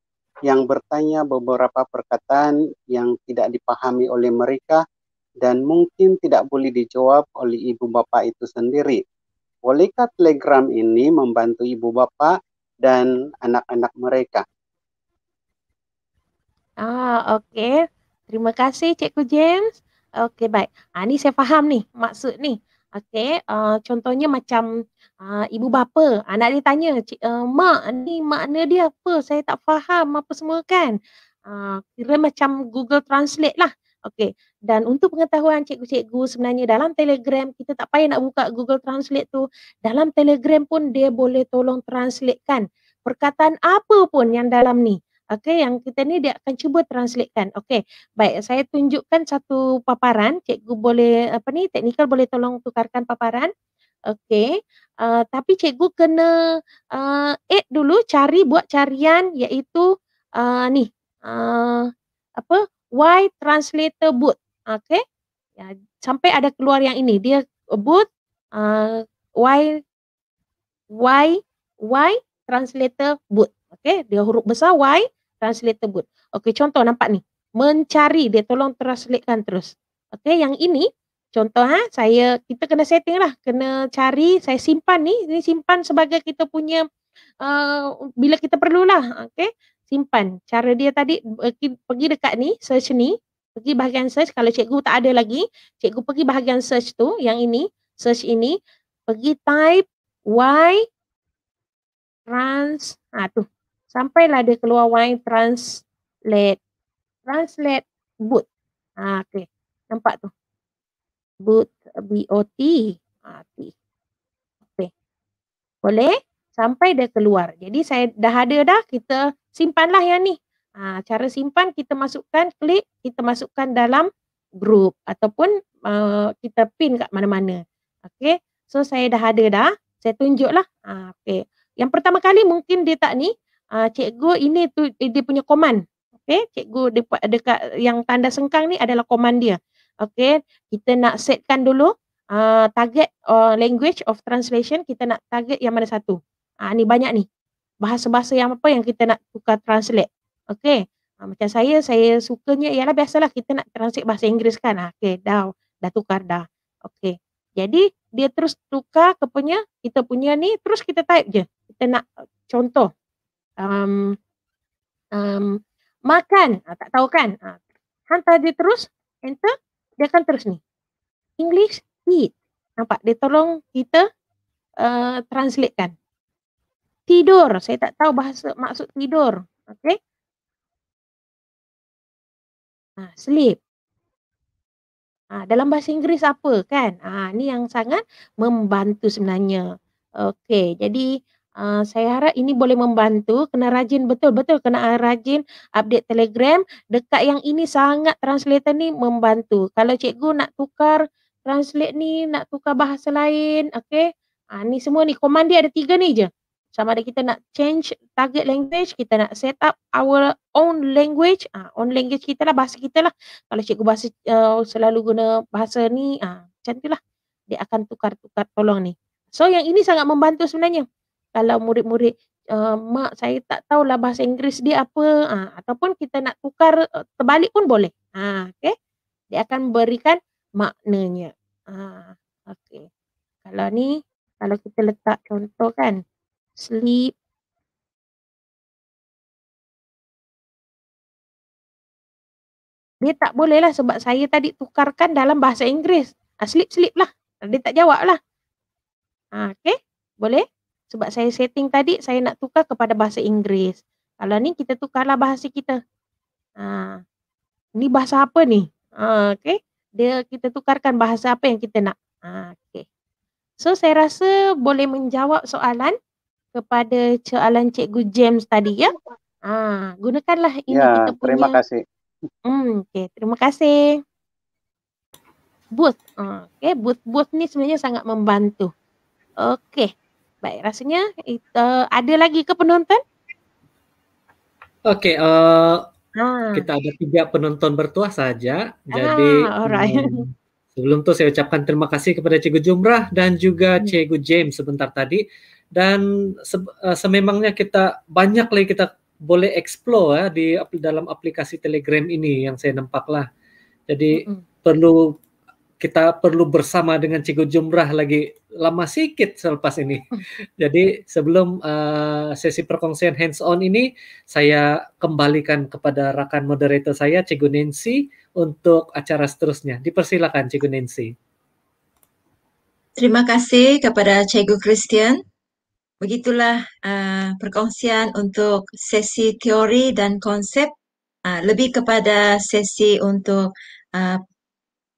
yang bertanya beberapa perkataan yang tidak dipahami oleh mereka dan mungkin tidak boleh dijawab oleh ibu bapa itu sendiri. Bolehkah telegram ini membantu ibu bapa dan anak-anak mereka?
Ah, oh, oke. Terima kasih Cikgu James. Okey baik. Ah, ini saya faham nih maksud nih. Okey, uh, contohnya macam uh, ibu bapa, anak ah, dia tanya, Cik, uh, mak ni makna dia apa? Saya tak faham apa semua kan? Uh, kira macam Google Translate lah. Okey, dan untuk pengetahuan cikgu-cikgu sebenarnya dalam Telegram, kita tak payah nak buka Google Translate tu. Dalam Telegram pun dia boleh tolong translatekan perkataan apa pun yang dalam ni. Okey, yang kita ni dia akan cuba translatekan. Okey, baik. Saya tunjukkan satu paparan. Cikgu boleh, apa ni, teknikal boleh tolong tukarkan paparan. Okey, uh, tapi cikgu kena uh, add dulu, cari, buat carian iaitu uh, ni. Uh, apa? Why translator boot. Okey, ya, sampai ada keluar yang ini. Dia boot uh, why why Y translator boot. Okey, dia huruf besar why Translate boot. Okey, contoh nampak ni. Mencari, dia tolong translatekan terus. Okey, yang ini contoh ha, saya kita kena setting lah, kena cari, saya simpan ni, ni simpan sebagai kita punya uh, bila kita perlulah. Okey, simpan. Cara dia tadi pergi, pergi dekat ni, search ni, pergi bahagian search kalau cikgu tak ada lagi, cikgu pergi bahagian search tu, yang ini, search ini, pergi type Y trans ah tu sampailah dia keluar wine translate translate boot. Ha, ah, okay. Nampak tu. Boot B O T. Ha, ah, Okay. Boleh sampai dia keluar. Jadi saya dah ada dah kita simpanlah yang ni. Ha, cara simpan kita masukkan klik kita masukkan dalam group ataupun uh, kita pin kat mana-mana. Okay. So saya dah ada dah. Saya tunjuklah. Ha, okay. Yang pertama kali mungkin dia tak ni uh, cikgu ini tu eh, dia punya koman. okay? cikgu dekat, dekat yang tanda sengkang ni adalah koman dia. okay? kita nak setkan dulu uh, target uh, language of translation kita nak target yang mana satu. Ah uh, ni banyak ni. Bahasa-bahasa yang apa yang kita nak tukar translate. okay? Ha, macam saya, saya sukanya ialah biasalah kita nak translate bahasa Inggeris kan. Ha, okay, dah, dah tukar dah. Okay. Jadi, dia terus tukar ke punya, kita punya ni terus kita type je. Kita nak contoh um, um, makan. Ha, tak tahu kan? Ha, hantar dia terus, enter, dia akan terus ni. English, eat. Nampak? Dia tolong kita uh, translate kan. Tidur. Saya tak tahu bahasa maksud tidur. Okay. Ha, ah, sleep. Ha, dalam bahasa Inggeris apa kan? Ha, ni yang sangat membantu sebenarnya. Okay. Jadi, Uh, saya harap ini boleh membantu. Kena rajin betul-betul. Kena rajin update telegram. Dekat yang ini sangat translator ni membantu. Kalau cikgu nak tukar translate ni, nak tukar bahasa lain. Okay. Uh, ah, ni semua ni. Command dia ada tiga ni je. Sama ada kita nak change target language. Kita nak set up our own language. Uh, own language kita lah. Bahasa kita lah. Kalau cikgu bahasa uh, selalu guna bahasa ni. Uh, macam tu lah. Dia akan tukar-tukar tolong ni. So yang ini sangat membantu sebenarnya kalau murid-murid uh, mak saya tak tahulah bahasa Inggeris dia apa uh, ataupun kita nak tukar uh, terbalik pun boleh. Ha uh, okey. Dia akan berikan maknanya. Ha uh, okey. Kalau ni kalau kita letak contoh kan sleep Dia tak boleh lah sebab saya tadi tukarkan dalam bahasa Inggeris. Ha, sleep, sleep lah. Dia tak jawab lah. Ha, okay. Boleh? Sebab saya setting tadi saya nak tukar kepada bahasa Inggeris. Kalau ni kita tukarlah bahasa kita. Ha. Ni bahasa apa ni? Ha, okay. Dia kita tukarkan bahasa apa yang kita nak. Ha, okay. So saya rasa boleh menjawab soalan kepada soalan Cikgu James tadi ya. Ha, gunakanlah ini ya, kita punya. Terima kasih. Hmm, okay. Terima kasih. Booth. Ha, okay. Booth-booth ni sebenarnya sangat membantu. Okey. Baik, rasanya itu uh, eh, ada lagi ke penonton?
Okey, uh, ha. kita ada tiga penonton bertuah saja. Ha, jadi alright. Um, sebelum tu saya ucapkan terima kasih kepada Cikgu Jumrah dan juga hmm. Cikgu James sebentar tadi. Dan se- uh, eh, sememangnya kita banyak lagi kita boleh explore ya di apl- dalam aplikasi Telegram ini yang saya nampak lah. Jadi hmm. perlu kita perlu bersama dengan Cikgu Jumrah lagi lama sikit selepas ini. *laughs* Jadi sebelum uh, sesi perkongsian hands on ini saya kembalikan kepada rakan moderator saya Cigu Nancy untuk acara seterusnya. Dipersilakan Cigu Nancy.
Terima kasih kepada Cikgu Christian. Begitulah uh, perkongsian untuk sesi teori dan konsep uh, lebih kepada sesi untuk uh,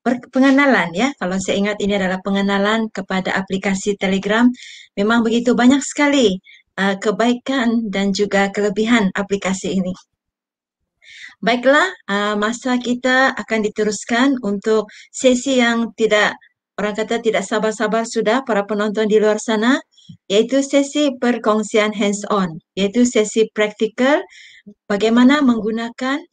pengenalan ya kalau saya ingat ini adalah pengenalan kepada aplikasi Telegram memang begitu banyak sekali uh, kebaikan dan juga kelebihan aplikasi ini baiklah uh, masa kita akan diteruskan untuk sesi yang tidak orang kata tidak sabar-sabar sudah para penonton di luar sana yaitu sesi perkongsian hands on yaitu sesi praktikal bagaimana menggunakan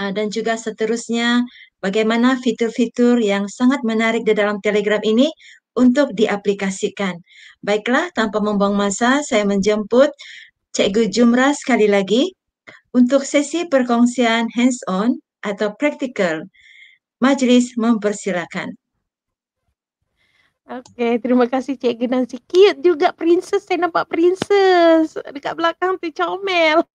uh, dan juga seterusnya bagaimana fitur-fitur yang sangat menarik di dalam Telegram ini untuk diaplikasikan. Baiklah, tanpa membuang masa, saya menjemput Cikgu Jumra sekali lagi untuk sesi perkongsian hands-on atau practical. Majlis
mempersilakan. Oke, terima kasih Cik Genan. Si juga princess, saya nampak princess dekat belakang tu comel. *laughs*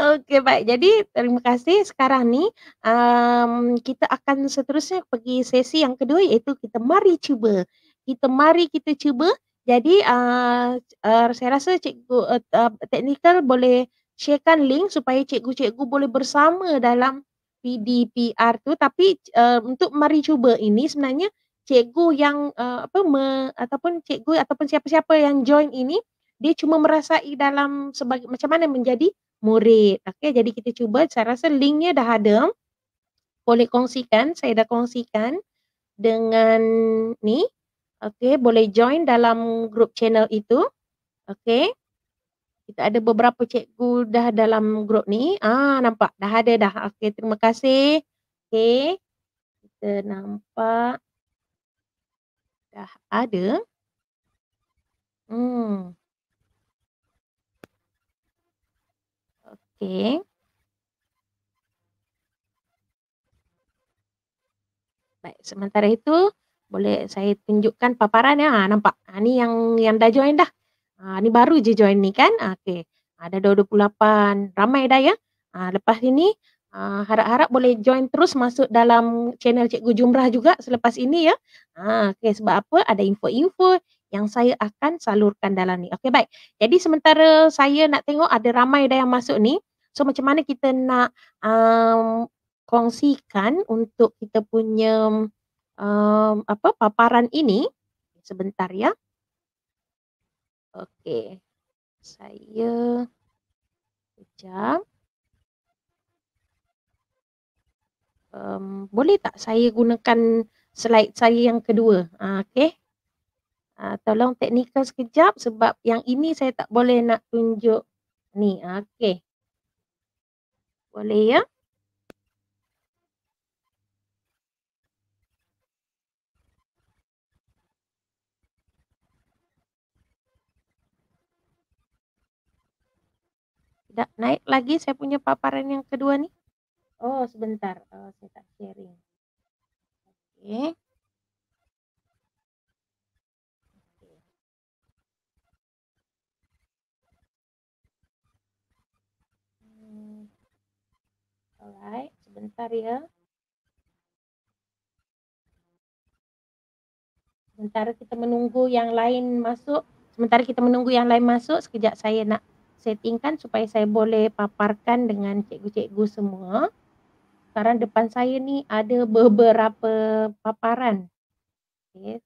Oke baik, jadi terima kasih. Sekarang ni um, kita akan seterusnya pergi sesi yang kedua iaitu kita mari cuba. Kita mari kita cuba. Jadi uh, uh, saya rasa cikgu uh, eh, technical boleh sharekan link supaya cikgu-cikgu boleh bersama dalam PDPR tu. Tapi uh, untuk mari cuba ini sebenarnya cikgu yang uh, apa me, ataupun cikgu ataupun siapa-siapa yang join ini dia cuma merasai dalam sebagai macam mana menjadi murid. Okey, jadi kita cuba. cara rasa dah ada. Boleh kongsikan. Saya dah kongsikan dengan ni. Okey, boleh join dalam grup channel itu. Okey. Kita ada beberapa cikgu dah dalam grup ni. Ah, nampak. Dah ada dah. Okey, terima kasih. Okey. Kita nampak. Dah ada.
Hmm. Okay.
Baik, sementara itu boleh saya tunjukkan paparan ya. Ah, nampak? Ha, ni yang yang dah join dah. Ha, ni baru je join ni kan. Okay. Ada 28. Ramai dah ya. Ha, lepas ini harap-harap boleh join terus masuk dalam channel Cikgu Jumrah juga selepas ini ya. Ha, okay, sebab apa? Ada info-info yang saya akan salurkan dalam ni. Okay baik. Jadi sementara saya nak tengok ada ramai dah yang masuk ni. So macam mana kita nak um, kongsikan untuk kita punya um, apa paparan ini sebentar ya. Okey. Saya sekejap. Um, boleh tak saya gunakan slide saya yang kedua? Uh, ah, Okey. Uh, ah, tolong teknikal sekejap sebab yang ini saya tak boleh nak tunjuk ni. Ah, Okey. Boleh ya? Tidak naik lagi saya punya paparan yang kedua nih. Oh, sebentar. Oh, saya tak sharing. Oke. Okay. Alright, sebentar ya. Sebentar kita menunggu yang lain masuk. Sebentar kita menunggu yang lain masuk, sekejap saya nak settingkan supaya saya boleh paparkan dengan cikgu-cikgu semua. Sekarang depan saya ni ada beberapa paparan. Okay.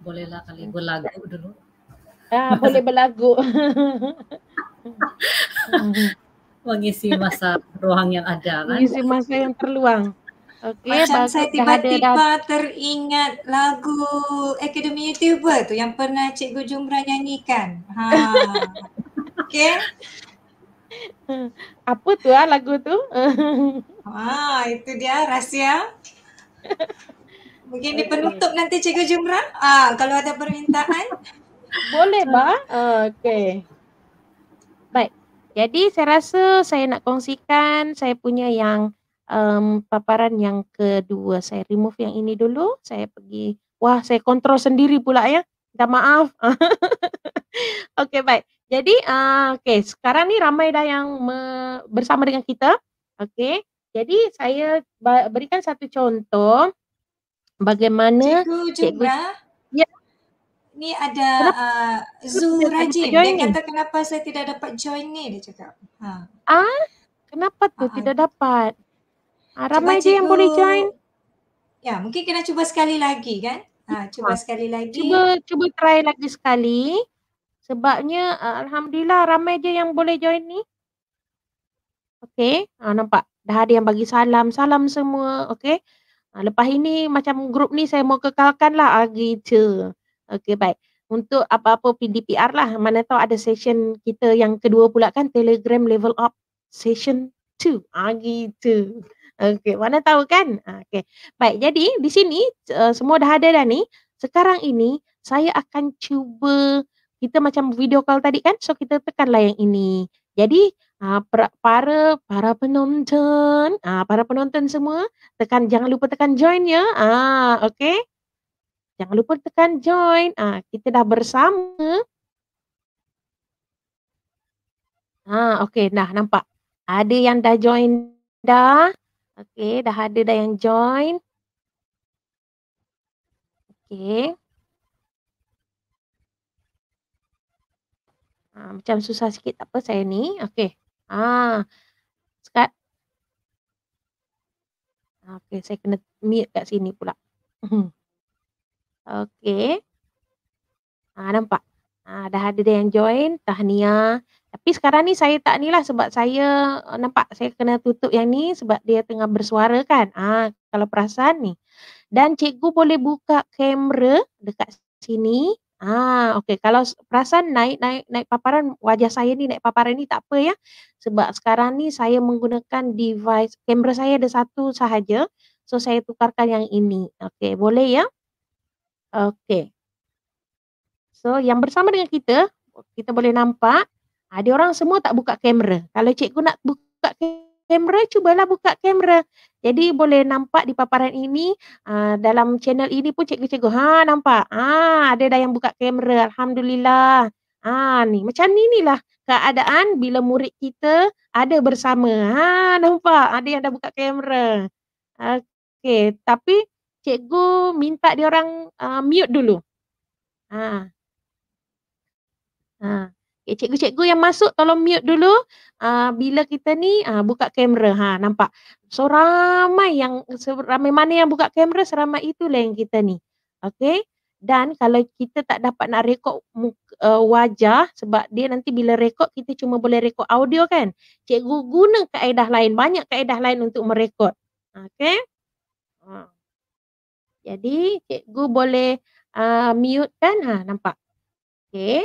Bolehlah kali gue lagu dulu.
Ah, boleh berlagu. *laughs* Mengisi masa ruang yang ada kan. Mengisi masa yang terluang. Okey, saya tiba-tiba
teringat lagu Academy YouTuber tu yang pernah Cikgu Jumra nyanyikan. Ha. *laughs* Okey. Apa tu ah lagu tu? ah, *laughs* itu dia rahsia. Mungkin okay. di penutup nanti Cikgu Jumra. Ah, kalau ada permintaan.
Boleh, Ba. Uh, okay. Baik. Jadi saya rasa saya nak kongsikan saya punya yang um, paparan yang kedua. Saya remove yang ini dulu. Saya pergi. Wah, saya kontrol sendiri pula ya. Minta maaf. *laughs* Okey, baik. Jadi, uh, okay. Sekarang ni ramai dah yang me- bersama dengan kita. Okey. Jadi saya berikan satu contoh bagaimana cikgu, cikgu, cikgu
ni ada uh, Zoo Rajin. Dia ni? kata kenapa saya tidak dapat join ni dia cakap. Ha. Ah?
Kenapa tu ha tidak dapat?
Ah, ramai je yang boleh join. Ya, mungkin kena cuba sekali lagi kan? Ha, ya. cuba ha. sekali lagi. Cuba
cuba try lagi sekali. Sebabnya ah, alhamdulillah ramai je yang boleh join ni. Okey, ah, nampak dah ada yang bagi salam, salam semua. Okey. Ah, lepas ini macam grup ni saya mau kekalkan lah ah, gitu. Okey baik. Untuk apa-apa PDPR lah. Mana tahu ada session kita yang kedua pula kan Telegram level up session 2. Ha ah, gitu. Okey, mana tahu kan? Ah, okey. Baik, jadi di sini uh, semua dah ada dah ni. Sekarang ini saya akan cuba kita macam video call tadi kan. So kita tekanlah yang ini. Jadi uh, para para penonton, uh, para penonton semua tekan jangan lupa tekan join ya. Ah, uh, okey. Jangan lupa tekan join. Ah, kita dah bersama. Ah, okey, dah nampak. Ada yang dah join dah. Okey, dah ada dah yang join. Okey. Ah, macam susah sikit tak apa saya ni. Okey. Ah. Sekat. Ah, okey, saya kena mute kat sini pula. Hmm. Okey. Ha, ah, nampak? Ha, dah ada yang join. Tahniah. Tapi sekarang ni saya tak ni lah sebab saya eh, nampak saya kena tutup yang ni sebab dia tengah bersuara kan. Ah ha, kalau perasan ni. Dan cikgu boleh buka kamera dekat sini. Ah ha, okey kalau perasan naik naik naik paparan wajah saya ni naik paparan ni tak apa ya. Sebab sekarang ni saya menggunakan device kamera saya ada satu sahaja. So saya tukarkan yang ini. Okey boleh ya. Okay. So yang bersama dengan kita, kita boleh nampak ada ah, orang semua tak buka kamera. Kalau cikgu nak buka kamera, cubalah buka kamera. Jadi boleh nampak di paparan ini, aa, ah, dalam channel ini pun cikgu-cikgu, ha nampak? Ha, ada dah yang buka kamera, Alhamdulillah. Ha, ni. Macam ni inilah keadaan bila murid kita ada bersama. Ha, nampak? Ada yang dah buka kamera. Okey, tapi cikgu minta dia orang uh, mute dulu. Ha. Ha. Okay, cikgu-cikgu yang masuk tolong mute dulu uh, bila kita ni uh, buka kamera. Ha, nampak? So ramai yang ramai mana yang buka kamera seramai itulah yang kita ni. Okay, Dan kalau kita tak dapat nak rekod muka, uh, wajah sebab dia nanti bila rekod kita cuma boleh rekod audio kan. Cikgu guna kaedah lain, banyak kaedah lain untuk merekod. Okay. Uh. Ha. Jadi cikgu boleh uh, mute kan? Ha, nampak? Okey.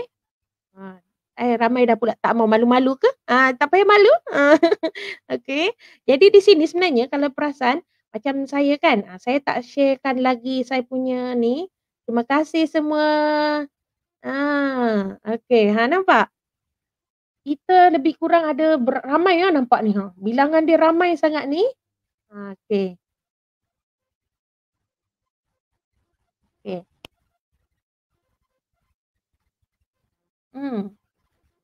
Ah, eh, ramai dah pula tak mau malu-malu ke? Ha, tak payah malu? Ha, *laughs* okay. Jadi di sini sebenarnya kalau perasan macam saya kan, ha, saya tak sharekan lagi saya punya ni. Terima kasih semua. Ha, okay. Ha, nampak? Kita lebih kurang ada ramai ya nampak ni. Ha. Bilangan dia ramai sangat ni. Okey. Hmm.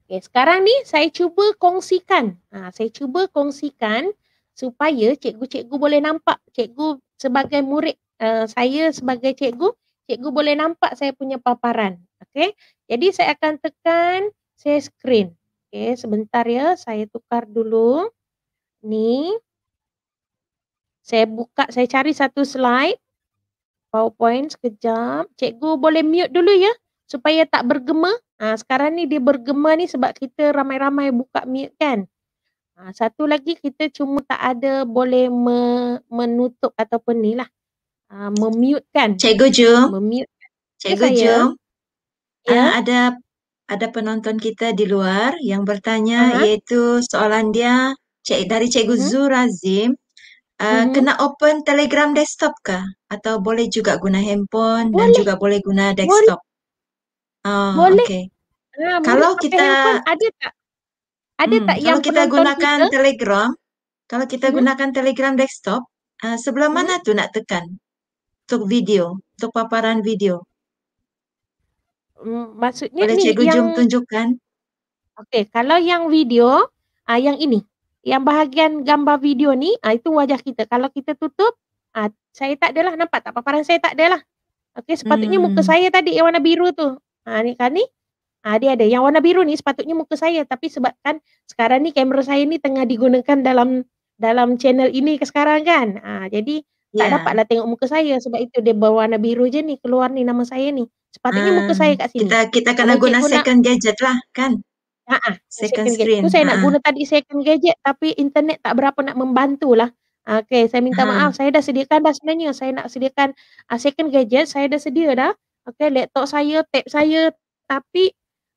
Okay, sekarang ni saya cuba kongsikan. Ha, saya cuba kongsikan supaya cikgu-cikgu boleh nampak cikgu sebagai murid uh, saya sebagai cikgu, cikgu boleh nampak saya punya paparan. Okay. Jadi saya akan tekan share screen. Okay sebentar ya, saya tukar dulu. Ni saya buka, saya cari satu slide PowerPoint sekejap. Cikgu boleh mute dulu ya supaya tak bergema. Ha, sekarang ni dia bergema ni sebab kita ramai-ramai buka mute kan. Ha, satu lagi kita cuma tak ada boleh me- menutup ataupun ni lah. Ha, memute kan. Cikgu Ju. Memute. Cikgu Ju. Ya? Uh, ada
ada penonton kita di luar yang bertanya uh-huh. iaitu soalan dia cik, dari Cikgu uh-huh. Zurazim. Uh, uh-huh. Kena open telegram desktop ke? Atau boleh juga guna handphone boleh. dan juga boleh guna desktop? Boleh. Oh, boleh. Okay.
Ah, kalau kita
ada tak ada hmm, tak kalau yang kalau kita gunakan kita? telegram kalau kita hmm. gunakan telegram desktop uh, sebelah hmm. mana tu nak tekan untuk video untuk paparan video
hmm, maksudnya Boleh ni cikgu yang cikgu tunjukkan okey kalau yang video uh, yang ini yang bahagian gambar video ni uh, itu wajah kita kalau kita tutup uh, saya tak adalah nampak tak paparan saya tak adalah okey sepatutnya hmm. muka saya tadi yang warna biru tu ha ni kan ni Ah, dia ada. Yang warna biru ni sepatutnya muka saya tapi sebab kan sekarang ni kamera saya ni tengah digunakan dalam dalam channel ini ke sekarang kan. Ah, jadi tak yeah. dapatlah tengok muka saya sebab itu dia berwarna biru je ni keluar ni nama saya ni. Sepatutnya hmm. muka saya kat sini. Kita kita kena guna second gadget lah kan.
Ha ah, second, second screen. Tu saya nak ah. guna
tadi second gadget tapi internet tak berapa nak membantulah. Okay, saya minta maaf. Saya dah sediakan dah sebenarnya. Saya nak sediakan uh, second gadget. Saya dah sedia dah. Okay, laptop saya, tab saya. Tapi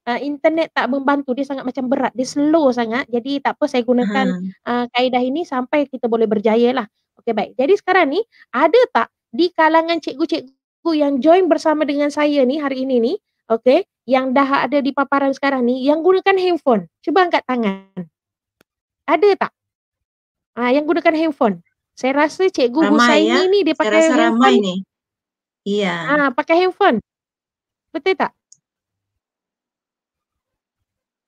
uh, internet tak membantu dia sangat macam berat dia slow sangat jadi tak apa saya gunakan ha. uh, kaedah ini sampai kita boleh berjaya lah okey baik jadi sekarang ni ada tak di kalangan cikgu-cikgu yang join bersama dengan saya ni hari ini ni okey yang dah ada di paparan sekarang ni yang gunakan handphone cuba angkat tangan ada tak ah uh, yang gunakan handphone saya rasa cikgu Husaini ya. ni dia saya pakai rasa handphone ramai ni iya ah pakai handphone Betul tak?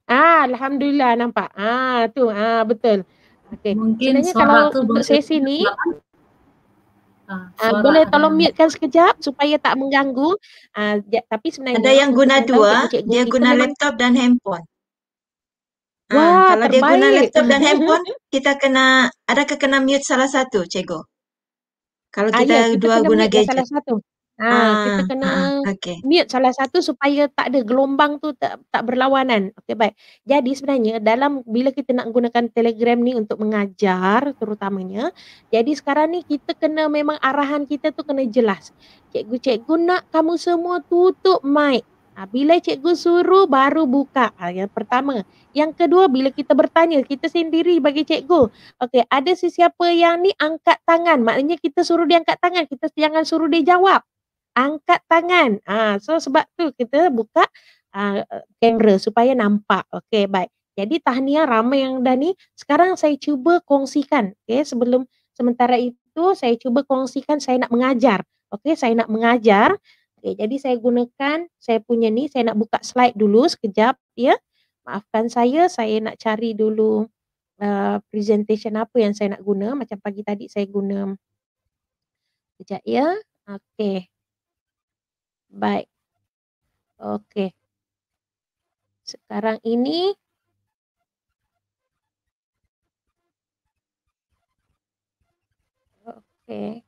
Ah, alhamdulillah nampak. Ah, tu ah betul. Okey. Mungkin suara kalau tu untuk sesi ni Ah, ah boleh tolong mute kan sekejap supaya tak mengganggu. Ah, ya, tapi sebenarnya ada yang guna dua, dia guna laptop dan handphone.
Ah, Wah, kalau terbaik. dia guna laptop dan *laughs* handphone, kita kena adakah kena mute salah satu, cikgu? Kalau ah, kita, ah, ya, dua kena guna gadget. Salah
satu. Ha, kita kena ha, ah, okay. mute salah satu supaya tak ada gelombang tu tak, tak berlawanan. Okey baik. Jadi sebenarnya dalam bila kita nak gunakan Telegram ni untuk mengajar terutamanya, jadi sekarang ni kita kena memang arahan kita tu kena jelas. Cikgu-cikgu nak kamu semua tutup mic. Ha, bila cikgu suruh baru buka. Ha, yang pertama. Yang kedua bila kita bertanya kita sendiri bagi cikgu. Okey, ada sesiapa yang ni angkat tangan. Maknanya kita suruh dia angkat tangan, kita jangan suruh dia jawab angkat tangan. Ah, so sebab tu kita buka ah, kamera supaya nampak. Okey, baik. Jadi tahniah ramai yang dah ni. Sekarang saya cuba kongsikan. Okey, sebelum sementara itu saya cuba kongsikan saya nak mengajar. Okey, saya nak mengajar. Okey, jadi saya gunakan saya punya ni. Saya nak buka slide dulu sekejap ya. Maafkan saya, saya nak cari dulu uh, presentation apa yang saya nak guna. Macam pagi tadi saya guna sekejap ya. Okey. Baik. Oke. Sekarang ini Oke.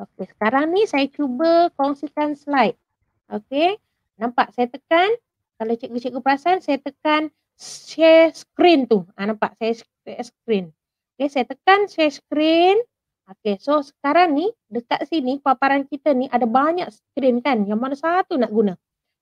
Oke, sekarang ni saya cuba kongsikan slide. Oke. Nampak saya tekan kalau cikgu-cikgu perasan saya tekan share screen tu. Ah nampak saya share screen. Okey, saya tekan share screen. Okay, so sekarang ni dekat sini paparan kita ni ada banyak skrin kan yang mana satu nak guna.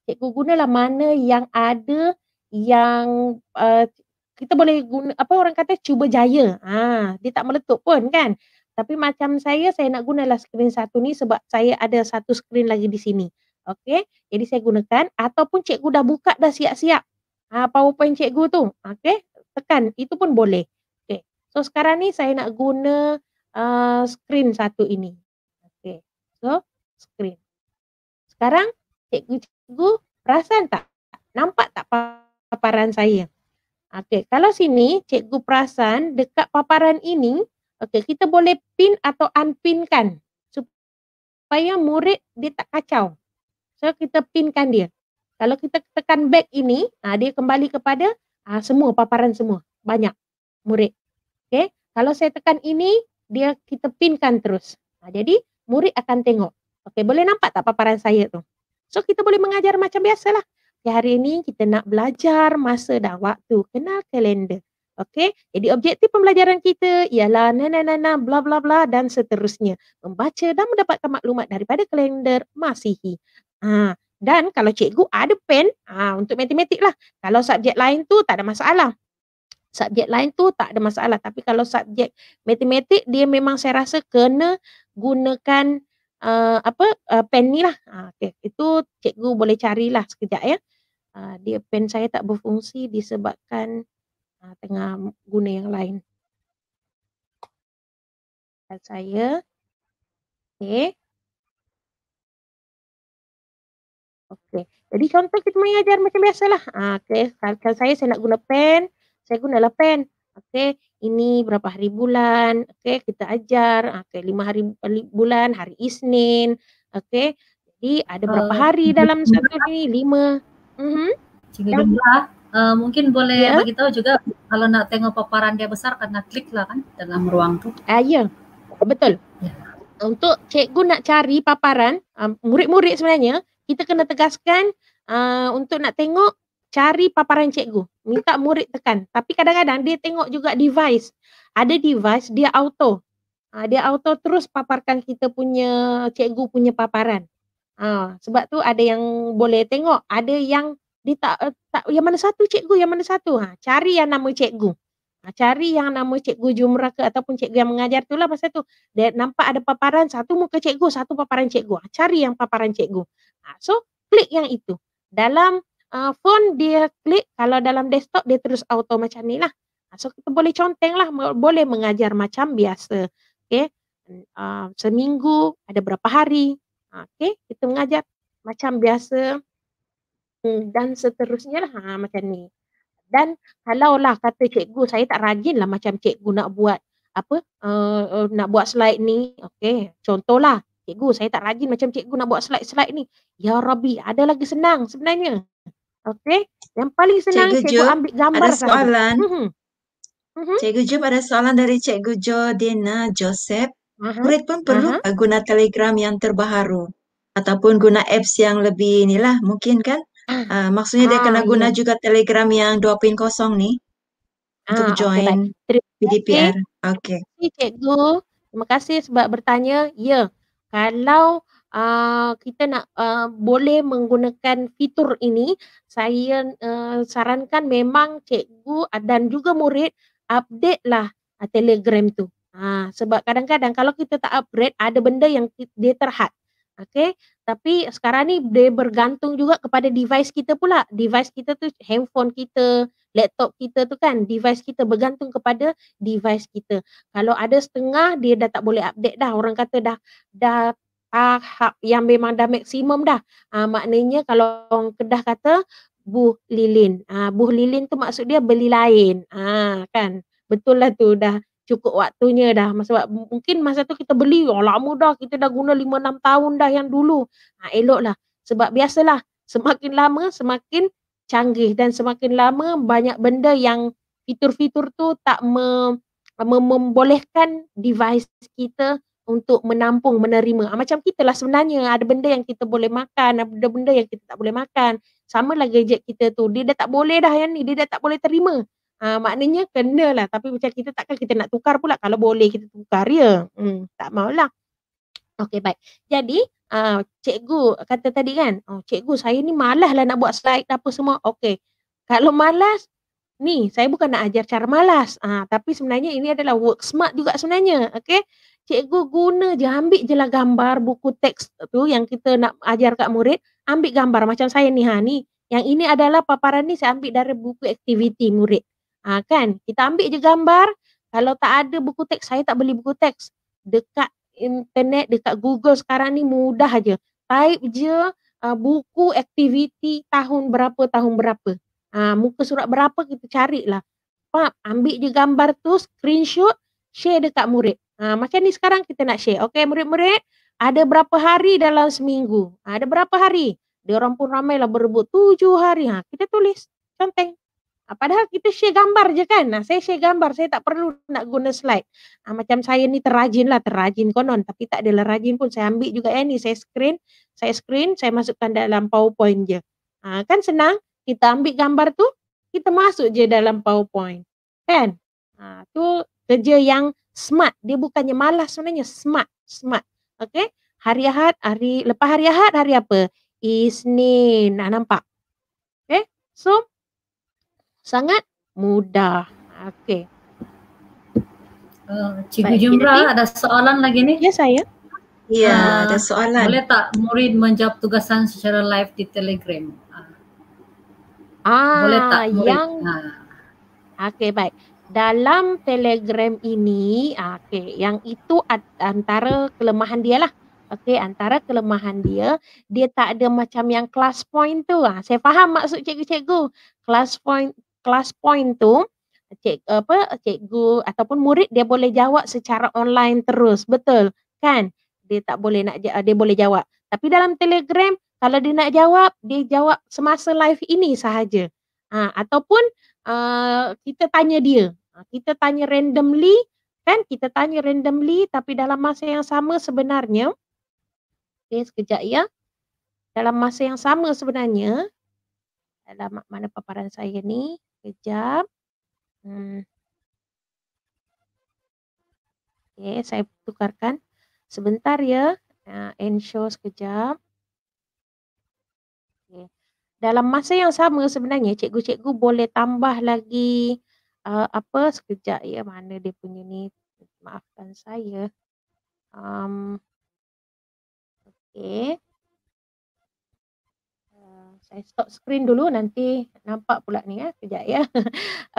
Cikgu gunalah mana yang ada yang uh, kita boleh guna apa orang kata cuba jaya. Ha, dia tak meletup pun kan. Tapi macam saya, saya nak gunalah skrin satu ni sebab saya ada satu skrin lagi di sini. Okey, jadi saya gunakan ataupun cikgu dah buka dah siap-siap. Ha, PowerPoint cikgu tu. Okey, tekan. Itu pun boleh. Okey, so sekarang ni saya nak guna Eh, screen satu ini. Okey. So, screen. Sekarang cikgu-cikgu perasan tak? Nampak tak paparan saya? Okey, kalau sini cikgu perasan dekat paparan ini, okey, kita boleh pin atau unpinkan supaya murid dia tak kacau. So, kita pinkan dia. Kalau kita tekan back ini, nah dia kembali kepada ah, semua paparan semua. Banyak murid. Okey, kalau saya tekan ini, dia kita pinkan terus. Nah, ha, jadi murid akan tengok. Okey, boleh nampak tak paparan saya tu? So kita boleh mengajar macam biasalah. Di hari ini kita nak belajar masa dan waktu, kenal kalender. Okey, jadi objektif pembelajaran kita ialah na na na na bla bla bla dan seterusnya. Membaca dan mendapatkan maklumat daripada kalender Masihi. Ha, dan kalau cikgu ada pen ha, untuk matematik lah. Kalau subjek lain tu tak ada masalah subjek lain tu tak ada masalah tapi kalau subjek matematik dia memang saya rasa kena gunakan uh, apa uh, pen ni lah ha, ah, okay. itu cikgu boleh carilah sekejap ya uh, dia pen saya tak berfungsi disebabkan uh, tengah guna yang lain dan saya okey okey jadi contoh kita mengajar macam biasalah ha, okey kalau saya saya nak guna pen saya guna lah pen. Okey, ini berapa hari bulan? Okey, kita ajar. Okey, lima hari bulan, hari Isnin. Okey, jadi ada eh, berapa uh, hari dalam satu
ni? Lima. Mm-hmm. Cikgu ya. Jumlah, eh, uh, mungkin boleh ya. bagi tahu juga kalau nak tengok paparan dia besar kena klik lah kan dalam ruang tu.
Uh, ya, betul. Ya. Untuk cikgu nak cari paparan, uh, murid-murid sebenarnya, kita kena tegaskan uh, untuk nak tengok cari paparan cikgu minta murid tekan tapi kadang-kadang dia tengok juga device ada device dia auto ha, dia auto terus paparkan kita punya cikgu punya paparan ha, sebab tu ada yang boleh tengok ada yang dia tak, eh, tak yang mana satu cikgu yang mana satu ha, cari yang nama cikgu ha, cari yang nama cikgu jumrah ke ataupun cikgu yang mengajar tu lah pasal tu dia nampak ada paparan satu muka cikgu satu paparan cikgu ha, cari yang paparan cikgu ha, so klik yang itu dalam uh, phone dia klik kalau dalam desktop dia terus auto macam ni lah. Ah, so kita boleh conteng lah, boleh mengajar macam biasa. Okay. Uh, seminggu ada berapa hari. Okay. Kita mengajar macam biasa hmm, dan seterusnya lah ha, macam ni. Dan kalau lah kata cikgu saya tak rajin lah macam cikgu nak buat apa uh, nak buat slide ni. Okay. Contohlah cikgu saya tak rajin macam cikgu nak buat slide-slide ni. Ya Rabbi ada lagi senang sebenarnya. Okey, yang paling
senang cikgu, cikgu ambil gambar ada soalan. Mm-hmm. Cikgu Jo ada soalan dari Cikgu Jo Dina Joseph. Mm-hmm. Murid pun perlu mm-hmm. guna Telegram yang terbaharu ataupun guna apps yang lebih inilah mungkin kan? Uh, maksudnya dia ah, kena guna iya. juga Telegram yang 2.0 ni
ah, untuk join
okay, PDPR. Okey. Okay.
Cikgu, terima kasih sebab bertanya. Ya, kalau uh, kita nak uh, boleh menggunakan fitur ini saya uh, sarankan memang cikgu dan juga murid update lah uh, ah, telegram tu uh, sebab kadang-kadang kalau kita tak upgrade ada benda yang dia terhad Okay, tapi sekarang ni dia bergantung juga kepada device kita pula. Device kita tu handphone kita, laptop kita tu kan. Device kita bergantung kepada device kita. Kalau ada setengah, dia dah tak boleh update dah. Orang kata dah dah uh, yang memang dah maksimum dah. Uh, maknanya kalau orang Kedah kata buh lilin. Uh, buh lilin tu maksud dia beli lain. Ah kan. Betul lah tu dah cukup waktunya dah. Sebab mungkin masa tu kita beli oh, lama dah. Kita dah guna 5-6 tahun dah yang dulu. Uh, elok lah. Sebab biasalah semakin lama semakin canggih dan semakin lama banyak benda yang fitur-fitur tu tak me, me, membolehkan device kita untuk menampung, menerima. Ah, macam kita lah sebenarnya ada benda yang kita boleh makan, ada benda yang kita tak boleh makan. Sama lah gadget kita tu. Dia dah tak boleh dah yang ni. Dia dah tak boleh terima. Ha, maknanya kena lah. Tapi macam kita takkan kita nak tukar pula. Kalau boleh kita tukar ya. Hmm, tak maulah. Okay baik. Jadi uh, cikgu kata tadi kan. Oh, cikgu saya ni malas lah nak buat slide apa semua. Okay. Kalau malas Ni, saya bukan nak ajar cara malas. Ah, tapi sebenarnya ini adalah work smart juga sebenarnya. okay cikgu guna je ambil je lah gambar buku teks tu yang kita nak ajar kat murid ambil gambar macam saya ni ha ni yang ini adalah paparan ni saya ambil dari buku aktiviti murid ha kan kita ambil je gambar kalau tak ada buku teks saya tak beli buku teks dekat internet dekat google sekarang ni mudah aja type je uh, buku aktiviti tahun berapa tahun berapa ha, muka surat berapa kita carilah Pap, ambil je gambar tu, screenshot, share dekat murid. Ha, ah, macam ni sekarang kita nak share. Okey, murid-murid, ada berapa hari dalam seminggu? Ha, ada berapa hari? Dia orang pun ramailah berebut. Tujuh hari. Ha, kita tulis. Conteng. Ha, padahal kita share gambar je kan? Nah, saya share gambar. Saya tak perlu nak guna slide. Ha, macam saya ni terajin lah. Terajin konon. Tapi tak adalah rajin pun. Saya ambil juga eh, ni. Saya screen. Saya screen. Saya masukkan dalam PowerPoint je. Ha, kan senang. Kita ambil gambar tu. Kita masuk je dalam PowerPoint. Kan? Ha, tu kerja yang smart. Dia bukannya malas sebenarnya, smart, smart. Okey. Hari Ahad, hari lepas hari Ahad, hari apa? Isnin. Nak nampak? Okey. So sangat mudah. Okey.
Uh, eh, Cikgu Jumrah ada soalan lagi ni? Ya saya. Ya, uh, ada soalan. Boleh tak murid menjawab tugasan secara live di Telegram? Uh,
ah, boleh tak murid? Yang... Uh. Ah. Okey, baik dalam Telegram ini, ah, okay, yang itu antara kelemahan dia lah. Okay, antara kelemahan dia, dia tak ada macam yang class point tu. Ah, saya faham maksud cikgu-cikgu. Class point, class point tu, cik apa, cikgu ataupun murid dia boleh jawab secara online terus, betul kan? Dia tak boleh nak dia boleh jawab. Tapi dalam Telegram, kalau dia nak jawab, dia jawab semasa live ini sahaja. Ha, ataupun Eh, kita tanya dia. Eh, kita tanya randomly, kan? Kita tanya randomly tapi dalam masa yang sama sebenarnya. Okay, sekejap ya. Dalam masa yang sama sebenarnya. Dalam mana paparan saya ni. Sekejap. Hmm. Okay, saya tukarkan. Sebentar ya. Uh, end sekejap dalam masa yang sama sebenarnya cikgu-cikgu boleh tambah lagi uh, apa sekejap ya mana dia punya ni maafkan saya um, okay eh, saya stop screen dulu nanti nampak pula ni ya kejap ya. *laughs*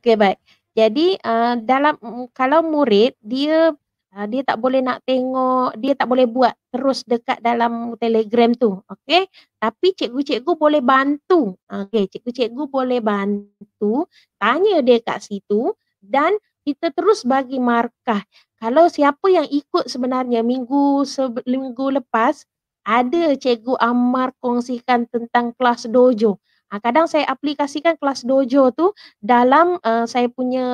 Okey baik. Jadi uh, dalam mm, kalau murid dia Uh, dia tak boleh nak tengok, dia tak boleh buat terus dekat dalam telegram tu. Okay. Tapi cikgu-cikgu boleh bantu. Okay. Cikgu-cikgu boleh bantu. Tanya dia kat situ. Dan kita terus bagi markah. Kalau siapa yang ikut sebenarnya minggu minggu lepas, ada cikgu Ammar kongsikan tentang kelas dojo. Ha, kadang saya aplikasikan kelas dojo tu dalam uh, saya punya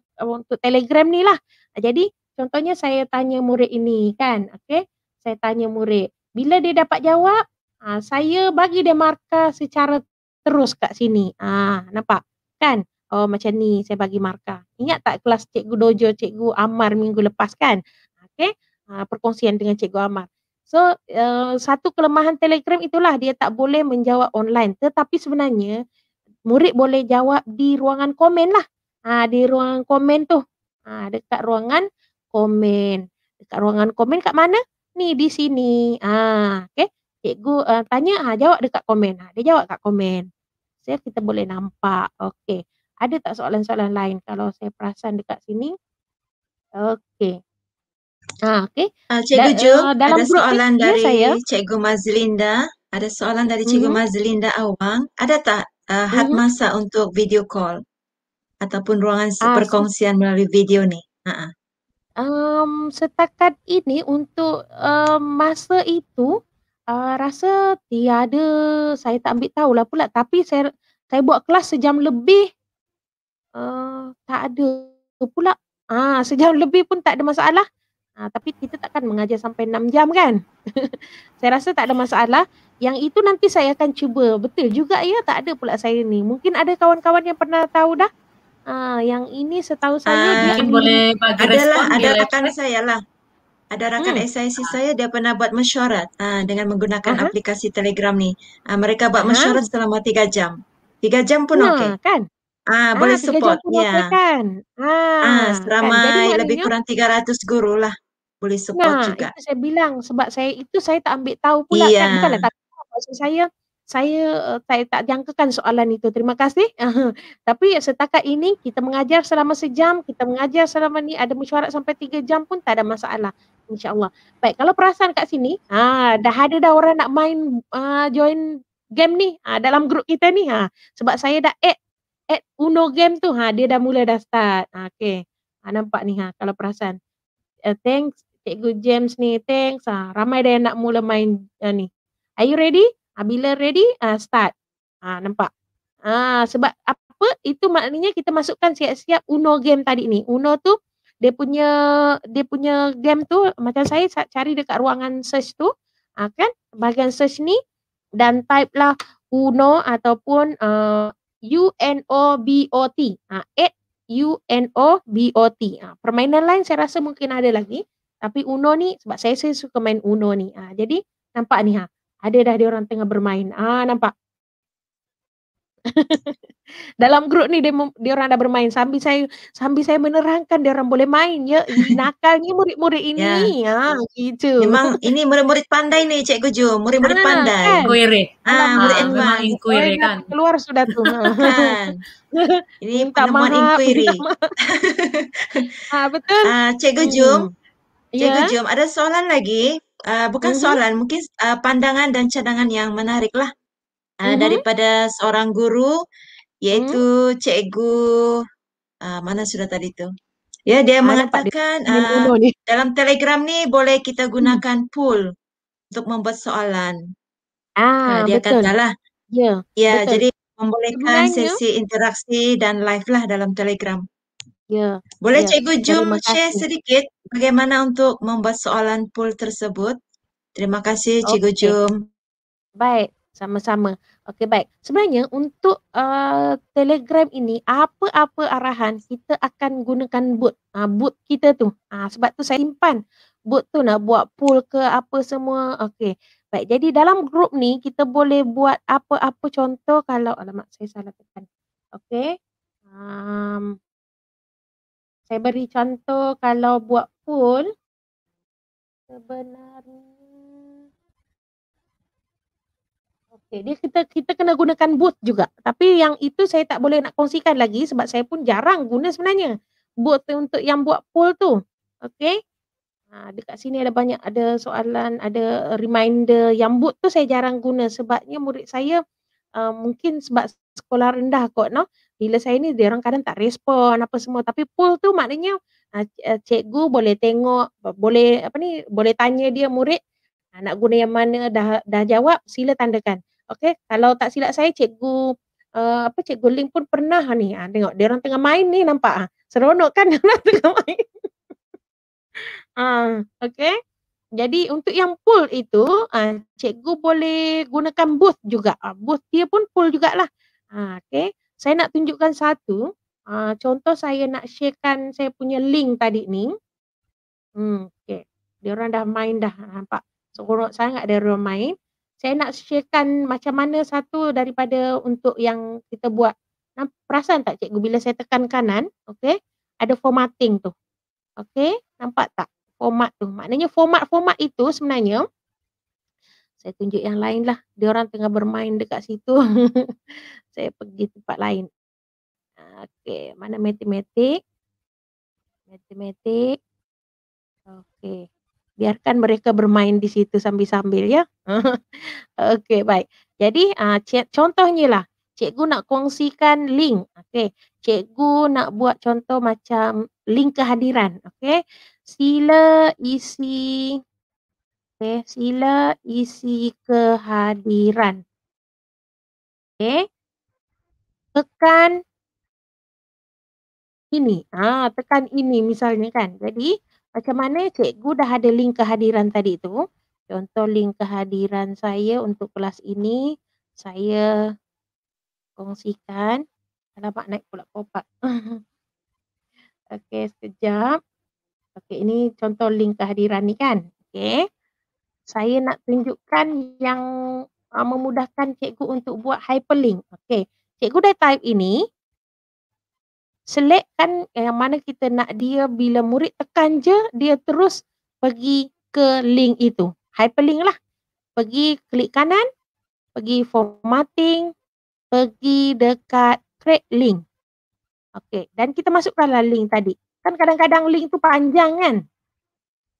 uh, untuk telegram ni lah. Jadi contohnya saya tanya murid ini kan okey saya tanya murid bila dia dapat jawab ha, saya bagi dia markah secara terus kat sini ah ha, nampak kan oh macam ni saya bagi markah ingat tak kelas cikgu dojo cikgu Amar minggu lepas kan Okay, ha, perkongsian dengan cikgu Amar so uh, satu kelemahan Telegram itulah dia tak boleh menjawab online tetapi sebenarnya murid boleh jawab di ruangan komen lah ha, di ruangan komen tu ha, dekat ruangan komen. Dekat ruangan komen kat mana? Ni di sini. Ah, okey. Cikgu uh, tanya, ha, jawab dekat komen. Ha, dia jawab kat komen. Saya so, kita boleh nampak. Okey. Ada tak soalan-soalan lain kalau saya perasan dekat sini? Okey. Ha,
okey. Cikgu da- Jo, uh, eh, ada soalan ya, dari saya. Cikgu Mazlinda. Ada soalan dari Cikgu mm-hmm. Mazlinda Awang. Ada tak uh, eh, had mm-hmm. masa untuk video call? Ataupun ruangan ah, perkongsian so. melalui video ni? Ha-ha
um, setakat ini untuk um, masa itu uh, rasa tiada saya tak ambil lah pula tapi saya saya buat kelas sejam lebih uh, tak ada tu pula ah *laughs* sejam lebih pun tak ada masalah ah tapi kita takkan mengajar sampai enam jam kan *laughs* saya rasa tak ada masalah yang itu nanti saya akan cuba betul juga ya tak ada pula saya ni mungkin ada kawan-kawan yang pernah tahu dah Ah, yang ini setahu ah, saya uh, dia boleh bagi adalah ada rakan saya lah.
Ada rakan hmm. SIC saya dia pernah buat mesyuarat uh, dengan menggunakan uh-huh. aplikasi Telegram ni. Uh, mereka buat uh-huh. mesyuarat selama tiga jam. tiga jam pun nah, okey. Kan? Uh, ah, boleh support ya.
Kan? Ah, uh, selama kan. lebih kurang tiga
ratus guru lah boleh support nah, juga. Nah, itu
saya bilang sebab saya itu saya tak ambil tahu pula yeah. kan. Bukanlah, tapi maksud saya saya uh, eh, tak, tak jangkakan soalan itu. Terima kasih. Uh, tapi setakat ini kita mengajar selama sejam, kita mengajar selama ni ada mesyuarat sampai tiga jam pun tak ada masalah. InsyaAllah. Baik, kalau perasan kat sini, ha, dah ada dah orang nak main uh, join game ni ha, dalam grup kita ni. Ha, sebab saya dah add, add Uno game tu, ha, dia dah mula dah start. Ha, okay. Ha, nampak ni ha, kalau perasan. Uh, thanks. Cikgu James ni, thanks. Ha, ramai dah yang nak mula main uh, ni. Are you ready? Ha, bila ready, uh, start. Ha, nampak? Ha, sebab apa? Itu maknanya kita masukkan siap-siap Uno game tadi ni. Uno tu dia punya dia punya game tu macam saya cari dekat ruangan search tu ha, kan bahagian search ni dan type lah Uno ataupun eh, U N O B O T. permainan lain saya rasa mungkin ada lagi tapi Uno ni sebab saya, saya suka main Uno ni. Ha, jadi nampak ni ha. Ada dah dia orang tengah bermain. Ah nampak. *laughs* Dalam grup ni dia dia orang dah bermain sambil saya sambil saya menerangkan dia orang boleh main ya. *laughs* Nakalnya murid-murid ini. Ah ya. ha, gitu. Memang ini murid-murid pandai ni Cikgu Jo. Murid-murid ha, pandai. Kan? Kuire. Ah murid ha, memang inquiry kan. Keluar sudah tu. *laughs* Ha. kan.
Ini penemuan inquiry. ah ha, betul. Ah ha, Cikgu Jo. Hmm.
Cikgu ya. yeah. Jo ada
soalan lagi? Eh, bukan mm-hmm. soalan, mungkin uh, pandangan dan cadangan yang menarik lah uh, eh, mm-hmm. daripada seorang guru mm-hmm. yaitu mm-hmm. cikgu uh, mana sudah tadi tu.
Ya, dia ah, mengatakan
dia, uh, dia dalam Telegram ni boleh kita mm-hmm. gunakan mm. pool untuk membuat soalan. Ah, uh, dia betul. katalah.
Ya. Yeah, ya, jadi membolehkan ya. sesi
interaksi dan live lah dalam Telegram. Ya. Boleh ya. Cikgu ya, Jum share sedikit bagaimana untuk membuat soalan pool tersebut? Terima kasih Cikgu okay. Jum.
Baik, sama-sama. Okey, baik. Sebenarnya untuk uh, Telegram ini apa-apa arahan kita akan gunakan boot. Uh, boot kita tu. Uh, sebab tu saya simpan boot tu nak buat pool ke apa semua. Okey. Baik, jadi dalam grup ni kita boleh buat apa-apa contoh kalau alamat saya salah tekan. Okey. Um, saya beri contoh kalau buat pool sebenarnya Okey, dia kita kita kena gunakan booth juga. Tapi yang itu saya tak boleh nak kongsikan lagi sebab saya pun jarang guna sebenarnya booth untuk yang buat pool tu. Okey. Ha, dekat sini ada banyak ada soalan, ada reminder yang booth tu saya jarang guna sebabnya murid saya uh, mungkin sebab sekolah rendah kot no? bila saya ni dia orang kadang tak respon apa semua tapi pull tu maknanya ah, eh, cikgu boleh tengok boleh apa ni boleh tanya dia murid ah, nak guna yang mana dah dah jawab sila tandakan okey kalau tak silap saya cikgu uh, apa cikgu Ling pun pernah ni ha, tengok dia orang tengah main ni nampak ha. seronok kan *laughs* orang tengah main ha, *laughs* okey jadi untuk yang pull itu ha, cikgu boleh gunakan booth juga ha, booth dia pun pull jugalah ha, okay saya nak tunjukkan satu. Uh, contoh saya nak sharekan saya punya link tadi ni. Hmm, okay. Dia orang dah main dah nampak. Sorok sangat dia orang main. Saya nak sharekan macam mana satu daripada untuk yang kita buat. Nampak, perasan tak cikgu bila saya tekan kanan, okay, ada formatting tu. Okay, nampak tak format tu? Maknanya format-format itu sebenarnya saya tunjuk yang lain lah. Dia orang tengah bermain dekat situ. *laughs* saya pergi tempat lain. Okey, mana matematik? Matematik. Okey. Biarkan mereka bermain di situ sambil-sambil ya. *laughs* Okey, baik. Jadi uh, contohnya lah. Cikgu nak kongsikan link. Okey. Cikgu nak buat contoh macam link kehadiran. Okey. Sila isi Okay, sila isi kehadiran. Okay. Tekan ini. Ah, tekan ini misalnya kan. Jadi, macam mana cikgu dah ada link kehadiran tadi tu. Contoh link kehadiran saya untuk kelas ini. Saya kongsikan. Kalau Alamak naik pula popak. *laughs* Okey, sekejap. Okey, ini contoh link kehadiran ni kan. Okey saya nak tunjukkan yang uh, memudahkan cikgu untuk buat hyperlink. Okey, cikgu dah type ini. Selectkan yang mana kita nak dia bila murid tekan je, dia terus pergi ke link itu. Hyperlink lah. Pergi klik kanan, pergi formatting, pergi dekat create link. Okey, dan kita masukkanlah link tadi. Kan kadang-kadang link tu panjang kan?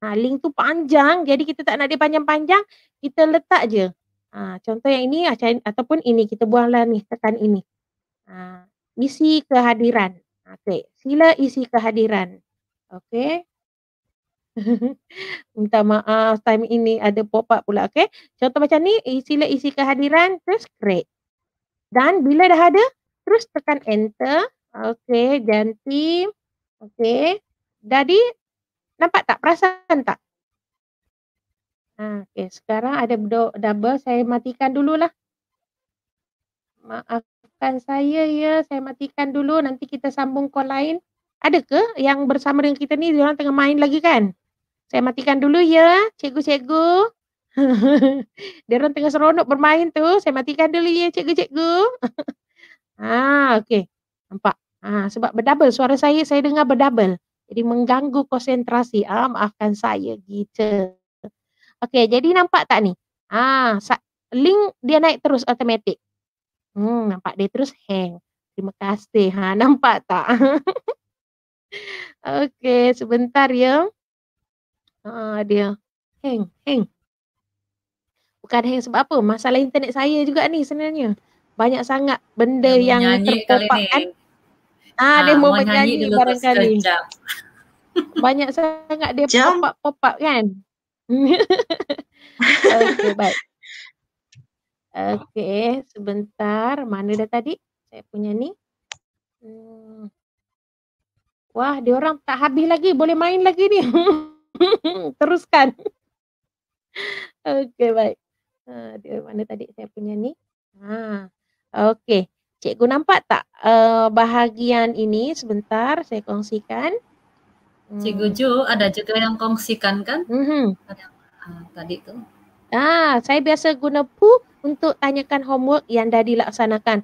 Ha, link tu panjang. Jadi kita tak nak dia panjang-panjang. Kita letak je. Ha, contoh yang ini ah, ataupun ini. Kita buanglah ni tekan ini. Ha, isi kehadiran. Okay. Sila isi kehadiran. Okay. *laughs* Minta maaf time ini ada pop-up pula. Okay. Contoh macam ni. Sila isi kehadiran. Terus create. Dan bila dah ada, terus tekan enter. Okay. Ganti. Okay. Jadi Nampak tak? Perasan tak? Ha, okay. Sekarang ada double. Saya matikan dululah. Maafkan saya ya. Saya matikan dulu. Nanti kita sambung call lain. Adakah yang bersama dengan kita ni orang tengah main lagi kan? Saya matikan dulu ya. Cikgu-cikgu. *laughs* Diorang tengah seronok bermain tu. Saya matikan dulu ya cikgu-cikgu. ah, *laughs* okey. Nampak. Ah, sebab berdouble. Suara saya, saya dengar berdouble. Jadi mengganggu konsentrasi. Ah, maafkan saya gitu. Okey, jadi nampak tak ni? Ah, link dia naik terus automatic. Hmm, nampak dia terus hang. Terima kasih. Ha, *laughs* nampak tak? *laughs* Okey, sebentar ya. Ah, dia hang, hang. Bukan hang sebab apa? Masalah internet saya juga ni sebenarnya. Banyak sangat benda yang, yang terkepak Ah, ha, dia mau menyanyi barangkali. *laughs* Banyak sangat dia Jam. popak kan? *laughs* okay, baik. Okay, sebentar. Mana dah tadi? Saya punya ni. Hmm. Wah, dia orang tak habis lagi. Boleh main lagi ni. *laughs* Teruskan. Okay, baik. Uh, dia mana tadi saya punya ni? Ha. Ah, okay. Cikgu nampak tak uh, bahagian ini? Sebentar saya kongsikan.
Cikgu hmm. Jo ada juga yang kongsikan kan? Mm-hmm. Tadi tu.
Ah, saya biasa guna pu untuk tanyakan homework yang dah dilaksanakan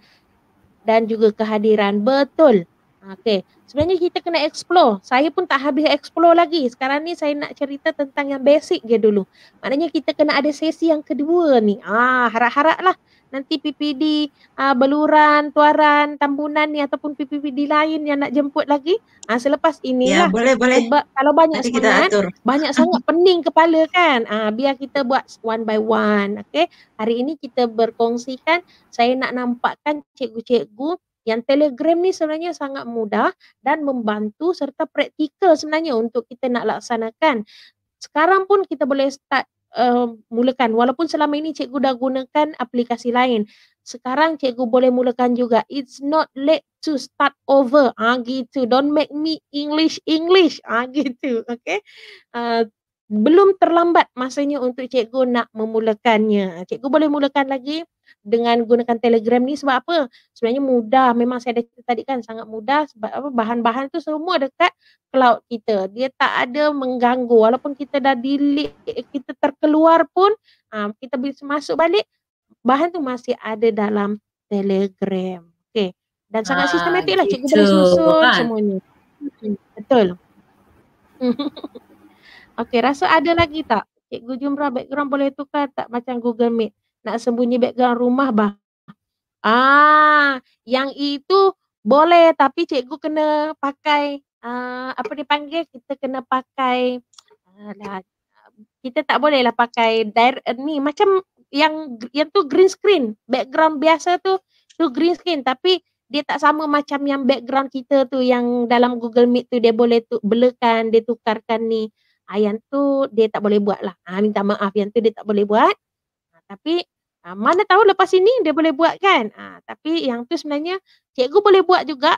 dan juga kehadiran. Betul. Okey. Sebenarnya kita kena explore. Saya pun tak habis explore lagi. Sekarang ni saya nak cerita tentang yang basic je dulu. Maknanya kita kena ada sesi yang kedua ni. Ah, harap-haraplah nanti PPD uh, ah, Beluran, Tuaran, Tambunan ni ataupun PPD lain yang nak jemput lagi. Uh, selepas ya, inilah. Ya, boleh, boleh. Sebab kalau banyak nanti sangat, banyak sangat *laughs* pening kepala kan. Uh, biar kita buat one by one. Okay. Hari ini kita berkongsikan. Saya nak nampakkan cikgu-cikgu yang telegram ni sebenarnya sangat mudah dan membantu serta praktikal sebenarnya untuk kita nak laksanakan. Sekarang pun kita boleh start uh, mulakan. Walaupun selama ini cikgu dah gunakan aplikasi lain, sekarang cikgu boleh mulakan juga. It's not late to start over. Ah ha, gitu. Don't make me English English. Ah ha, *laughs* gitu. Okay. Uh, belum terlambat masanya untuk cikgu nak memulakannya. Cikgu boleh mulakan lagi dengan gunakan Telegram ni sebab apa? Sebenarnya mudah. Memang saya dah tadi kan sangat mudah sebab apa bahan-bahan tu semua dekat cloud kita. Dia tak ada mengganggu walaupun kita dah delete kita terkeluar pun ha, kita boleh masuk balik bahan tu masih ada dalam Telegram. Okay. Dan ha, sangat ah, sistematik lah cikgu boleh susun kan? semuanya. Hmm, betul. *laughs* Okey, rasa ada lagi tak? Cikgu Jumrah background boleh tukar tak macam Google Meet? nak sembunyi background rumah bah. Ah, yang itu boleh tapi cikgu kena pakai uh, apa dipanggil kita kena pakai uh, kita tak boleh lah pakai dire, eh, ni macam yang yang tu green screen background biasa tu tu green screen tapi dia tak sama macam yang background kita tu yang dalam Google Meet tu dia boleh tu belakan dia tukarkan ni ayam ah, tu dia tak boleh buat lah Ah minta maaf yang tu dia tak boleh buat ha, tapi Ha, mana tahu lepas ini dia boleh buat kan? Ha, tapi yang tu sebenarnya cikgu boleh buat juga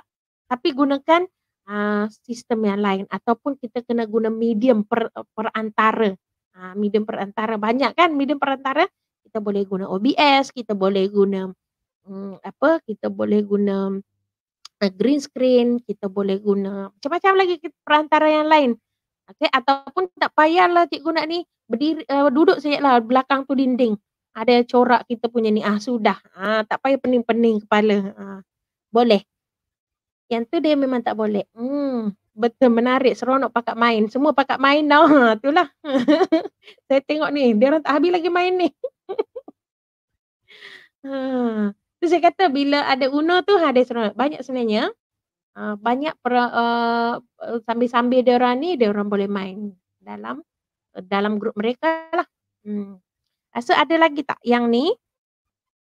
tapi gunakan ha, sistem yang lain ataupun kita kena guna medium per, perantara. Ha, medium perantara banyak kan? Medium perantara kita boleh guna OBS, kita boleh guna hmm, apa? Kita boleh guna eh, green screen, kita boleh guna macam-macam lagi perantara yang lain. okay? ataupun tak payahlah cikgu nak ni berdiri uh, duduk sajalah belakang tu dinding ada corak kita punya ni. Ah sudah. Ah tak payah pening-pening kepala. Ah boleh. Yang tu dia memang tak boleh. Hmm betul menarik seronok pakat main. Semua pakat main tau. Ha itulah. *laughs* Saya tengok ni dia orang tak habis lagi main ni. *laughs* Ha. Terus saya kata bila ada Uno tu ada ha, seronok. Banyak sebenarnya. Ha, banyak per, eh, eh, sambil-sambil dia orang ni dia orang boleh main dalam dalam grup mereka lah. Hmm. Ah, so ada lagi tak yang ni?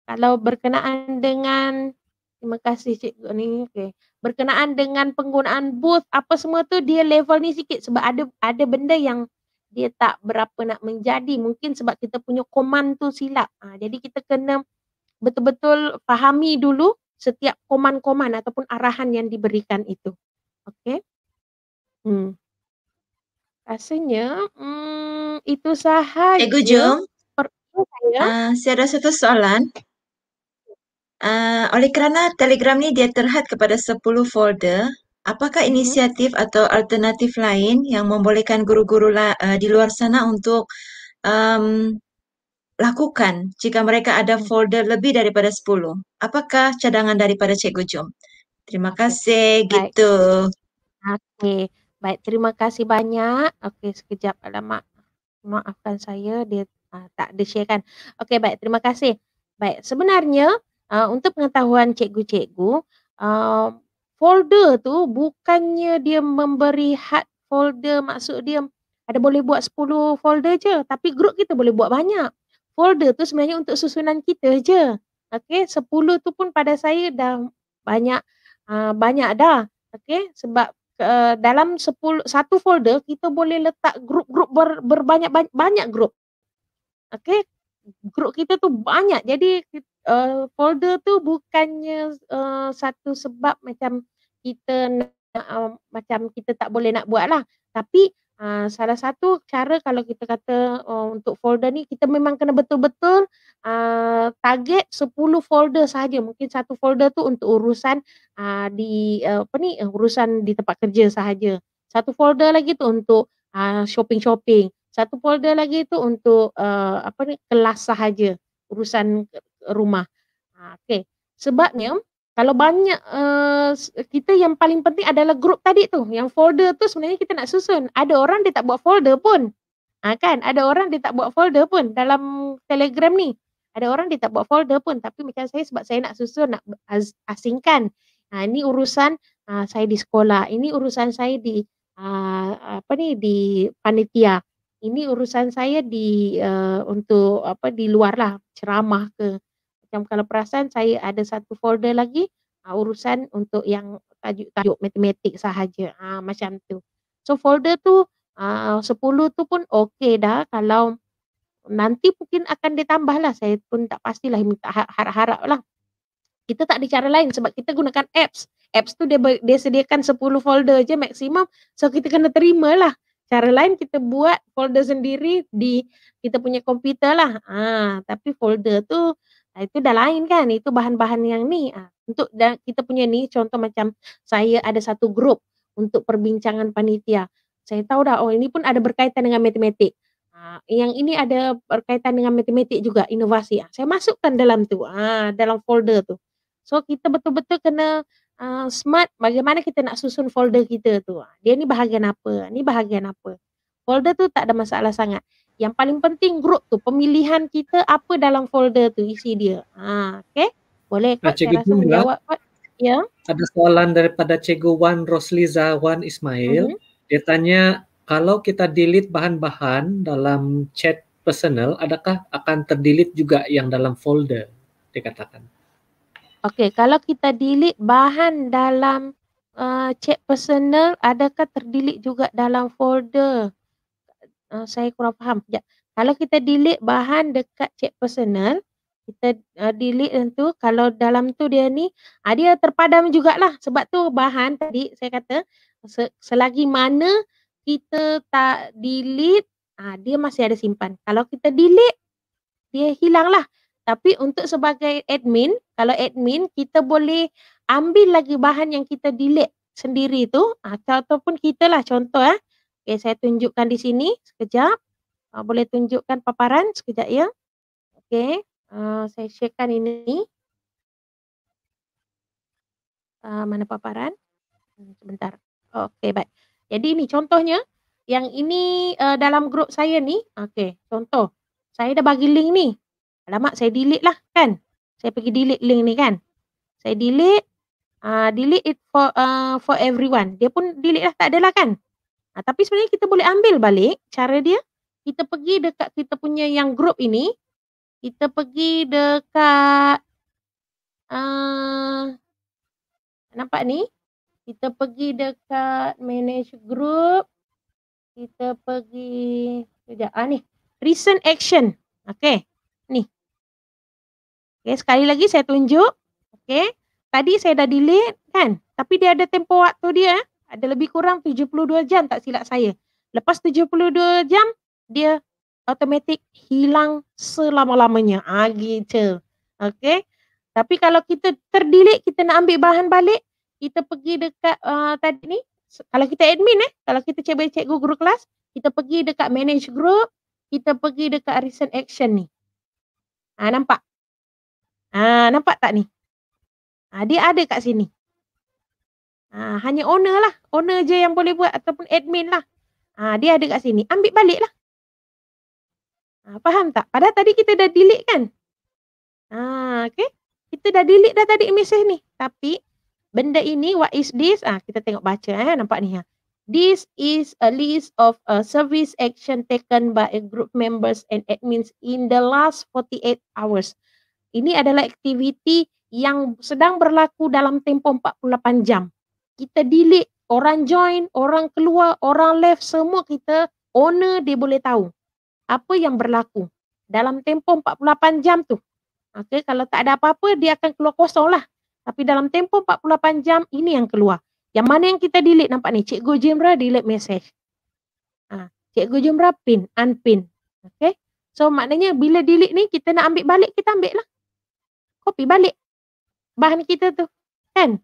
Kalau berkenaan dengan terima kasih cikgu ni. okay. Berkenaan dengan penggunaan booth apa semua tu dia level ni sikit sebab ada ada benda yang dia tak berapa nak menjadi mungkin sebab kita punya komand tu silap. Ha, jadi kita kena betul-betul fahami dulu setiap komand-komand ataupun arahan yang diberikan itu. okay? Hmm. Rasanya hmm, itu sahaja. Cikgu Jom. Uh, saya ada satu soalan.
Uh, oleh kerana Telegram ni dia terhad kepada 10 folder, apakah mm-hmm. inisiatif hmm. atau alternatif lain yang membolehkan guru-guru uh, di luar sana untuk um, lakukan jika mereka ada mm-hmm. folder lebih daripada
10? Apakah cadangan daripada Cikgu Jom? Terima kasih Baik. gitu. Okey. Baik, terima kasih banyak. Okey, sekejap alamak. Maafkan saya dia ha, tak ada share kan. Okey baik, terima kasih. Baik, sebenarnya uh, untuk pengetahuan cikgu-cikgu, uh, folder tu bukannya dia memberi hard folder maksud dia ada boleh buat 10 folder je tapi grup kita boleh buat banyak. Folder tu sebenarnya untuk susunan kita je. Okey, 10 tu pun pada saya dah banyak uh, banyak dah. Okey, sebab uh, dalam 10 satu folder kita boleh letak grup-grup ber, berbanyak-banyak banyak grup okay, grup kita tu banyak. Jadi uh, folder tu bukannya uh, satu sebab macam kita nak, uh, macam kita tak boleh nak buat lah. Tapi uh, salah satu cara kalau kita kata uh, untuk folder ni kita memang kena betul-betul uh, target 10 folder saja. Mungkin satu folder tu untuk urusan uh, di uh, apa ni urusan di tempat kerja saja. Satu folder lagi tu untuk uh, shopping-shopping. Satu folder lagi tu untuk uh, apa ni kelas sahaja urusan rumah. Ha, okay. Sebabnya kalau banyak uh, kita yang paling penting adalah grup tadi tu. Yang folder tu sebenarnya kita nak susun. Ada orang dia tak buat folder pun. Ha, kan? Ada orang dia tak buat folder pun dalam telegram ni. Ada orang dia tak buat folder pun. Tapi macam saya sebab saya nak susun, nak asingkan. Ha, ini urusan uh, saya di sekolah. Ini urusan saya di uh, apa ni di panitia ini urusan saya di uh, untuk apa di luar lah ceramah ke macam kalau perasan saya ada satu folder lagi uh, urusan untuk yang tajuk-tajuk matematik sahaja uh, macam tu so folder tu ah, uh, 10 tu pun okey dah kalau nanti mungkin akan ditambah lah saya pun tak pastilah minta harap-harap lah kita tak ada cara lain sebab kita gunakan apps apps tu dia, dia sediakan 10 folder je maksimum so kita kena terima lah cara lain kita buat folder sendiri di kita punya komputer lah. Ah, tapi folder tu ah, itu dah lain kan. Itu bahan-bahan yang ni. Ah, untuk kita punya ni contoh macam saya ada satu grup untuk perbincangan panitia. Saya tahu dah oh ini pun ada berkaitan dengan matematik. Ah, yang ini ada berkaitan dengan matematik juga inovasi. Ah, saya masukkan dalam tu. Ah, dalam folder tu. So kita betul-betul kena Ah, smart bagaimana kita nak susun folder kita tu. Ah, dia ni bahagian apa, ni bahagian apa. Folder tu tak ada masalah sangat. Yang paling penting group tu, pemilihan kita apa dalam folder tu isi dia. Ha, ah, okay? Boleh kot, Cikgu saya rasa lah. Ya?
Ada soalan daripada Cikgu Wan Rosliza Wan Ismail. Mm-hmm. Dia tanya, kalau kita delete bahan-bahan dalam chat personal, adakah akan terdelete juga yang dalam folder? Dia katakan.
Okey, kalau kita delete bahan dalam uh, eh, chat personal, adakah terdelete juga dalam folder? Uh, saya kurang faham. Ya. Kalau kita delete bahan dekat chat personal, kita uh, delete dan tu, kalau dalam tu dia ni, uh, dia terpadam jugalah. Sebab tu bahan tadi saya kata, se selagi mana kita tak delete, uh, dia masih ada simpan. Kalau kita delete, dia hilanglah. lah. Tapi untuk sebagai admin, kalau admin kita boleh ambil lagi bahan yang kita delete sendiri tu atau ah, ataupun kita lah contoh eh. Okey, saya tunjukkan di sini sekejap. Uh, boleh tunjukkan paparan sekejap ya. Okey, uh, saya sharekan ini. Uh, mana paparan? Hmm, sebentar. Okey, baik. Jadi ini contohnya yang ini uh, dalam grup saya ni. Okey, contoh. Saya dah bagi link ni. Alamak saya delete lah kan. Saya pergi delete link ni kan. Saya delete. Uh, delete it for uh, for everyone. Dia pun delete lah tak adalah kan. Uh, tapi sebenarnya kita boleh ambil balik cara dia. Kita pergi dekat kita punya yang group ini. Kita pergi dekat. Uh, nampak ni. Kita pergi dekat manage group. Kita pergi. Sekejap. Ah, ni. Recent action. Okay ni. okay sekali lagi saya tunjuk. okay Tadi saya dah delete kan? Tapi dia ada tempo waktu dia ada lebih kurang 72 jam tak silap saya. Lepas 72 jam dia automatic hilang selama-lamanya. Ah gitu. okay Tapi kalau kita terdelete kita nak ambil bahan balik, kita pergi dekat uh, tadi ni. Kalau kita admin eh, kalau kita cek-cek guru kelas, kita pergi dekat manage group, kita pergi dekat recent action ni. Ha, nampak? Ha, nampak tak ni? Ha, dia ada kat sini. Ha, hanya owner lah. Owner je yang boleh buat ataupun admin lah. Ha, dia ada kat sini. Ambil balik lah. Ha, faham tak? Padahal tadi kita dah delete kan? Ha, okay. Kita dah delete dah tadi mesej ni. Tapi benda ini what is this? Ah ha, kita tengok baca eh nampak ni ha. This is a list of uh, service action taken by a group members and admins in the last 48 hours. Ini adalah aktiviti yang sedang berlaku dalam tempoh 48 jam. Kita delete, orang join, orang keluar, orang left, semua kita owner dia boleh tahu apa yang berlaku dalam tempoh 48 jam tu. Okay, kalau tak ada apa-apa, dia akan keluar kosong lah. Tapi dalam tempoh 48 jam, ini yang keluar. Yang mana yang kita delete nampak ni. Cikgu Jimra delete message. Ha. Cikgu Jimra pin, unpin. Okay. So maknanya bila delete ni kita nak ambil balik, kita ambil lah. Copy balik. Bahan kita tu. Kan?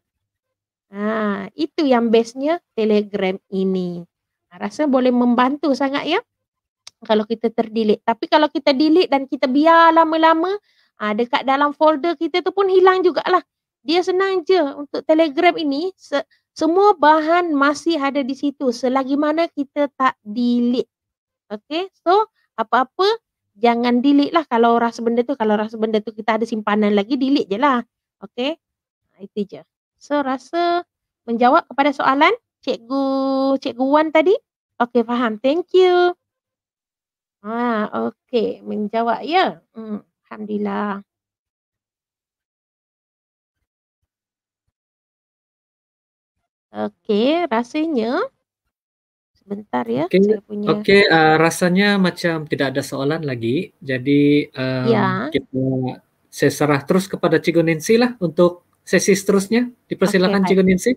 Ha. Itu yang bestnya telegram ini. Ha. Rasa boleh membantu sangat ya. Kalau kita terdelete. Tapi kalau kita delete dan kita biar lama-lama, ha, dekat dalam folder kita tu pun hilang jugalah. Dia senang je untuk telegram ini. Semua bahan masih ada di situ selagi mana kita tak delete. Okay, so apa-apa jangan delete lah kalau rasa benda tu. Kalau rasa benda tu kita ada simpanan lagi, delete je lah. Okay, ha, itu je. So rasa menjawab kepada soalan Cikgu, Cikgu Wan tadi. Okay, faham. Thank you. Ah, ha, okay, menjawab ya. Yeah. Hmm, Alhamdulillah. Okey, rasanya sebentar ya okay. saya punya. Okey,
uh, eh, rasanya macam tidak ada soalan lagi. Jadi um, ya. kita saya serah terus kepada Cikgu Nancy lah untuk sesi seterusnya. Dipersilakan okay, Cikgu Nancy.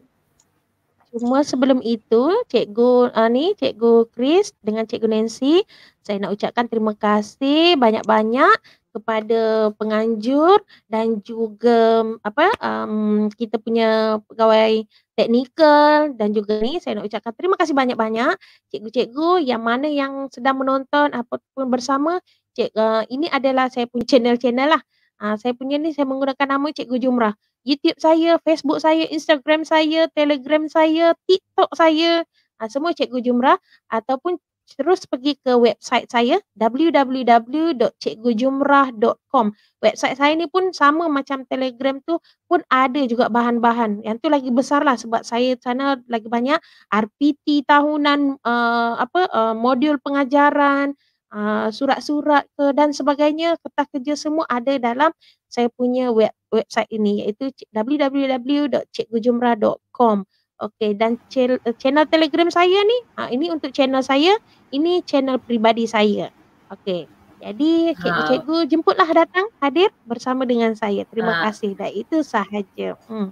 Cuma sebelum itu, Cikgu uh, ni, Cikgu Chris dengan Cikgu Nancy, saya nak ucapkan terima kasih banyak-banyak kepada penganjur dan juga apa um, kita punya pegawai uh, teknikal dan juga ni saya nak ucapkan terima kasih banyak-banyak cikgu-cikgu yang mana yang sedang menonton ataupun bersama cik uh, ini adalah saya punya channel-channel lah uh, saya punya ni saya menggunakan nama cikgu jumrah YouTube saya, Facebook saya, Instagram saya, Telegram saya, TikTok saya uh, semua cikgu jumrah ataupun terus pergi ke website saya www.cikgujumrah.com. Website saya ni pun sama macam Telegram tu pun ada juga bahan-bahan. Yang tu lagi besar lah sebab saya sana lagi banyak RPT tahunan uh, apa uh, modul pengajaran, uh, surat-surat ke dan sebagainya, kertas kerja semua ada dalam saya punya web website ini iaitu www.cikgujumrah.com. Okey dan eh, channel telegram saya ni ha, Ini untuk channel saya Ini channel pribadi saya Okey, jadi cikgu, ha. cikgu jemputlah datang hadir bersama dengan saya. Terima ha. kasih. Dan itu sahaja.
Hmm.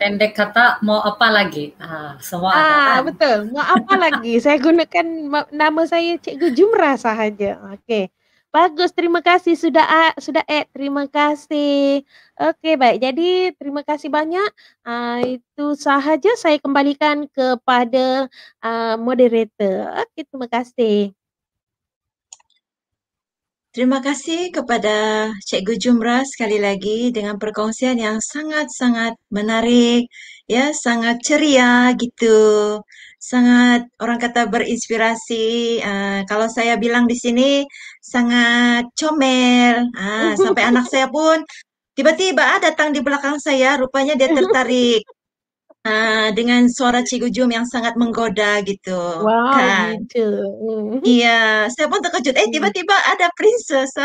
Pendek kata, mau apa lagi? Ha,
semua ha, kan? Betul. Mau apa lagi? *laughs* Saya gunakan nama saya Cikgu Jumra sahaja. Okey. Bagus. Terima kasih sudah sudah eh Terima kasih. Okey baik. Jadi terima kasih banyak. Uh, itu sahaja saya kembalikan kepada uh, moderator. Okey terima kasih.
Terima kasih kepada Cikgu Jumra sekali lagi dengan perkongsian yang sangat-sangat menarik, ya, sangat ceria gitu. Sangat orang kata berinspirasi. Uh, kalau saya bilang di sini sangat comel. Uh, sampai anak saya pun Tiba-tiba datang di belakang saya, rupanya dia tertarik. Uh, *laughs* dengan suara Cikgu yang sangat menggoda gitu. Wow, kan?
gitu. Mm.
Iya, saya pun terkejut. Eh, mm. tiba-tiba ada princess. *laughs*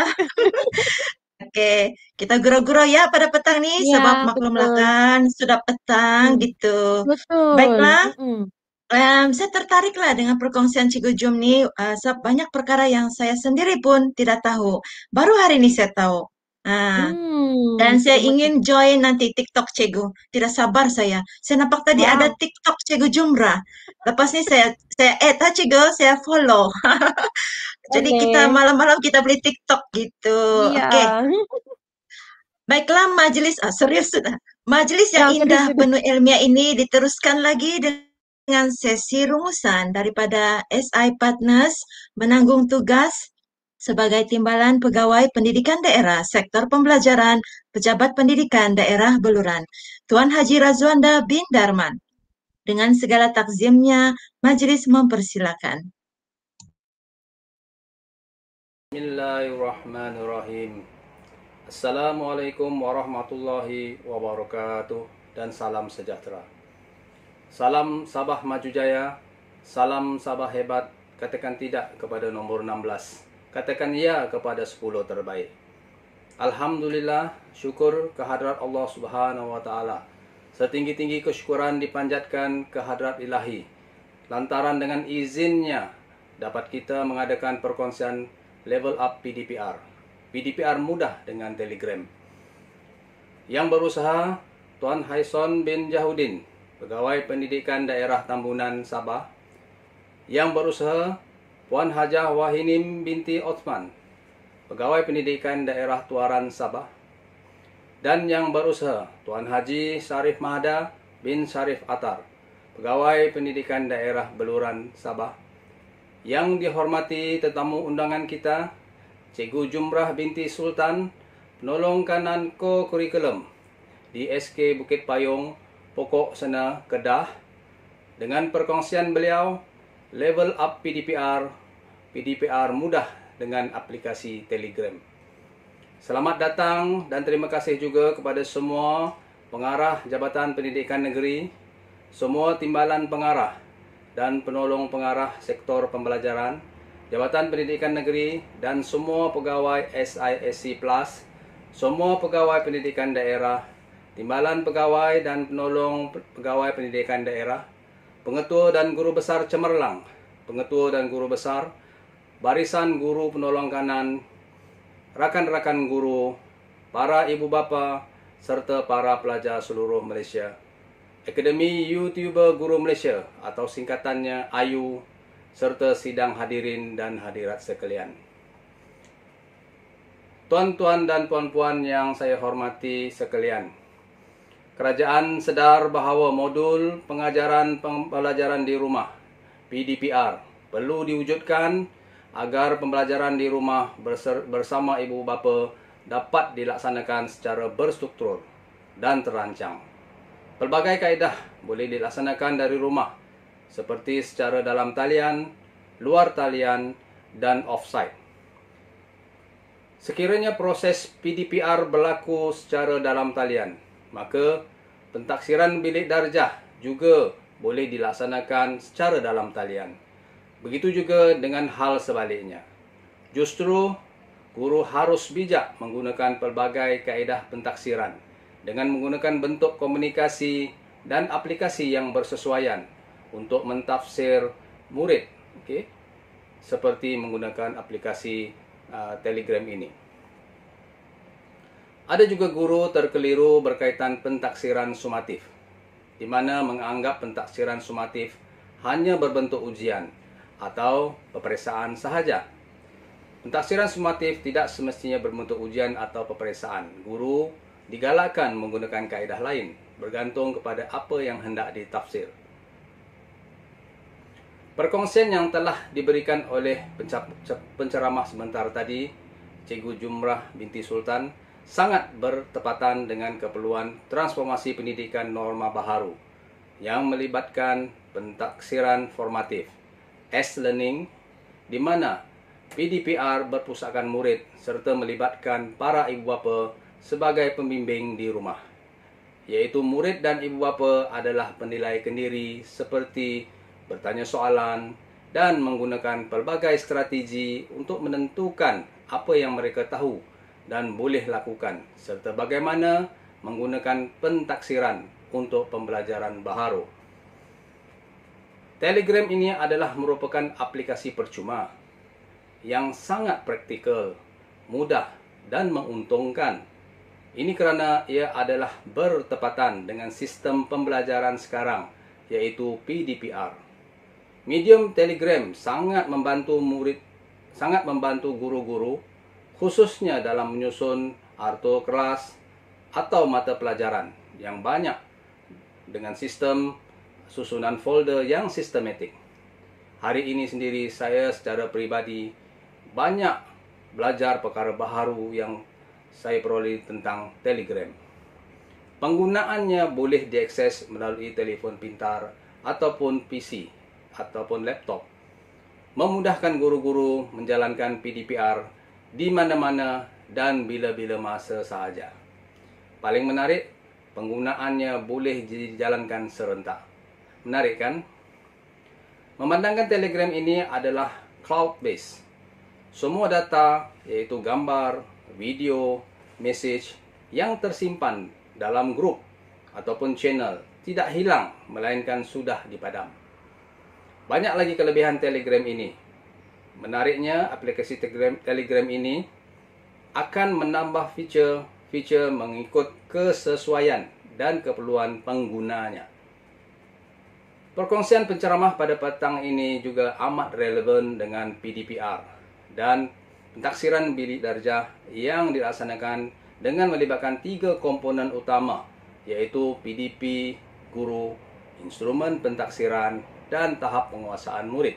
Oke, okay. kita gurau-gurau ya pada petang nih, ya, sebab maklum kan sudah petang mm. gitu. Betul. Baiklah. Mm. Um, saya tertariklah dengan perkongsian Cikgu ini. nih, uh, banyak perkara yang saya sendiri pun tidak tahu. Baru hari ini saya tahu. Ha. Hmm. Dan saya ingin join nanti TikTok cikgu. Tidak sabar saya. Saya nampak tadi wow. ada TikTok cikgu Jumrah. Lepas ni saya saya add lah cikgu, saya follow. *laughs* Jadi okay. kita malam-malam kita beli TikTok gitu. Yeah. Okay. Baiklah majlis, ah, serius sudah. Majlis yang ya, indah penuh ilmiah ini diteruskan lagi dengan sesi rumusan daripada SI Partners menanggung tugas sebagai timbalan pegawai pendidikan daerah sektor pembelajaran pejabat pendidikan daerah Beluran, Tuan Haji Razwanda bin Darman. Dengan segala takzimnya, majlis mempersilakan.
Bismillahirrahmanirrahim. Assalamualaikum warahmatullahi wabarakatuh dan salam sejahtera. Salam Sabah Maju Jaya, salam Sabah Hebat, katakan tidak kepada nombor 16. Katakan ya kepada sepuluh terbaik. Alhamdulillah, syukur kehadrat Allah Subhanahu wa taala. Setinggi-tinggi kesyukuran dipanjatkan kehadrat Ilahi. Lantaran dengan izinnya dapat kita mengadakan perkongsian level up PDPR. PDPR mudah dengan Telegram. Yang berusaha Tuan Haison bin Jahudin, pegawai pendidikan daerah Tambunan Sabah. Yang berusaha Puan Hajah Wahinim binti Osman, pegawai pendidikan daerah Tuaran Sabah. Dan yang berusaha, Tuan Haji Sarif Mahada bin Sarif Atar, pegawai pendidikan daerah Beluran Sabah. Yang dihormati tetamu undangan kita, Cikgu Jumrah binti Sultan, penolong kanan ko-kurikulum di SK Bukit Payung, Pokok Sena, Kedah. Dengan perkongsian beliau, Level up PDPR, PDPR mudah dengan aplikasi Telegram. Selamat datang dan terima kasih juga kepada semua pengarah Jabatan Pendidikan Negeri, semua timbalan pengarah dan penolong pengarah sektor pembelajaran, Jabatan Pendidikan Negeri dan semua pegawai SISC Plus, semua pegawai pendidikan daerah, timbalan pegawai dan penolong pegawai pendidikan daerah, Pengetua dan Guru Besar Cemerlang, Pengetua dan Guru Besar, Barisan Guru Penolong Kanan, rakan-rakan guru, para ibu bapa serta para pelajar seluruh Malaysia. Akademi YouTuber Guru Malaysia atau singkatannya AYU serta sidang hadirin dan hadirat sekalian. Tuan-tuan dan puan-puan yang saya hormati sekalian. Kerajaan sedar bahawa modul pengajaran pembelajaran di rumah PDPR perlu diwujudkan agar pembelajaran di rumah bersama ibu bapa dapat dilaksanakan secara berstruktur dan terancang. Pelbagai kaedah boleh dilaksanakan dari rumah seperti secara dalam talian, luar talian dan offsite. Sekiranya proses PDPR berlaku secara dalam talian, maka pentaksiran bilik darjah juga boleh dilaksanakan secara dalam talian. Begitu juga dengan hal sebaliknya. Justru, guru harus bijak menggunakan pelbagai kaedah pentaksiran dengan menggunakan bentuk komunikasi dan aplikasi yang bersesuaian untuk mentafsir murid okay? seperti menggunakan aplikasi uh, telegram ini. Ada juga guru terkeliru berkaitan pentaksiran sumatif di mana menganggap pentaksiran sumatif hanya berbentuk ujian atau peperiksaan sahaja. Pentaksiran sumatif tidak semestinya berbentuk ujian atau peperiksaan. Guru digalakkan menggunakan kaedah lain bergantung kepada apa yang hendak ditafsir. Perkongsian yang telah diberikan oleh penceramah sebentar tadi, Cikgu Jumrah binti Sultan, sangat bertepatan dengan keperluan transformasi pendidikan norma baharu yang melibatkan pentaksiran formatif S-Learning di mana PDPR berpusatkan murid serta melibatkan para ibu bapa sebagai pembimbing di rumah iaitu murid dan ibu bapa adalah penilai kendiri seperti bertanya soalan dan menggunakan pelbagai strategi untuk menentukan apa yang mereka tahu dan boleh lakukan serta bagaimana menggunakan pentaksiran untuk pembelajaran baharu. Telegram ini adalah merupakan aplikasi percuma yang sangat praktikal, mudah dan menguntungkan. Ini kerana ia adalah bertepatan dengan sistem pembelajaran sekarang iaitu PDPR. Medium Telegram sangat membantu murid sangat membantu guru-guru khususnya dalam menyusun arto kelas atau mata pelajaran yang banyak dengan sistem susunan folder yang sistematik. Hari ini sendiri saya secara pribadi banyak belajar perkara baharu yang saya peroleh tentang Telegram. Penggunaannya boleh diakses melalui telefon pintar ataupun PC ataupun laptop. Memudahkan guru-guru menjalankan PDPR di mana-mana dan bila-bila masa sahaja. Paling menarik, penggunaannya boleh dijalankan serentak. Menarik kan? Memandangkan Telegram ini adalah cloud-based. Semua data, iaitu gambar, video, message yang tersimpan dalam grup ataupun channel tidak hilang melainkan sudah dipadam. Banyak lagi kelebihan Telegram ini Menariknya, aplikasi Telegram ini akan menambah fitur-fitur mengikut kesesuaian dan keperluan penggunanya. Perkongsian penceramah pada petang ini juga amat relevan dengan PDPR dan pentaksiran bilik darjah yang dilaksanakan dengan melibatkan tiga komponen utama yaitu PDP, guru, instrumen pentaksiran, dan tahap penguasaan murid.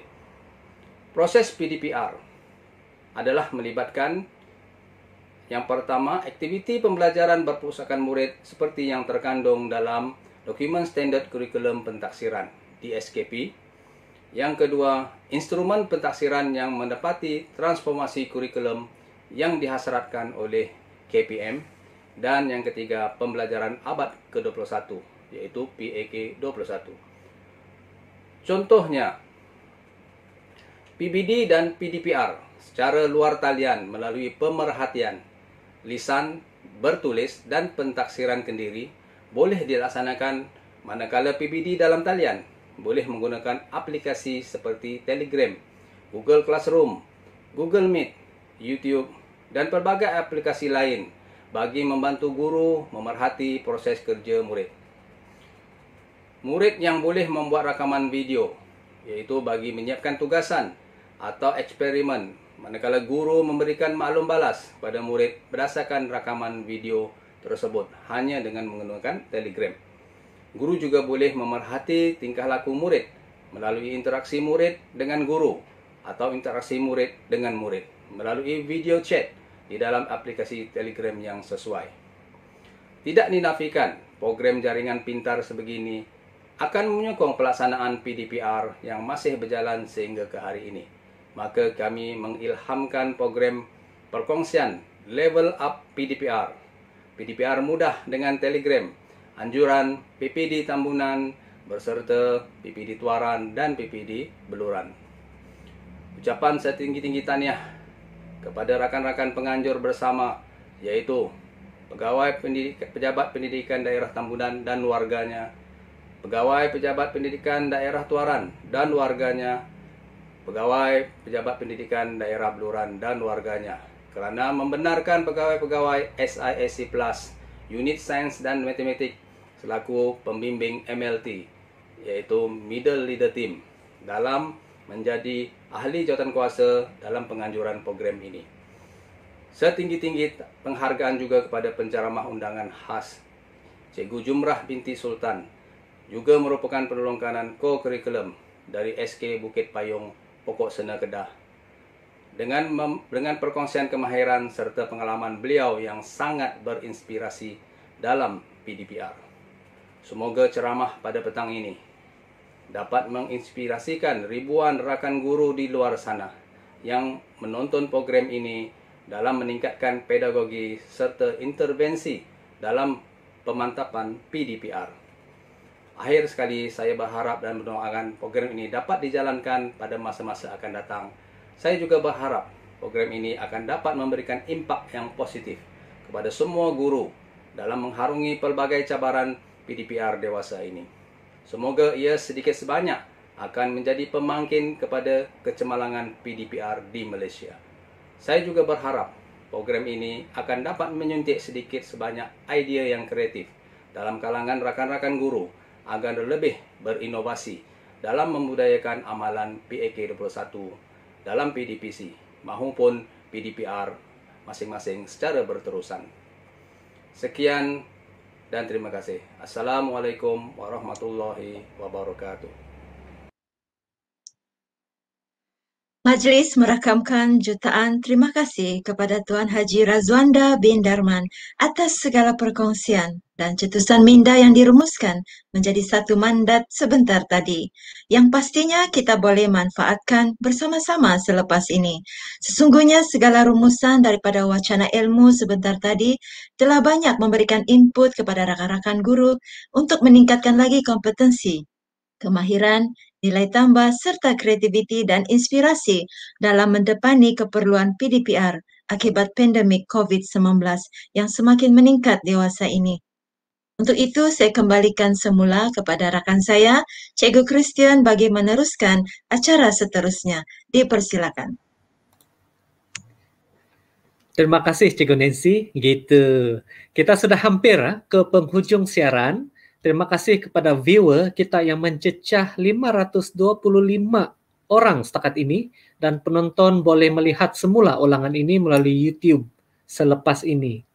Proses PDPR adalah melibatkan yang pertama, aktiviti pembelajaran berpusakan murid seperti yang terkandung dalam dokumen standard kurikulum pentaksiran DSKP. Yang kedua, instrumen pentaksiran yang mendapati transformasi kurikulum yang dihasratkan oleh KPM. Dan yang ketiga, pembelajaran abad ke-21, yaitu PAK 21. Contohnya, PBD dan PDPR secara luar talian melalui pemerhatian, lisan, bertulis dan pentaksiran kendiri boleh dilaksanakan manakala PBD dalam talian boleh menggunakan aplikasi seperti Telegram, Google Classroom, Google Meet, YouTube dan pelbagai aplikasi lain bagi membantu guru memerhati proses kerja murid. Murid yang boleh membuat rakaman video iaitu bagi menyiapkan tugasan, atau eksperimen manakala guru memberikan maklum balas pada murid berdasarkan rakaman video tersebut hanya dengan menggunakan telegram. Guru juga boleh memerhati tingkah laku murid melalui interaksi murid dengan guru atau interaksi murid dengan murid melalui video chat di dalam aplikasi telegram yang sesuai. Tidak dinafikan program jaringan pintar sebegini akan menyokong pelaksanaan PDPR yang masih berjalan sehingga ke hari ini maka kami mengilhamkan program perkongsian Level Up PDPR. PDPR mudah dengan telegram, anjuran PPD tambunan berserta PPD tuaran dan PPD beluran. Ucapan setinggi-tinggi taniah kepada rakan-rakan penganjur bersama iaitu pegawai pendidik, pejabat pendidikan daerah tambunan dan warganya, pegawai pejabat pendidikan daerah tuaran dan warganya pegawai pejabat pendidikan daerah Beluran dan warganya kerana membenarkan pegawai-pegawai SISC Plus Unit Sains dan Matematik selaku pembimbing MLT iaitu Middle Leader Team dalam menjadi ahli jawatankuasa dalam penganjuran program ini. Setinggi-tinggi penghargaan juga kepada penceramah undangan khas Cikgu Jumrah binti Sultan juga merupakan penolong kanan co-curriculum dari SK Bukit Payung pokok sena kedah. Dengan, mem, dengan perkongsian kemahiran serta pengalaman beliau yang sangat berinspirasi dalam PDPR. Semoga ceramah pada petang ini dapat menginspirasikan ribuan rakan guru di luar sana yang menonton program ini dalam meningkatkan pedagogi serta intervensi dalam pemantapan PDPR. Akhir sekali saya berharap dan mendoakan program ini dapat dijalankan pada masa-masa akan datang. Saya juga berharap program ini akan dapat memberikan impak yang positif kepada semua guru dalam mengharungi pelbagai cabaran PDPR dewasa ini. Semoga ia sedikit sebanyak akan menjadi pemangkin kepada kecemalangan PDPR di Malaysia. Saya juga berharap program ini akan dapat menyuntik sedikit sebanyak idea yang kreatif dalam kalangan rakan-rakan guru agar lebih berinovasi dalam membudayakan amalan PAK 21 dalam PDPC maupun PDPR masing-masing secara berterusan. Sekian dan terima kasih. Assalamualaikum warahmatullahi wabarakatuh.
Majlis merakamkan jutaan terima kasih kepada Tuan Haji Razwanda bin Darman atas segala perkongsian dan cetusan minda yang dirumuskan menjadi satu mandat sebentar tadi yang pastinya kita boleh manfaatkan bersama-sama selepas ini. Sesungguhnya segala rumusan daripada wacana ilmu sebentar tadi telah banyak memberikan input kepada rakan-rakan guru untuk meningkatkan lagi kompetensi kemahiran, nilai tambah serta kreativiti dan inspirasi dalam mendepani keperluan PDPR akibat pandemik COVID-19 yang semakin meningkat dewasa ini. Untuk itu, saya kembalikan semula kepada rakan saya, Cikgu Christian bagi meneruskan acara seterusnya. Dipersilakan.
Terima kasih Cikgu Nancy. Gitu. Kita sudah hampir ah, ke penghujung siaran Terima kasih kepada viewer kita yang mencecah 525 orang setakat ini dan penonton boleh melihat semula ulangan ini melalui YouTube selepas ini.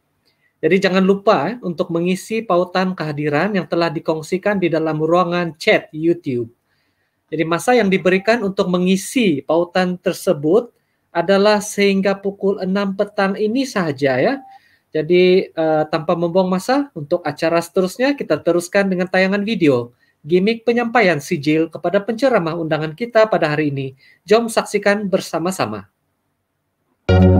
Jadi jangan lupa eh, untuk mengisi pautan kehadiran yang telah dikongsikan di dalam ruangan chat YouTube. Jadi masa yang diberikan untuk mengisi pautan tersebut adalah sehingga pukul 6 petang ini sahaja ya. Jadi uh, tanpa membuang masa, untuk acara seterusnya kita teruskan dengan tayangan video. gimmick penyampaian sijil kepada penceramah undangan kita pada hari ini. Jom saksikan bersama-sama. Thank you.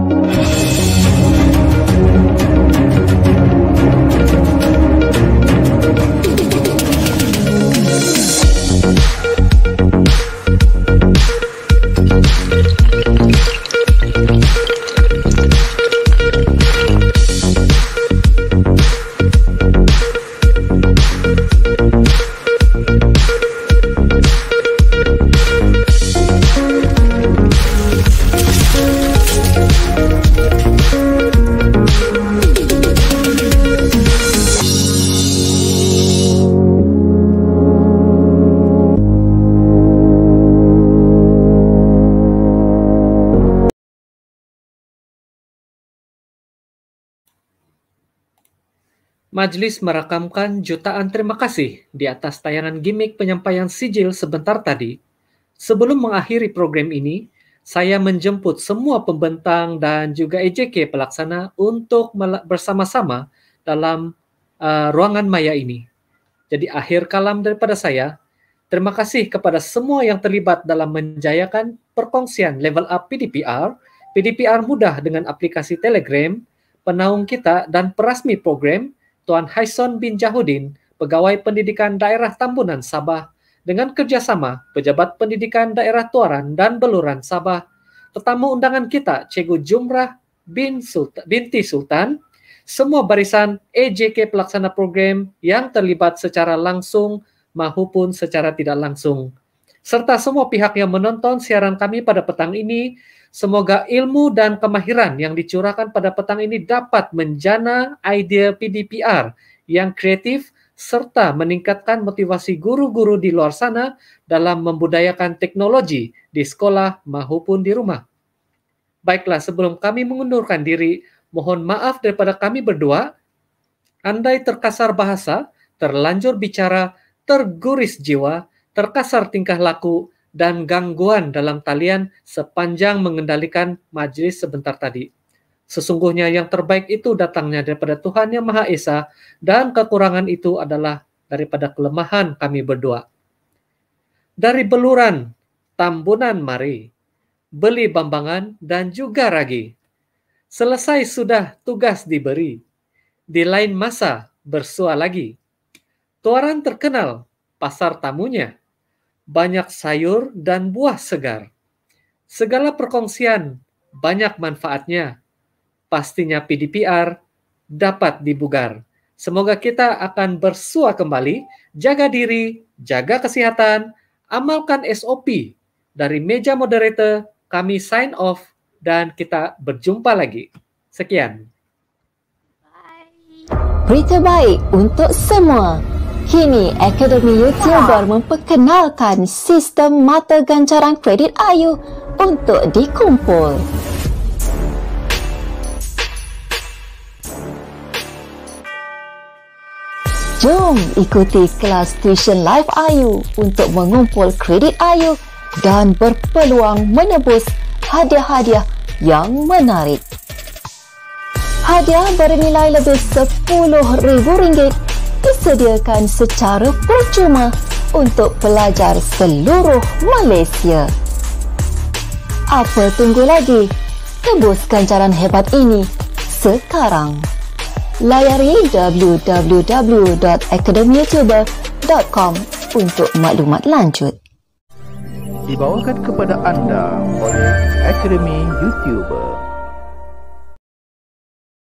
Majelis merekamkan jutaan terima kasih di atas tayangan gimmick penyampaian sijil sebentar tadi. Sebelum mengakhiri program ini, saya menjemput semua pembentang dan juga EJK pelaksana untuk bersama-sama dalam uh, ruangan maya ini. Jadi akhir kalam daripada saya, terima kasih kepada semua yang terlibat dalam menjayakan perkongsian level up PDPR, PDPR mudah dengan aplikasi Telegram, penaung kita dan perasmi program, Tuan Haison bin Jahudin, Pegawai Pendidikan Daerah Tambunan Sabah dengan kerjasama Pejabat Pendidikan Daerah Tuaran dan Beluran Sabah, tetamu undangan kita Cikgu Jumrah bin Sultan, Binti Sultan, semua barisan EJK pelaksana program yang terlibat secara langsung maupun secara tidak langsung, serta semua pihak yang menonton siaran kami pada petang ini Semoga ilmu dan kemahiran yang dicurahkan pada petang ini dapat menjana ide PDPR yang kreatif serta meningkatkan motivasi guru-guru di luar sana dalam membudayakan teknologi di sekolah maupun di rumah. Baiklah, sebelum kami mengundurkan diri, mohon maaf daripada kami berdua. Andai terkasar bahasa, terlanjur bicara, terguris jiwa, terkasar tingkah laku, dan gangguan dalam talian sepanjang mengendalikan majelis sebentar tadi. Sesungguhnya yang terbaik itu datangnya daripada Tuhan Yang Maha Esa dan kekurangan itu adalah daripada kelemahan kami berdua. Dari beluran, tambunan mari, beli bambangan dan juga ragi. Selesai sudah tugas diberi. Di lain masa bersua lagi. Tuaran terkenal pasar tamunya. banyak sayur dan buah segar. Segala perkongsian banyak manfaatnya. Pastinya PDPR dapat dibugar. Semoga kita akan bersua kembali, jaga diri, jaga kesehatan, amalkan SOP. Dari meja moderator, kami sign off dan kita berjumpa lagi. Sekian.
Bye. Berita baik untuk
semua. Kini, Akademi ah. baru memperkenalkan sistem
mata ganjaran kredit Ayu untuk dikumpul.
Jom ikuti kelas tuition live Ayu untuk mengumpul kredit Ayu dan berpeluang menebus hadiah-hadiah yang menarik. Hadiah bernilai lebih RM10,000 disediakan secara percuma untuk pelajar seluruh Malaysia. Apa tunggu lagi? Tebuskan jalan hebat ini sekarang. Layari www.academyyoutuber.com untuk maklumat lanjut.
Dibawakan kepada anda oleh Academy YouTuber.